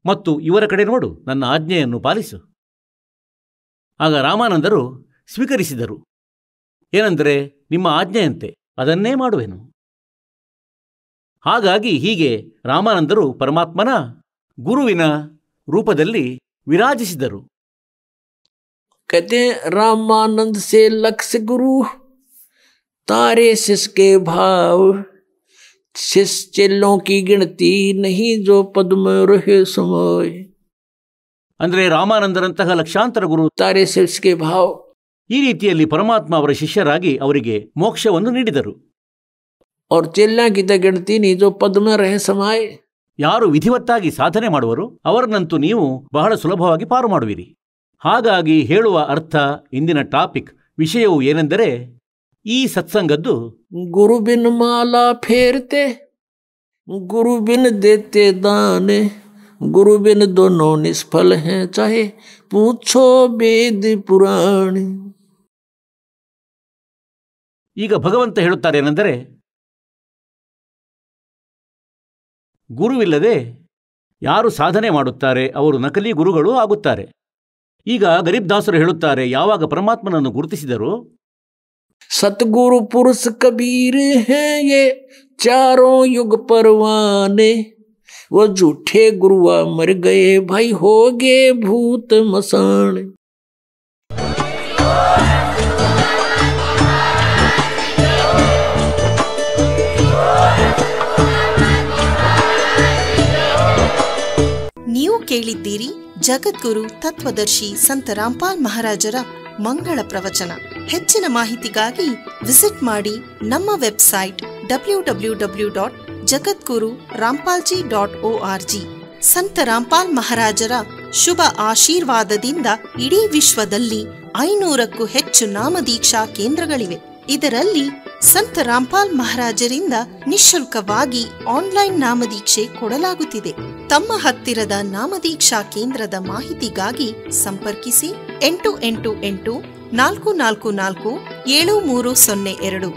ಮತ್ತು ಇವರ ಕಡೆ ನೋಡು ನನ್ನ ಆಜ್ಞೆಯನ್ನು ಪಾಲಿಸು ಆಗ ರಾಮಾನಂದರು ಸ್ವೀಕರಿಸಿದರು ಏನೆಂದರೆ ನಿಮ್ಮ ಆಜ್ಞೆಯಂತೆ ಅದನ್ನೇ ಮಾಡುವೆನು ಹಾಗಾಗಿ ಹೀಗೆ ರಾಮಾನಂದರು ಪರಮಾತ್ಮನ ಗುರುವಿನ ರೂಪದಲ್ಲಿ ವಿರಾಜಿಸಿದರು ಕತೆ ರಾಮಾನಂದ ಸೇ ಲಕ್ಷ ಗುರು ತಾರೆ ಶಿಸ್ಕೆ ಭಾವ ಶಿಸ್ ಚೆಲ್ಲೋ ಕಿ ಗಿಣತಿ ನಹಿ ಜೋ ಪದ್ಮ ರಹೆ ಅಂದರೆ ರಾಮಾನಂದರಂತಹ ಲಕ್ಷಾಂತರ ಗುರು ತಾರೆ ಶಿಸ್ಕೆ ಭಾವ್ ಈ ರೀತಿಯಲ್ಲಿ ಪರಮಾತ್ಮ ಅವರ ಶಿಷ್ಯರಾಗಿ ಅವರಿಗೆ ಮೋಕ್ಷವನ್ನು ನೀಡಿದರು ಅವ್ರು ಚೆಲ್ಲಾಗಿದ್ದ ಗೆಣತಿ ನೀಜೋ ಪದ್ಮ ರಹಸ್ಯಮಾಯ್ ಯಾರು ವಿಧಿವತ್ತಾಗಿ ಸಾಧನೆ ಮಾಡುವರು ಅವರನ್ನಂತೂ ನೀವು ಬಹಳ ಸುಲಭವಾಗಿ ಪಾರು ಮಾಡುವಿರಿ ಹಾಗಾಗಿ ಹೇಳುವ ಅರ್ಥ ಇಂದಿನ ಟಾಪಿಕ್ ವಿಷಯವು ಏನೆಂದರೆ ಈ ಸತ್ಸಂಗದ್ದು ಗುರುಬಿನ್ ಮಾಲಾ ಫೇರ್ತೆ ಗುರುಬಿನ್ ದೇತೆ ದಾನೆ ಗುರುಬಿನ್ ದೊನೋ ನಿಷ್ಫಲ ಹೇ ಚಾಹೆ ಪೂಛೋ ಬೇದಿ ಪುರಾಣಿ ಈಗ ಭಗವಂತ ಹೇಳುತ್ತಾರೆ ಏನೆಂದರೆ ಗುರುವಿಲ್ಲದೆ ಯಾರು ಸಾಧನೆ ಮಾಡುತ್ತಾರೆ ಅವರು ನಕಲಿ ಗುರುಗಳು ಆಗುತ್ತಾರೆ ಈಗ ಗರೀಬ್ ದಾಸರು ಹೇಳುತ್ತಾರೆ ಯಾವಾಗ ಪರಮಾತ್ಮನನ್ನು ಗುರುತಿಸಿದರು ಸತ್ಗುರು ಪುರುಷ ಕಬೀರ್ ಹೇ ಚಾರೋ ಯುಗ ಪರ್ವಾನೆ वो झूठे ಗುರುವ मर गए ಭೂತ हो ಕೇಳಿದ್ದೀರಿ ಜಗದ್ಗುರು ತತ್ವದರ್ಶಿ ಸಂತ ರಾಮ್ಪಾಲ್ ಮಹಾರಾಜರ ಮಂಗಳ ಪ್ರವಚನ ಹೆಚ್ಚಿನ ಮಾಹಿತಿಗಾಗಿ ವಿಸಿಟ್ ಮಾಡಿ ನಮ್ಮ website W W W dot Jagadguru Rampalji dot O R G Sant Rampal ಮಹಾರಾಜರ ಶುಭ ಆಶೀರ್ವಾದದಿಂದ ಇಡೀ ವಿಶ್ವದಲ್ಲಿ ಐನೂರಕ್ಕೂ ಹೆಚ್ಚು ನಾಮದೀಕ್ಷಾ ಕೇಂದ್ರಗಳಿವೆ ಇದರಲ್ಲಿ ಸಂತ ರಾಮ್ಪಾಲ್ ಮಹಾರಾಜರಿಂದ ನಿಶುಲ್ಕವಾಗಿ ಆನ್ಲೈನ್ ನಾಮದೀಕ್ಷೆ ಕೊಡಲಾಗುತ್ತಿದೆ ತಮ್ಮ ಹತ್ತಿರದ ನಾಮದೀಕ್ಷಾ ಕೇಂದ್ರದ ಮಾಹಿತಿಗಾಗಿ ಸಂಪರ್ಕಿಸಿ ಎಂಟು ಎಂಟು ಎಂಟು ನಾಲ್ಕು ನಾಲ್ಕು ನಾಲ್ಕು ಏಳು ಮೂರು ಸೊನ್ನೆ ಎರಡು